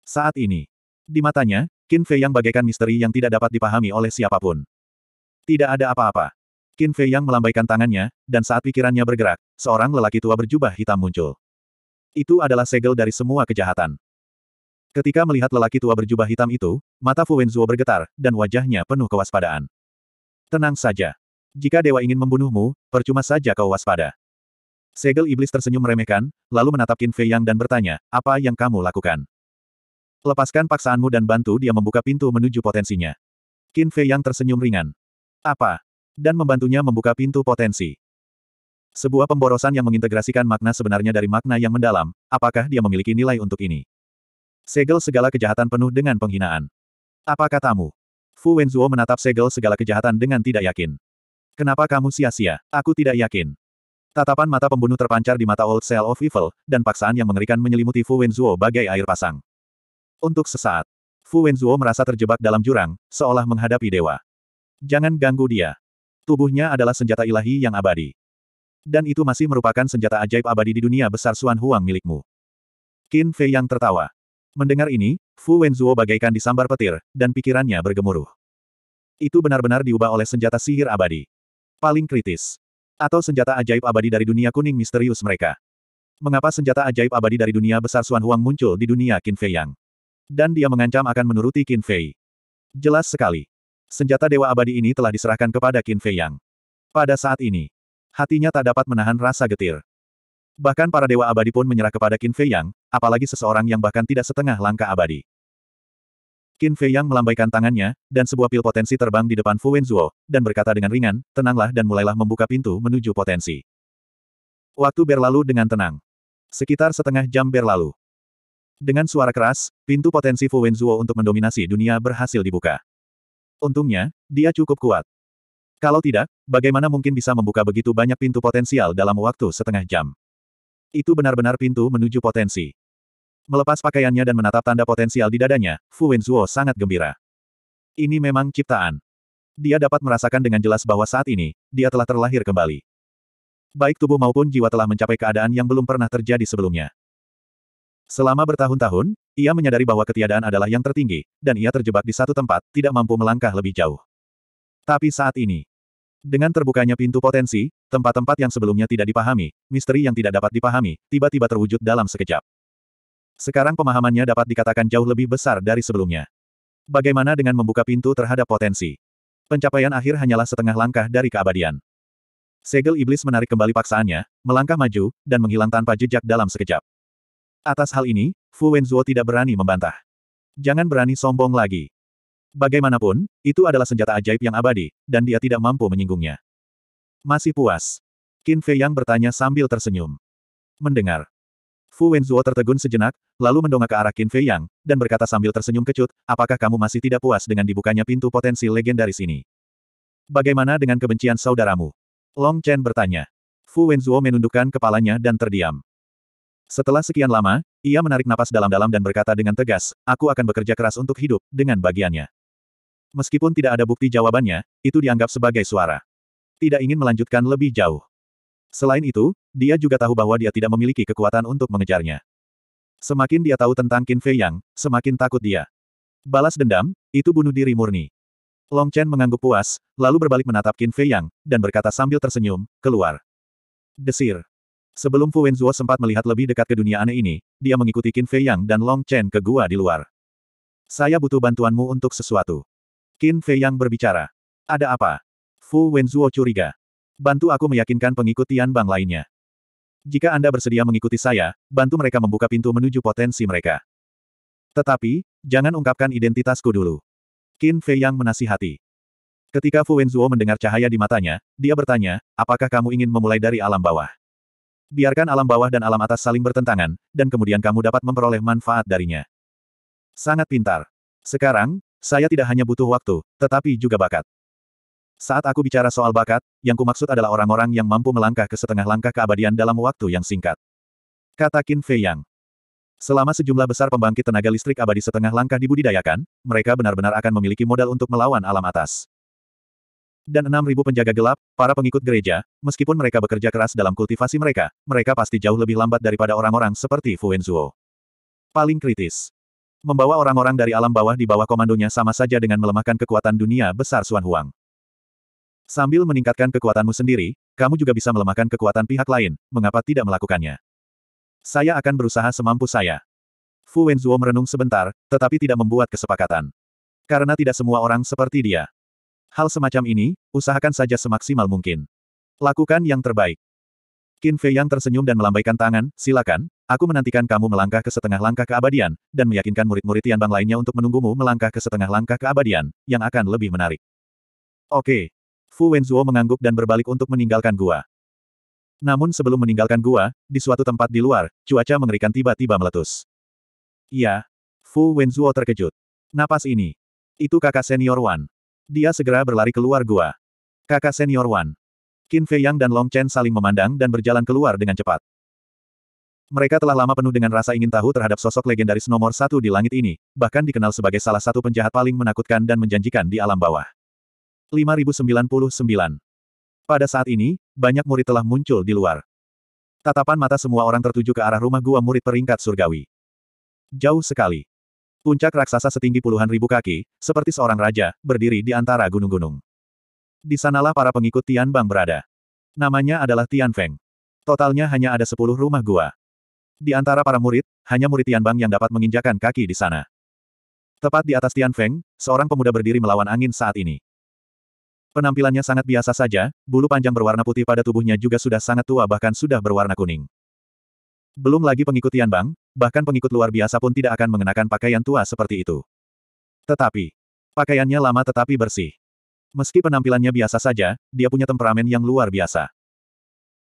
Saat ini. Di matanya, Qin Fei Yang bagaikan misteri yang tidak dapat dipahami oleh siapapun. Tidak ada apa-apa. Qin Fei Yang melambaikan tangannya, dan saat pikirannya bergerak, seorang lelaki tua berjubah hitam muncul. Itu adalah segel dari semua kejahatan. Ketika melihat lelaki tua berjubah hitam itu, mata Fu Wenzuo bergetar, dan wajahnya penuh kewaspadaan. Tenang saja. Jika dewa ingin membunuhmu, percuma saja kau waspada. Segel iblis tersenyum meremehkan, lalu menatap Qin Fei Yang dan bertanya, apa yang kamu lakukan? Lepaskan paksaanmu dan bantu dia membuka pintu menuju potensinya. Qin Fei yang tersenyum ringan. Apa? Dan membantunya membuka pintu potensi. Sebuah pemborosan yang mengintegrasikan makna sebenarnya dari makna yang mendalam, apakah dia memiliki nilai untuk ini? Segel segala kejahatan penuh dengan penghinaan. Apa katamu? Fu Wenzuo menatap segel segala kejahatan dengan tidak yakin. Kenapa kamu sia-sia? Aku tidak yakin. Tatapan mata pembunuh terpancar di mata Old Cell of Evil, dan paksaan yang mengerikan menyelimuti Fu Wenzuo bagai air pasang. Untuk sesaat, Fu Wenzuo merasa terjebak dalam jurang, seolah menghadapi dewa. Jangan ganggu dia. Tubuhnya adalah senjata ilahi yang abadi. Dan itu masih merupakan senjata ajaib abadi di dunia besar Suan Huang milikmu. Qin Fei yang tertawa. Mendengar ini, Fu Wenzuo bagaikan disambar petir, dan pikirannya bergemuruh. Itu benar-benar diubah oleh senjata sihir abadi. Paling kritis. Atau senjata ajaib abadi dari dunia kuning misterius mereka. Mengapa senjata ajaib abadi dari dunia besar Suan Huang muncul di dunia Qin Fei Yang? Dan dia mengancam akan menuruti Qin Fei. Jelas sekali. Senjata Dewa Abadi ini telah diserahkan kepada Qin Fei Yang. Pada saat ini, hatinya tak dapat menahan rasa getir. Bahkan para Dewa Abadi pun menyerah kepada Qin Fei Yang, apalagi seseorang yang bahkan tidak setengah langkah abadi. Qin Fei Yang melambaikan tangannya, dan sebuah pil potensi terbang di depan Fu Wenzuo, dan berkata dengan ringan, tenanglah dan mulailah membuka pintu menuju potensi. Waktu berlalu dengan tenang. Sekitar setengah jam berlalu. Dengan suara keras, pintu potensi Fu Wenzuo untuk mendominasi dunia berhasil dibuka. Untungnya, dia cukup kuat. Kalau tidak, bagaimana mungkin bisa membuka begitu banyak pintu potensial dalam waktu setengah jam? Itu benar-benar pintu menuju potensi. Melepas pakaiannya dan menatap tanda potensial di dadanya, Fu Wenzuo sangat gembira. Ini memang ciptaan. Dia dapat merasakan dengan jelas bahwa saat ini, dia telah terlahir kembali. Baik tubuh maupun jiwa telah mencapai keadaan yang belum pernah terjadi sebelumnya. Selama bertahun-tahun, ia menyadari bahwa ketiadaan adalah yang tertinggi, dan ia terjebak di satu tempat, tidak mampu melangkah lebih jauh. Tapi saat ini, dengan terbukanya pintu potensi, tempat-tempat yang sebelumnya tidak dipahami, misteri yang tidak dapat dipahami, tiba-tiba terwujud dalam sekejap. Sekarang pemahamannya dapat dikatakan jauh lebih besar dari sebelumnya. Bagaimana dengan membuka pintu terhadap potensi? Pencapaian akhir hanyalah setengah langkah dari keabadian. Segel iblis menarik kembali paksaannya, melangkah maju, dan menghilang tanpa jejak dalam sekejap. Atas hal ini, Fu Wenzuo tidak berani membantah. Jangan berani sombong lagi. Bagaimanapun, itu adalah senjata ajaib yang abadi, dan dia tidak mampu menyinggungnya. Masih puas? Qin Fei Yang bertanya sambil tersenyum. Mendengar. Fu Wenzuo tertegun sejenak, lalu mendongak ke arah Qin Fei Yang, dan berkata sambil tersenyum kecut, apakah kamu masih tidak puas dengan dibukanya pintu potensi legendaris ini? Bagaimana dengan kebencian saudaramu? Long Chen bertanya. Fu Wenzuo menundukkan kepalanya dan terdiam. Setelah sekian lama, ia menarik napas dalam-dalam dan berkata dengan tegas, aku akan bekerja keras untuk hidup, dengan bagiannya. Meskipun tidak ada bukti jawabannya, itu dianggap sebagai suara. Tidak ingin melanjutkan lebih jauh. Selain itu, dia juga tahu bahwa dia tidak memiliki kekuatan untuk mengejarnya. Semakin dia tahu tentang Qin Fei Yang, semakin takut dia. Balas dendam, itu bunuh diri murni. Long Chen mengangguk puas, lalu berbalik menatap Qin Fei Yang, dan berkata sambil tersenyum, keluar. Desir. Sebelum Fu Wenzuo sempat melihat lebih dekat ke dunia aneh ini, dia mengikuti Qin Fei Yang dan Long Chen ke gua di luar. Saya butuh bantuanmu untuk sesuatu. Qin Fei Yang berbicara. Ada apa? Fu Wenzuo curiga. Bantu aku meyakinkan pengikut Tian Bang lainnya. Jika Anda bersedia mengikuti saya, bantu mereka membuka pintu menuju potensi mereka. Tetapi, jangan ungkapkan identitasku dulu. Qin Fei Yang menasihati. Ketika Fu Wenzuo mendengar cahaya di matanya, dia bertanya, apakah kamu ingin memulai dari alam bawah? biarkan alam bawah dan alam atas saling bertentangan, dan kemudian kamu dapat memperoleh manfaat darinya. Sangat pintar. Sekarang, saya tidak hanya butuh waktu, tetapi juga bakat. Saat aku bicara soal bakat, yang kumaksud adalah orang-orang yang mampu melangkah ke setengah langkah keabadian dalam waktu yang singkat. Kata Qin Fei Yang. Selama sejumlah besar pembangkit tenaga listrik abadi setengah langkah dibudidayakan, mereka benar-benar akan memiliki modal untuk melawan alam atas dan 6.000 penjaga gelap, para pengikut gereja, meskipun mereka bekerja keras dalam kultivasi mereka, mereka pasti jauh lebih lambat daripada orang-orang seperti Fuenzuo. Paling kritis. Membawa orang-orang dari alam bawah di bawah komandonya sama saja dengan melemahkan kekuatan dunia besar Suan Huang. Sambil meningkatkan kekuatanmu sendiri, kamu juga bisa melemahkan kekuatan pihak lain, mengapa tidak melakukannya? Saya akan berusaha semampu saya. Fu Wenzuo merenung sebentar, tetapi tidak membuat kesepakatan. Karena tidak semua orang seperti dia. Hal semacam ini, usahakan saja semaksimal mungkin. Lakukan yang terbaik. Qin Fei yang tersenyum dan melambaikan tangan, silakan, aku menantikan kamu melangkah ke setengah langkah keabadian, dan meyakinkan murid-murid Tianbang lainnya untuk menunggumu melangkah ke setengah langkah keabadian, yang akan lebih menarik. Oke. Fu Wenzuo mengangguk dan berbalik untuk meninggalkan gua. Namun sebelum meninggalkan gua, di suatu tempat di luar, cuaca mengerikan tiba-tiba meletus. Iya. Fu Wenzuo terkejut. Napas ini. Itu kakak senior Wan. Dia segera berlari keluar gua. Kakak senior Wan. Qin Fei Yang dan Long Chen saling memandang dan berjalan keluar dengan cepat. Mereka telah lama penuh dengan rasa ingin tahu terhadap sosok legendaris nomor satu di langit ini, bahkan dikenal sebagai salah satu penjahat paling menakutkan dan menjanjikan di alam bawah. 5099 Pada saat ini, banyak murid telah muncul di luar. Tatapan mata semua orang tertuju ke arah rumah gua murid peringkat surgawi. Jauh sekali. Puncak raksasa setinggi puluhan ribu kaki, seperti seorang raja, berdiri di antara gunung-gunung. Di sanalah para pengikut Tian Bang berada. Namanya adalah Tian Feng. Totalnya hanya ada sepuluh rumah gua. Di antara para murid, hanya murid Tian Bang yang dapat menginjakan kaki di sana. Tepat di atas Tian Feng, seorang pemuda berdiri melawan angin saat ini. Penampilannya sangat biasa saja, bulu panjang berwarna putih pada tubuhnya juga sudah sangat tua bahkan sudah berwarna kuning. Belum lagi pengikut Tian Bang, bahkan pengikut luar biasa pun tidak akan mengenakan pakaian tua seperti itu. Tetapi, pakaiannya lama tetapi bersih. Meski penampilannya biasa saja, dia punya temperamen yang luar biasa.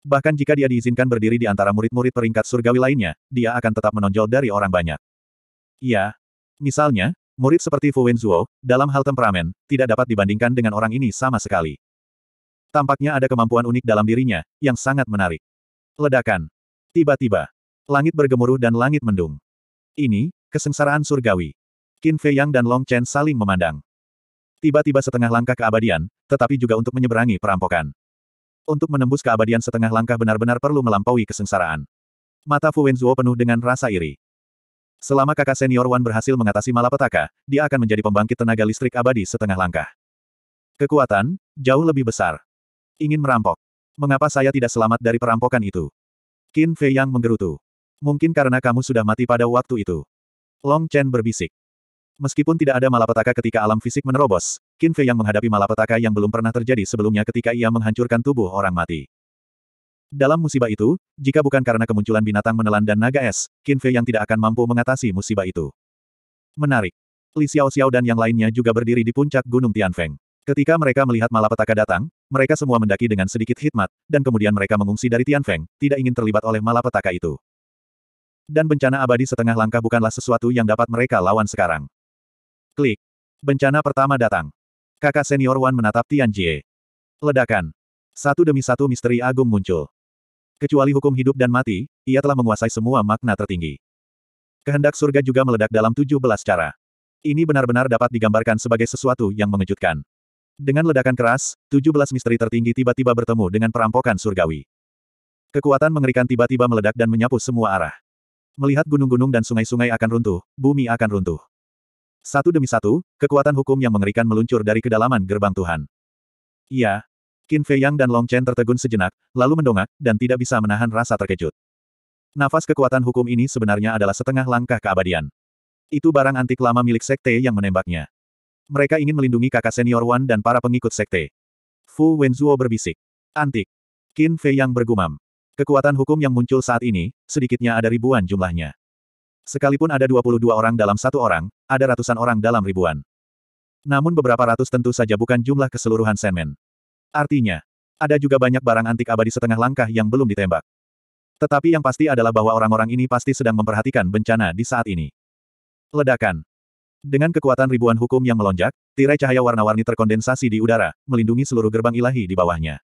Bahkan jika dia diizinkan berdiri di antara murid-murid peringkat surgawi lainnya, dia akan tetap menonjol dari orang banyak. Ya, Misalnya, murid seperti Fu Wenzuo, dalam hal temperamen, tidak dapat dibandingkan dengan orang ini sama sekali. Tampaknya ada kemampuan unik dalam dirinya, yang sangat menarik. Ledakan. Tiba-tiba, Langit bergemuruh dan langit mendung. Ini, kesengsaraan surgawi. Qin Fei Yang dan Long Chen saling memandang. Tiba-tiba setengah langkah keabadian, tetapi juga untuk menyeberangi perampokan. Untuk menembus keabadian setengah langkah benar-benar perlu melampaui kesengsaraan. Mata Fu Wenzuo penuh dengan rasa iri. Selama kakak senior Wan berhasil mengatasi malapetaka, dia akan menjadi pembangkit tenaga listrik abadi setengah langkah. Kekuatan, jauh lebih besar. Ingin merampok. Mengapa saya tidak selamat dari perampokan itu? Qin Fei Yang menggerutu. Mungkin karena kamu sudah mati pada waktu itu. Long Chen berbisik. Meskipun tidak ada malapetaka ketika alam fisik menerobos, Qin Fei yang menghadapi malapetaka yang belum pernah terjadi sebelumnya ketika ia menghancurkan tubuh orang mati. Dalam musibah itu, jika bukan karena kemunculan binatang menelan dan naga es, Qin Fei yang tidak akan mampu mengatasi musibah itu. Menarik. Li Xiao Xiao dan yang lainnya juga berdiri di puncak Gunung Tianfeng. Ketika mereka melihat malapetaka datang, mereka semua mendaki dengan sedikit hikmat, dan kemudian mereka mengungsi dari Tianfeng, tidak ingin terlibat oleh malapetaka itu. Dan bencana abadi setengah langkah bukanlah sesuatu yang dapat mereka lawan sekarang. Klik. Bencana pertama datang. Kakak senior Wan menatap Tian Jie. Ledakan. Satu demi satu misteri agung muncul. Kecuali hukum hidup dan mati, ia telah menguasai semua makna tertinggi. Kehendak surga juga meledak dalam 17 cara. Ini benar-benar dapat digambarkan sebagai sesuatu yang mengejutkan. Dengan ledakan keras, 17 misteri tertinggi tiba-tiba bertemu dengan perampokan surgawi. Kekuatan mengerikan tiba-tiba meledak dan menyapu semua arah. Melihat gunung-gunung dan sungai-sungai akan runtuh, bumi akan runtuh. Satu demi satu, kekuatan hukum yang mengerikan meluncur dari kedalaman gerbang Tuhan. Iya. Qin Fei Yang dan Long Chen tertegun sejenak, lalu mendongak, dan tidak bisa menahan rasa terkejut. Nafas kekuatan hukum ini sebenarnya adalah setengah langkah keabadian. Itu barang antik lama milik sekte yang menembaknya. Mereka ingin melindungi kakak senior Wan dan para pengikut sekte. Fu Zhuo berbisik. Antik. Qin Fei Yang bergumam. Kekuatan hukum yang muncul saat ini, sedikitnya ada ribuan jumlahnya. Sekalipun ada 22 orang dalam satu orang, ada ratusan orang dalam ribuan. Namun beberapa ratus tentu saja bukan jumlah keseluruhan Senmen. Artinya, ada juga banyak barang antik abadi setengah langkah yang belum ditembak. Tetapi yang pasti adalah bahwa orang-orang ini pasti sedang memperhatikan bencana di saat ini. Ledakan. Dengan kekuatan ribuan hukum yang melonjak, tirai cahaya warna-warni terkondensasi di udara, melindungi seluruh gerbang ilahi di bawahnya.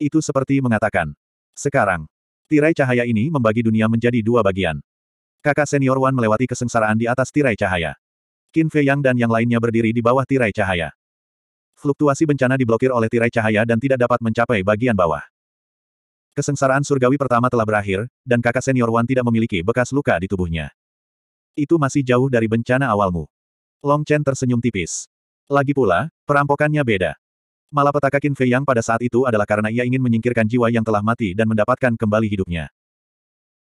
Itu seperti mengatakan, sekarang, tirai cahaya ini membagi dunia menjadi dua bagian. Kakak senior Wan melewati kesengsaraan di atas tirai cahaya. Qin Fei Yang dan yang lainnya berdiri di bawah tirai cahaya. Fluktuasi bencana diblokir oleh tirai cahaya dan tidak dapat mencapai bagian bawah. Kesengsaraan surgawi pertama telah berakhir, dan kakak senior Wan tidak memiliki bekas luka di tubuhnya. Itu masih jauh dari bencana awalmu. Long Chen tersenyum tipis. Lagi pula, perampokannya beda. Malapetaka Qin Fei Yang pada saat itu adalah karena ia ingin menyingkirkan jiwa yang telah mati dan mendapatkan kembali hidupnya.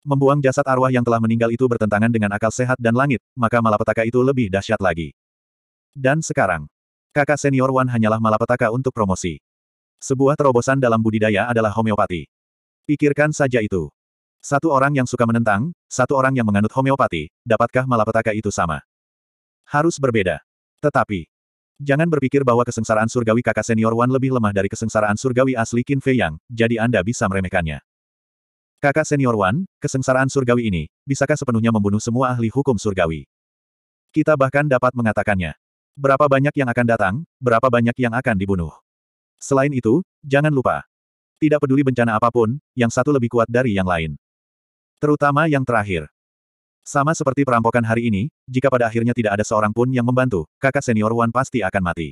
Membuang jasad arwah yang telah meninggal itu bertentangan dengan akal sehat dan langit, maka malapetaka itu lebih dahsyat lagi. Dan sekarang, kakak senior Wan hanyalah malapetaka untuk promosi. Sebuah terobosan dalam budidaya adalah homeopati. Pikirkan saja itu. Satu orang yang suka menentang, satu orang yang menganut homeopati, dapatkah malapetaka itu sama? Harus berbeda. Tetapi, Jangan berpikir bahwa kesengsaraan surgawi kakak senior Wan lebih lemah dari kesengsaraan surgawi asli Qin Fei Yang, jadi Anda bisa meremehkannya. Kakak senior Wan, kesengsaraan surgawi ini, bisakah sepenuhnya membunuh semua ahli hukum surgawi? Kita bahkan dapat mengatakannya. Berapa banyak yang akan datang, berapa banyak yang akan dibunuh. Selain itu, jangan lupa. Tidak peduli bencana apapun, yang satu lebih kuat dari yang lain. Terutama yang terakhir. Sama seperti perampokan hari ini, jika pada akhirnya tidak ada seorang pun yang membantu, kakak senior Wan pasti akan mati.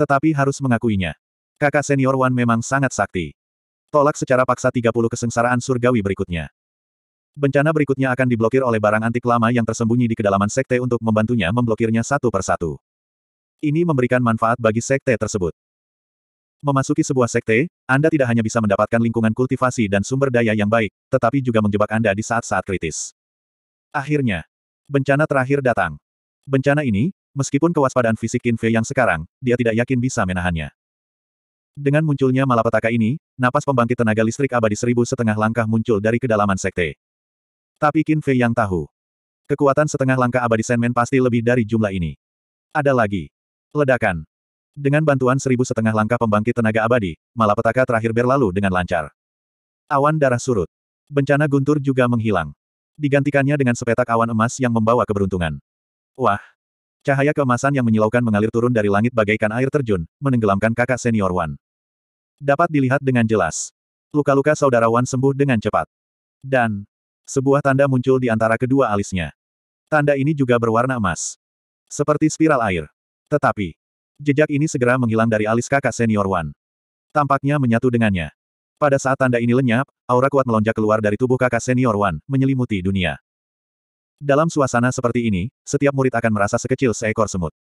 Tetapi harus mengakuinya. Kakak senior Wan memang sangat sakti. Tolak secara paksa 30 kesengsaraan surgawi berikutnya. Bencana berikutnya akan diblokir oleh barang antik lama yang tersembunyi di kedalaman sekte untuk membantunya memblokirnya satu persatu. Ini memberikan manfaat bagi sekte tersebut. Memasuki sebuah sekte, Anda tidak hanya bisa mendapatkan lingkungan kultivasi dan sumber daya yang baik, tetapi juga menjebak Anda di saat-saat kritis. Akhirnya, bencana terakhir datang. Bencana ini, meskipun kewaspadaan fisik Qin Fei yang sekarang, dia tidak yakin bisa menahannya. Dengan munculnya malapetaka ini, napas pembangkit tenaga listrik abadi seribu setengah langkah muncul dari kedalaman sekte. Tapi Qin Fei yang tahu. Kekuatan setengah langkah abadi Senmen pasti lebih dari jumlah ini. Ada lagi. Ledakan. Dengan bantuan seribu setengah langkah pembangkit tenaga abadi, malapetaka terakhir berlalu dengan lancar. Awan darah surut. Bencana guntur juga menghilang. Digantikannya dengan sepetak awan emas yang membawa keberuntungan. Wah! Cahaya keemasan yang menyilaukan mengalir turun dari langit bagaikan air terjun, menenggelamkan kakak senior Wan. Dapat dilihat dengan jelas. Luka-luka saudara Wan sembuh dengan cepat. Dan, sebuah tanda muncul di antara kedua alisnya. Tanda ini juga berwarna emas. Seperti spiral air. Tetapi, jejak ini segera menghilang dari alis kakak senior Wan. Tampaknya menyatu dengannya. Pada saat tanda ini lenyap, aura kuat melonjak keluar dari tubuh kakak senior Wan, menyelimuti dunia. Dalam suasana seperti ini, setiap murid akan merasa sekecil seekor semut.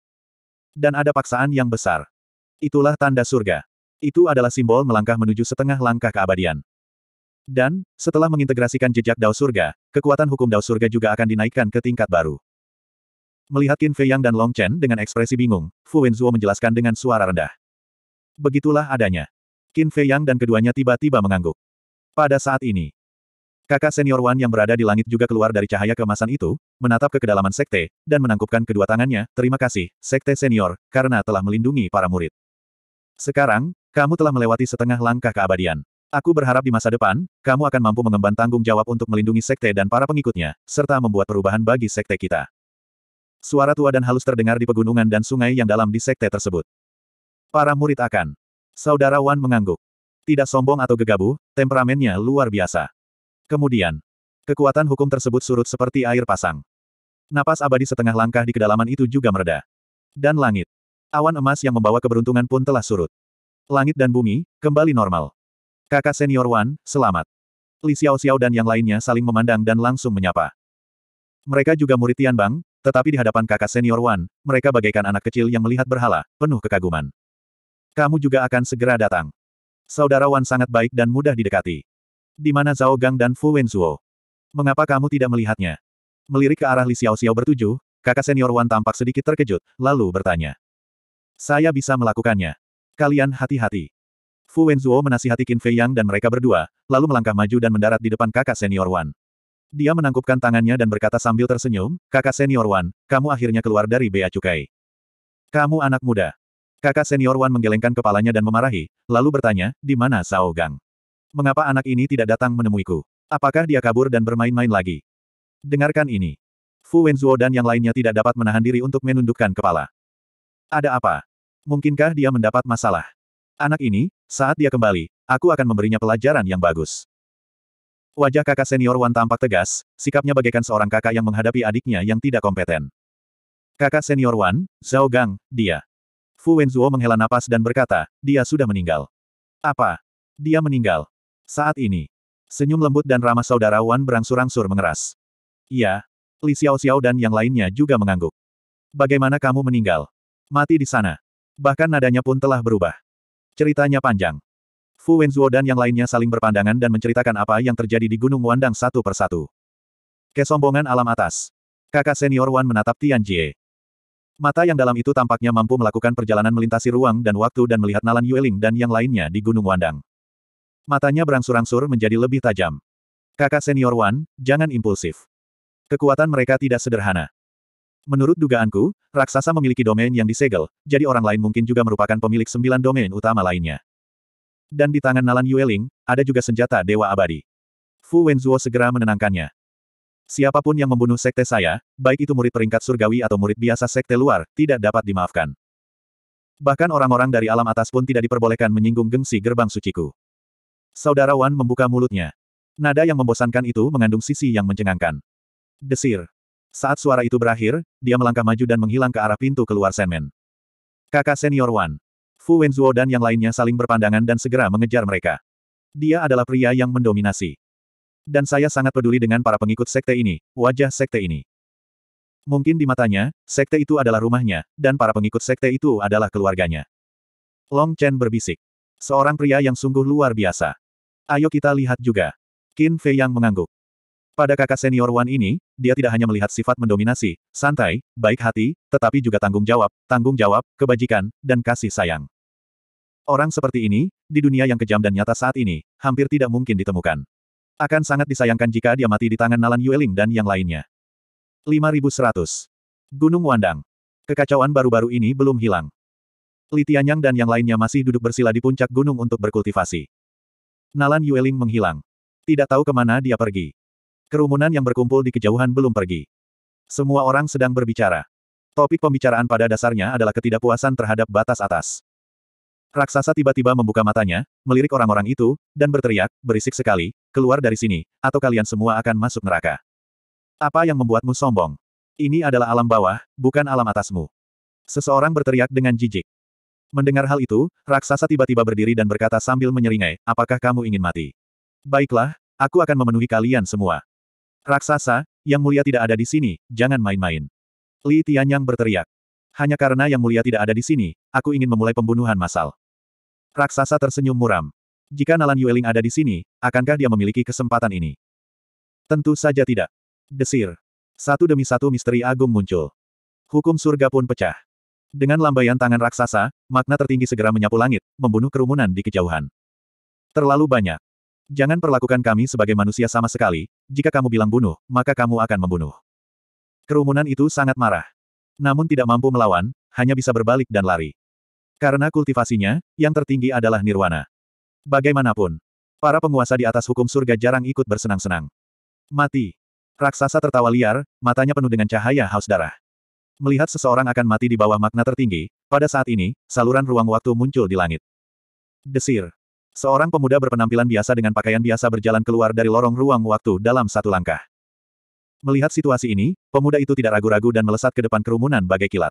Dan ada paksaan yang besar. Itulah tanda surga. Itu adalah simbol melangkah menuju setengah langkah keabadian. Dan, setelah mengintegrasikan jejak Dao Surga, kekuatan hukum Dao Surga juga akan dinaikkan ke tingkat baru. Melihat Qin Fei Yang dan Long Chen dengan ekspresi bingung, Fu Wenzuo menjelaskan dengan suara rendah. Begitulah adanya. Qin Fei Yang dan keduanya tiba-tiba mengangguk. Pada saat ini, kakak senior Wan yang berada di langit juga keluar dari cahaya kemasan itu, menatap ke kedalaman sekte, dan menangkupkan kedua tangannya, terima kasih, sekte senior, karena telah melindungi para murid. Sekarang, kamu telah melewati setengah langkah keabadian. Aku berharap di masa depan, kamu akan mampu mengemban tanggung jawab untuk melindungi sekte dan para pengikutnya, serta membuat perubahan bagi sekte kita. Suara tua dan halus terdengar di pegunungan dan sungai yang dalam di sekte tersebut. Para murid akan Saudara Wan mengangguk. Tidak sombong atau gegabah, temperamennya luar biasa. Kemudian, kekuatan hukum tersebut surut seperti air pasang. Napas abadi setengah langkah di kedalaman itu juga mereda. Dan langit. Awan emas yang membawa keberuntungan pun telah surut. Langit dan bumi, kembali normal. Kakak senior Wan, selamat. Li Xiao Xiao dan yang lainnya saling memandang dan langsung menyapa. Mereka juga murid Tian Bang, tetapi di hadapan kakak senior Wan, mereka bagaikan anak kecil yang melihat berhala, penuh kekaguman. Kamu juga akan segera datang. Saudara Wan sangat baik dan mudah didekati. Di mana Zhao Gang dan Fu Wenzuo? Mengapa kamu tidak melihatnya? Melirik ke arah Li Xiao Xiao bertujuh, kakak senior Wan tampak sedikit terkejut, lalu bertanya. Saya bisa melakukannya. Kalian hati-hati. Fu Wenzuo menasihati Qin Fei Yang dan mereka berdua, lalu melangkah maju dan mendarat di depan kakak senior Wan. Dia menangkupkan tangannya dan berkata sambil tersenyum, kakak senior Wan, kamu akhirnya keluar dari bea cukai. Kamu anak muda. Kakak senior Wan menggelengkan kepalanya dan memarahi, lalu bertanya, di mana Zhao Gang? Mengapa anak ini tidak datang menemuiku? Apakah dia kabur dan bermain-main lagi? Dengarkan ini. Fu Wenzuo dan yang lainnya tidak dapat menahan diri untuk menundukkan kepala. Ada apa? Mungkinkah dia mendapat masalah? Anak ini, saat dia kembali, aku akan memberinya pelajaran yang bagus. Wajah kakak senior Wan tampak tegas, sikapnya bagaikan seorang kakak yang menghadapi adiknya yang tidak kompeten. Kakak senior Wan, Zhao Gang, dia. Fu Wenzuo menghela napas dan berkata, dia sudah meninggal. Apa? Dia meninggal. Saat ini. Senyum lembut dan ramah saudara Wan berangsur-angsur mengeras. Iya. Li Xiao Xiao dan yang lainnya juga mengangguk. Bagaimana kamu meninggal? Mati di sana. Bahkan nadanya pun telah berubah. Ceritanya panjang. Fu Wenzuo dan yang lainnya saling berpandangan dan menceritakan apa yang terjadi di Gunung Wandang satu persatu. Kesombongan alam atas. Kakak senior Wan menatap Tian Jie. Mata yang dalam itu tampaknya mampu melakukan perjalanan melintasi ruang dan waktu dan melihat Nalan Yueling dan yang lainnya di Gunung Wandang. Matanya berangsur-angsur menjadi lebih tajam. Kakak senior Wan, jangan impulsif. Kekuatan mereka tidak sederhana. Menurut dugaanku, raksasa memiliki domain yang disegel, jadi orang lain mungkin juga merupakan pemilik sembilan domain utama lainnya. Dan di tangan Nalan Yueling, ada juga senjata Dewa Abadi. Fu Wenzuo segera menenangkannya. Siapapun yang membunuh sekte saya, baik itu murid peringkat surgawi atau murid biasa sekte luar, tidak dapat dimaafkan. Bahkan orang-orang dari alam atas pun tidak diperbolehkan menyinggung gengsi gerbang suciku. Saudara Wan membuka mulutnya. Nada yang membosankan itu mengandung sisi yang mencengangkan. Desir. Saat suara itu berakhir, dia melangkah maju dan menghilang ke arah pintu keluar Senmen. Kakak senior Wan. Fu Wenzuo dan yang lainnya saling berpandangan dan segera mengejar mereka. Dia adalah pria yang mendominasi. Dan saya sangat peduli dengan para pengikut sekte ini, wajah sekte ini. Mungkin di matanya, sekte itu adalah rumahnya, dan para pengikut sekte itu adalah keluarganya. Long Chen berbisik. Seorang pria yang sungguh luar biasa. Ayo kita lihat juga. Qin Fei yang mengangguk. Pada kakak senior Wan ini, dia tidak hanya melihat sifat mendominasi, santai, baik hati, tetapi juga tanggung jawab, tanggung jawab, kebajikan, dan kasih sayang. Orang seperti ini, di dunia yang kejam dan nyata saat ini, hampir tidak mungkin ditemukan. Akan sangat disayangkan jika dia mati di tangan Nalan Yueling dan yang lainnya. 5100. Gunung Wandang. Kekacauan baru-baru ini belum hilang. Li Tianyang dan yang lainnya masih duduk bersila di puncak gunung untuk berkultivasi. Nalan Yueling menghilang. Tidak tahu kemana dia pergi. Kerumunan yang berkumpul di kejauhan belum pergi. Semua orang sedang berbicara. Topik pembicaraan pada dasarnya adalah ketidakpuasan terhadap batas atas. Raksasa tiba-tiba membuka matanya, melirik orang-orang itu, dan berteriak, berisik sekali, keluar dari sini, atau kalian semua akan masuk neraka. Apa yang membuatmu sombong? Ini adalah alam bawah, bukan alam atasmu. Seseorang berteriak dengan jijik. Mendengar hal itu, raksasa tiba-tiba berdiri dan berkata sambil menyeringai, apakah kamu ingin mati? Baiklah, aku akan memenuhi kalian semua. Raksasa, yang mulia tidak ada di sini, jangan main-main. Li Tianyang berteriak. Hanya karena yang mulia tidak ada di sini, aku ingin memulai pembunuhan massal. Raksasa tersenyum muram. Jika Nalan Yueling ada di sini, akankah dia memiliki kesempatan ini? Tentu saja tidak. Desir. Satu demi satu misteri agung muncul. Hukum surga pun pecah. Dengan lambaian tangan raksasa, makna tertinggi segera menyapu langit, membunuh kerumunan di kejauhan. Terlalu banyak. Jangan perlakukan kami sebagai manusia sama sekali, jika kamu bilang bunuh, maka kamu akan membunuh. Kerumunan itu sangat marah. Namun tidak mampu melawan, hanya bisa berbalik dan lari. Karena kultivasinya, yang tertinggi adalah nirwana. Bagaimanapun, para penguasa di atas hukum surga jarang ikut bersenang-senang. Mati. Raksasa tertawa liar, matanya penuh dengan cahaya haus darah. Melihat seseorang akan mati di bawah makna tertinggi, pada saat ini, saluran ruang waktu muncul di langit. Desir. Seorang pemuda berpenampilan biasa dengan pakaian biasa berjalan keluar dari lorong ruang waktu dalam satu langkah. Melihat situasi ini, pemuda itu tidak ragu-ragu dan melesat ke depan kerumunan bagai kilat.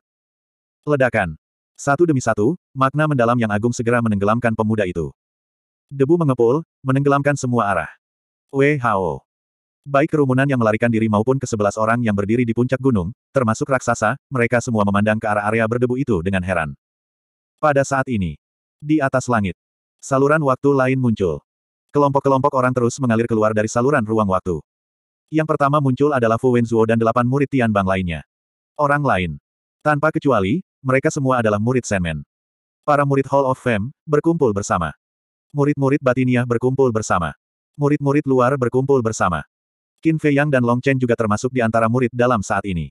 Ledakan. Satu demi satu, makna mendalam yang agung segera menenggelamkan pemuda itu. Debu mengepul, menenggelamkan semua arah. WHO. Baik kerumunan yang melarikan diri maupun ke sebelas orang yang berdiri di puncak gunung, termasuk raksasa, mereka semua memandang ke arah area berdebu itu dengan heran. Pada saat ini, di atas langit, saluran waktu lain muncul. Kelompok-kelompok orang terus mengalir keluar dari saluran ruang waktu. Yang pertama muncul adalah Fu Wenzuo dan delapan murid Tianbang lainnya. Orang lain, tanpa kecuali, mereka semua adalah murid Senmen. Para murid Hall of Fame berkumpul bersama. Murid-murid Batiniah berkumpul bersama. Murid-murid luar berkumpul bersama. Qin Fei Yang dan Long Chen juga termasuk di antara murid dalam saat ini.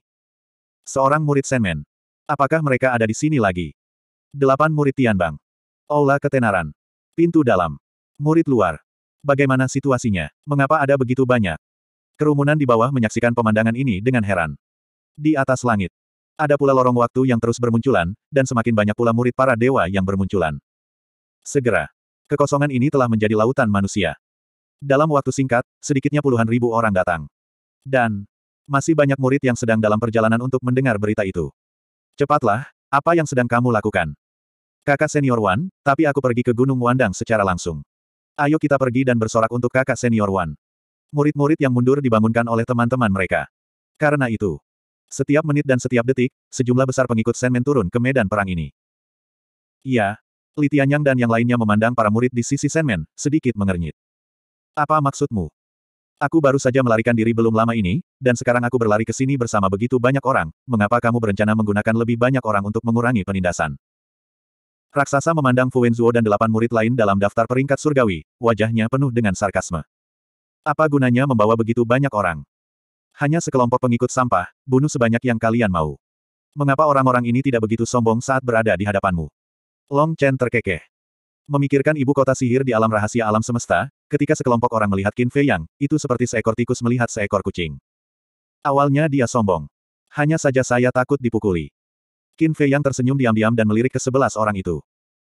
Seorang murid Senmen. Apakah mereka ada di sini lagi? Delapan murid Tianbang. Aula ketenaran. Pintu dalam. Murid luar. Bagaimana situasinya? Mengapa ada begitu banyak? Kerumunan di bawah menyaksikan pemandangan ini dengan heran. Di atas langit, ada pula lorong waktu yang terus bermunculan, dan semakin banyak pula murid para dewa yang bermunculan. Segera, kekosongan ini telah menjadi lautan manusia. Dalam waktu singkat, sedikitnya puluhan ribu orang datang. Dan, masih banyak murid yang sedang dalam perjalanan untuk mendengar berita itu. Cepatlah, apa yang sedang kamu lakukan? Kakak senior Wan, tapi aku pergi ke Gunung Wandang secara langsung. Ayo kita pergi dan bersorak untuk kakak senior Wan. Murid-murid yang mundur dibangunkan oleh teman-teman mereka. Karena itu, setiap menit dan setiap detik, sejumlah besar pengikut Senmen turun ke medan perang ini. Iya. Li Tianyang dan yang lainnya memandang para murid di sisi Senmen, sedikit mengernyit. Apa maksudmu? Aku baru saja melarikan diri belum lama ini, dan sekarang aku berlari ke sini bersama begitu banyak orang, mengapa kamu berencana menggunakan lebih banyak orang untuk mengurangi penindasan? Raksasa memandang Fuenzuo dan delapan murid lain dalam daftar peringkat surgawi, wajahnya penuh dengan sarkasme. Apa gunanya membawa begitu banyak orang? Hanya sekelompok pengikut sampah, bunuh sebanyak yang kalian mau. Mengapa orang-orang ini tidak begitu sombong saat berada di hadapanmu? Long Chen terkekeh. Memikirkan ibu kota sihir di alam rahasia alam semesta, ketika sekelompok orang melihat Qin Fei Yang, itu seperti seekor tikus melihat seekor kucing. Awalnya dia sombong. Hanya saja saya takut dipukuli. Qin Fei Yang tersenyum diam-diam dan melirik ke sebelas orang itu.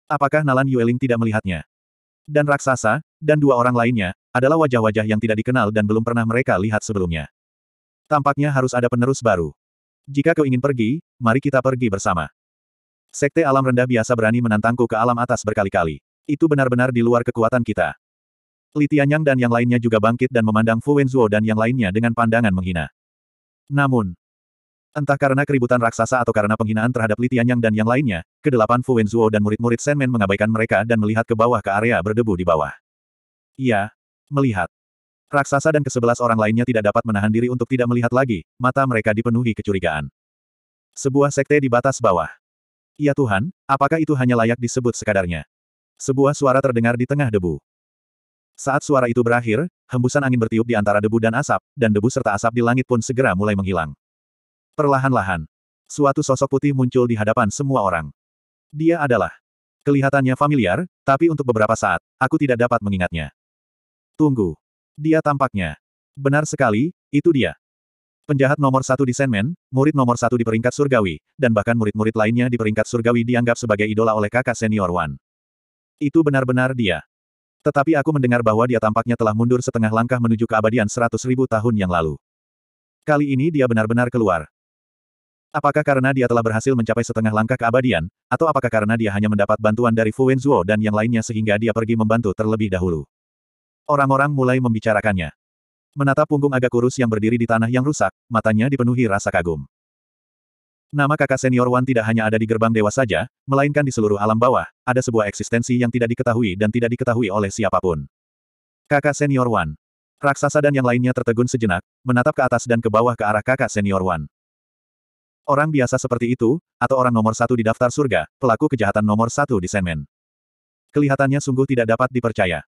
Apakah Nalan Yueling tidak melihatnya? Dan raksasa, dan dua orang lainnya, adalah wajah-wajah yang tidak dikenal dan belum pernah mereka lihat sebelumnya. Tampaknya harus ada penerus baru. Jika kau ingin pergi, mari kita pergi bersama. Sekte alam rendah biasa berani menantangku ke alam atas berkali-kali. Itu benar-benar di luar kekuatan kita. Li Tianyang dan yang lainnya juga bangkit dan memandang Fu Wenzuo dan yang lainnya dengan pandangan menghina. Namun, entah karena keributan raksasa atau karena penghinaan terhadap Li Tianyang dan yang lainnya, kedelapan Fu Wenzuo dan murid-murid Senmen mengabaikan mereka dan melihat ke bawah ke area berdebu di bawah. Ia melihat. Raksasa dan kesebelas orang lainnya tidak dapat menahan diri untuk tidak melihat lagi, mata mereka dipenuhi kecurigaan. Sebuah sekte di batas bawah. Ya Tuhan, apakah itu hanya layak disebut sekadarnya? Sebuah suara terdengar di tengah debu. Saat suara itu berakhir, hembusan angin bertiup di antara debu dan asap, dan debu serta asap di langit pun segera mulai menghilang. Perlahan-lahan, suatu sosok putih muncul di hadapan semua orang. Dia adalah Kelihatannya familiar, tapi untuk beberapa saat, aku tidak dapat mengingatnya. Tunggu. Dia tampaknya. Benar sekali, itu dia. Penjahat nomor satu di Sandman, murid nomor satu di peringkat surgawi, dan bahkan murid-murid lainnya di peringkat surgawi dianggap sebagai idola oleh kakak senior Wan. Itu benar-benar dia. Tetapi aku mendengar bahwa dia tampaknya telah mundur setengah langkah menuju keabadian seratus ribu tahun yang lalu. Kali ini dia benar-benar keluar. Apakah karena dia telah berhasil mencapai setengah langkah keabadian, atau apakah karena dia hanya mendapat bantuan dari Fu Zhuo dan yang lainnya sehingga dia pergi membantu terlebih dahulu? Orang-orang mulai membicarakannya. Menatap punggung agak kurus yang berdiri di tanah yang rusak, matanya dipenuhi rasa kagum. Nama kakak senior Wan tidak hanya ada di gerbang dewa saja, melainkan di seluruh alam bawah, ada sebuah eksistensi yang tidak diketahui dan tidak diketahui oleh siapapun. Kakak senior Wan. Raksasa dan yang lainnya tertegun sejenak, menatap ke atas dan ke bawah ke arah kakak senior Wan. Orang biasa seperti itu, atau orang nomor satu di daftar surga, pelaku kejahatan nomor satu di senmen. Kelihatannya sungguh tidak dapat dipercaya.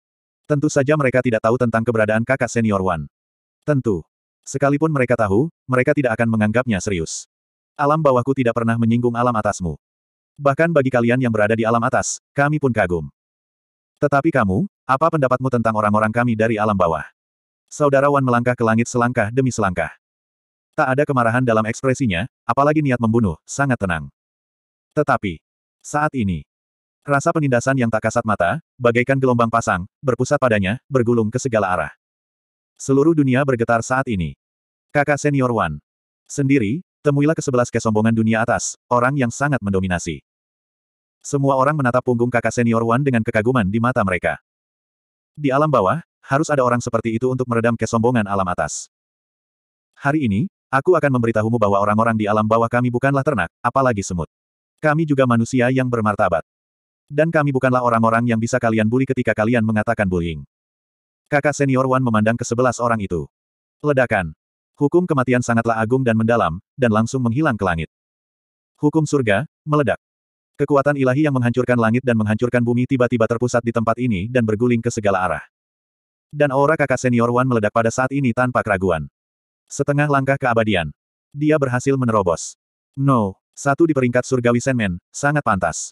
Tentu saja mereka tidak tahu tentang keberadaan kakak senior Wan. Tentu. Sekalipun mereka tahu, mereka tidak akan menganggapnya serius. Alam bawahku tidak pernah menyinggung alam atasmu. Bahkan bagi kalian yang berada di alam atas, kami pun kagum. Tetapi kamu, apa pendapatmu tentang orang-orang kami dari alam bawah? Saudara Wan melangkah ke langit selangkah demi selangkah. Tak ada kemarahan dalam ekspresinya, apalagi niat membunuh, sangat tenang. Tetapi, saat ini, Rasa penindasan yang tak kasat mata, bagaikan gelombang pasang, berpusat padanya, bergulung ke segala arah. Seluruh dunia bergetar saat ini. Kakak senior Wan. Sendiri, temuilah kesebelas kesombongan dunia atas, orang yang sangat mendominasi. Semua orang menatap punggung kakak senior Wan dengan kekaguman di mata mereka. Di alam bawah, harus ada orang seperti itu untuk meredam kesombongan alam atas. Hari ini, aku akan memberitahumu bahwa orang-orang di alam bawah kami bukanlah ternak, apalagi semut. Kami juga manusia yang bermartabat. Dan kami bukanlah orang-orang yang bisa kalian bully ketika kalian mengatakan bullying. Kakak senior Wan memandang ke sebelas orang itu. Ledakan. Hukum kematian sangatlah agung dan mendalam, dan langsung menghilang ke langit. Hukum surga, meledak. Kekuatan ilahi yang menghancurkan langit dan menghancurkan bumi tiba-tiba terpusat di tempat ini dan berguling ke segala arah. Dan aura kakak senior Wan meledak pada saat ini tanpa keraguan. Setengah langkah keabadian. Dia berhasil menerobos. No, satu di peringkat surgawi Senmen, sangat pantas.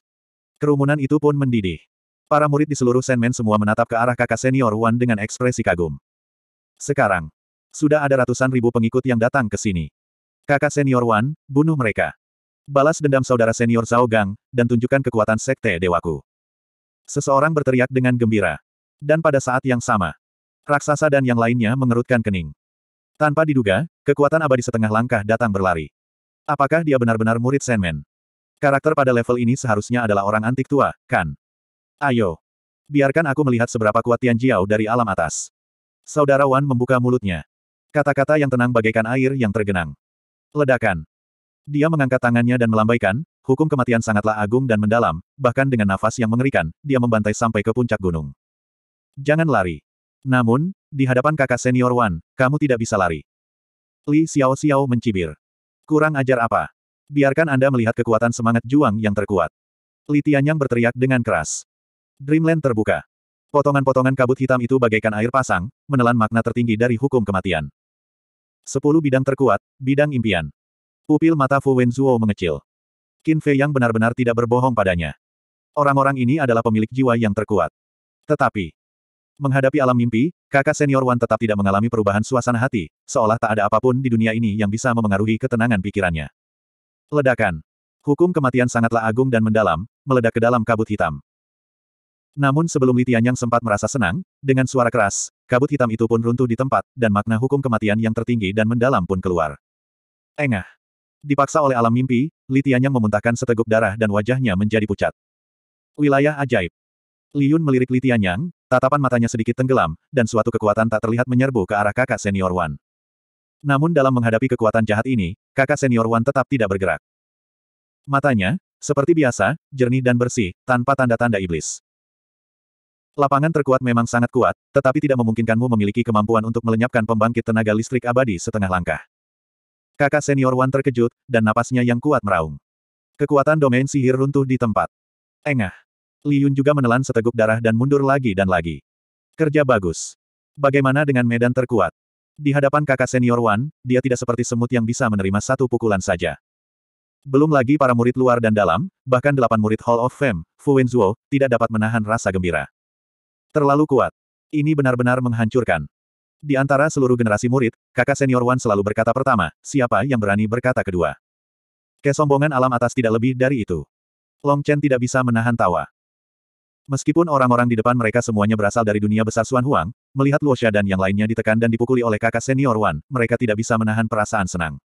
Kerumunan itu pun mendidih. Para murid di seluruh Senmen semua menatap ke arah kakak senior Wan dengan ekspresi kagum. Sekarang, sudah ada ratusan ribu pengikut yang datang ke sini. Kakak senior Wan, bunuh mereka. Balas dendam saudara senior Zhao Gang, dan tunjukkan kekuatan sekte dewaku. Seseorang berteriak dengan gembira. Dan pada saat yang sama, raksasa dan yang lainnya mengerutkan kening. Tanpa diduga, kekuatan abadi setengah langkah datang berlari. Apakah dia benar-benar murid Senmen? Karakter pada level ini seharusnya adalah orang antik tua, kan? Ayo. Biarkan aku melihat seberapa kuat Tian Jiao dari alam atas. Saudara Wan membuka mulutnya. Kata-kata yang tenang bagaikan air yang tergenang. Ledakan. Dia mengangkat tangannya dan melambaikan, hukum kematian sangatlah agung dan mendalam, bahkan dengan nafas yang mengerikan, dia membantai sampai ke puncak gunung. Jangan lari. Namun, di hadapan kakak senior Wan, kamu tidak bisa lari. Li Xiao Xiao mencibir. Kurang ajar apa? Biarkan Anda melihat kekuatan semangat juang yang terkuat. Li Tianyang berteriak dengan keras. Dreamland terbuka. Potongan-potongan kabut hitam itu bagaikan air pasang, menelan makna tertinggi dari hukum kematian. Sepuluh bidang terkuat, bidang impian. Pupil mata Fu Wenzuo mengecil. Qin Fei yang benar-benar tidak berbohong padanya. Orang-orang ini adalah pemilik jiwa yang terkuat. Tetapi, menghadapi alam mimpi, kakak senior Wan tetap tidak mengalami perubahan suasana hati, seolah tak ada apapun di dunia ini yang bisa memengaruhi ketenangan pikirannya. Ledakan. Hukum kematian sangatlah agung dan mendalam, meledak ke dalam kabut hitam. Namun sebelum Li Tianyang sempat merasa senang, dengan suara keras, kabut hitam itu pun runtuh di tempat, dan makna hukum kematian yang tertinggi dan mendalam pun keluar. Engah. Dipaksa oleh alam mimpi, Li Tianyang memuntahkan seteguk darah dan wajahnya menjadi pucat. Wilayah ajaib. Liun melirik Li Tianyang, tatapan matanya sedikit tenggelam, dan suatu kekuatan tak terlihat menyerbu ke arah kakak senior Wan. Namun dalam menghadapi kekuatan jahat ini, kakak senior Wan tetap tidak bergerak. Matanya, seperti biasa, jernih dan bersih, tanpa tanda-tanda iblis. Lapangan terkuat memang sangat kuat, tetapi tidak memungkinkanmu memiliki kemampuan untuk melenyapkan pembangkit tenaga listrik abadi setengah langkah. Kakak senior Wan terkejut, dan napasnya yang kuat meraung. Kekuatan domain sihir runtuh di tempat. Engah. Liyun juga menelan seteguk darah dan mundur lagi dan lagi. Kerja bagus. Bagaimana dengan medan terkuat? Di hadapan kakak senior Wan, dia tidak seperti semut yang bisa menerima satu pukulan saja. Belum lagi para murid luar dan dalam, bahkan delapan murid Hall of Fame, Fu Wenzuo, tidak dapat menahan rasa gembira. Terlalu kuat. Ini benar-benar menghancurkan. Di antara seluruh generasi murid, kakak senior Wan selalu berkata pertama, siapa yang berani berkata kedua. Kesombongan alam atas tidak lebih dari itu. Long Chen tidak bisa menahan tawa. Meskipun orang-orang di depan mereka semuanya berasal dari dunia besar Suan Huang, melihat Luo Xia dan yang lainnya ditekan dan dipukuli oleh kakak senior Wan, mereka tidak bisa menahan perasaan senang.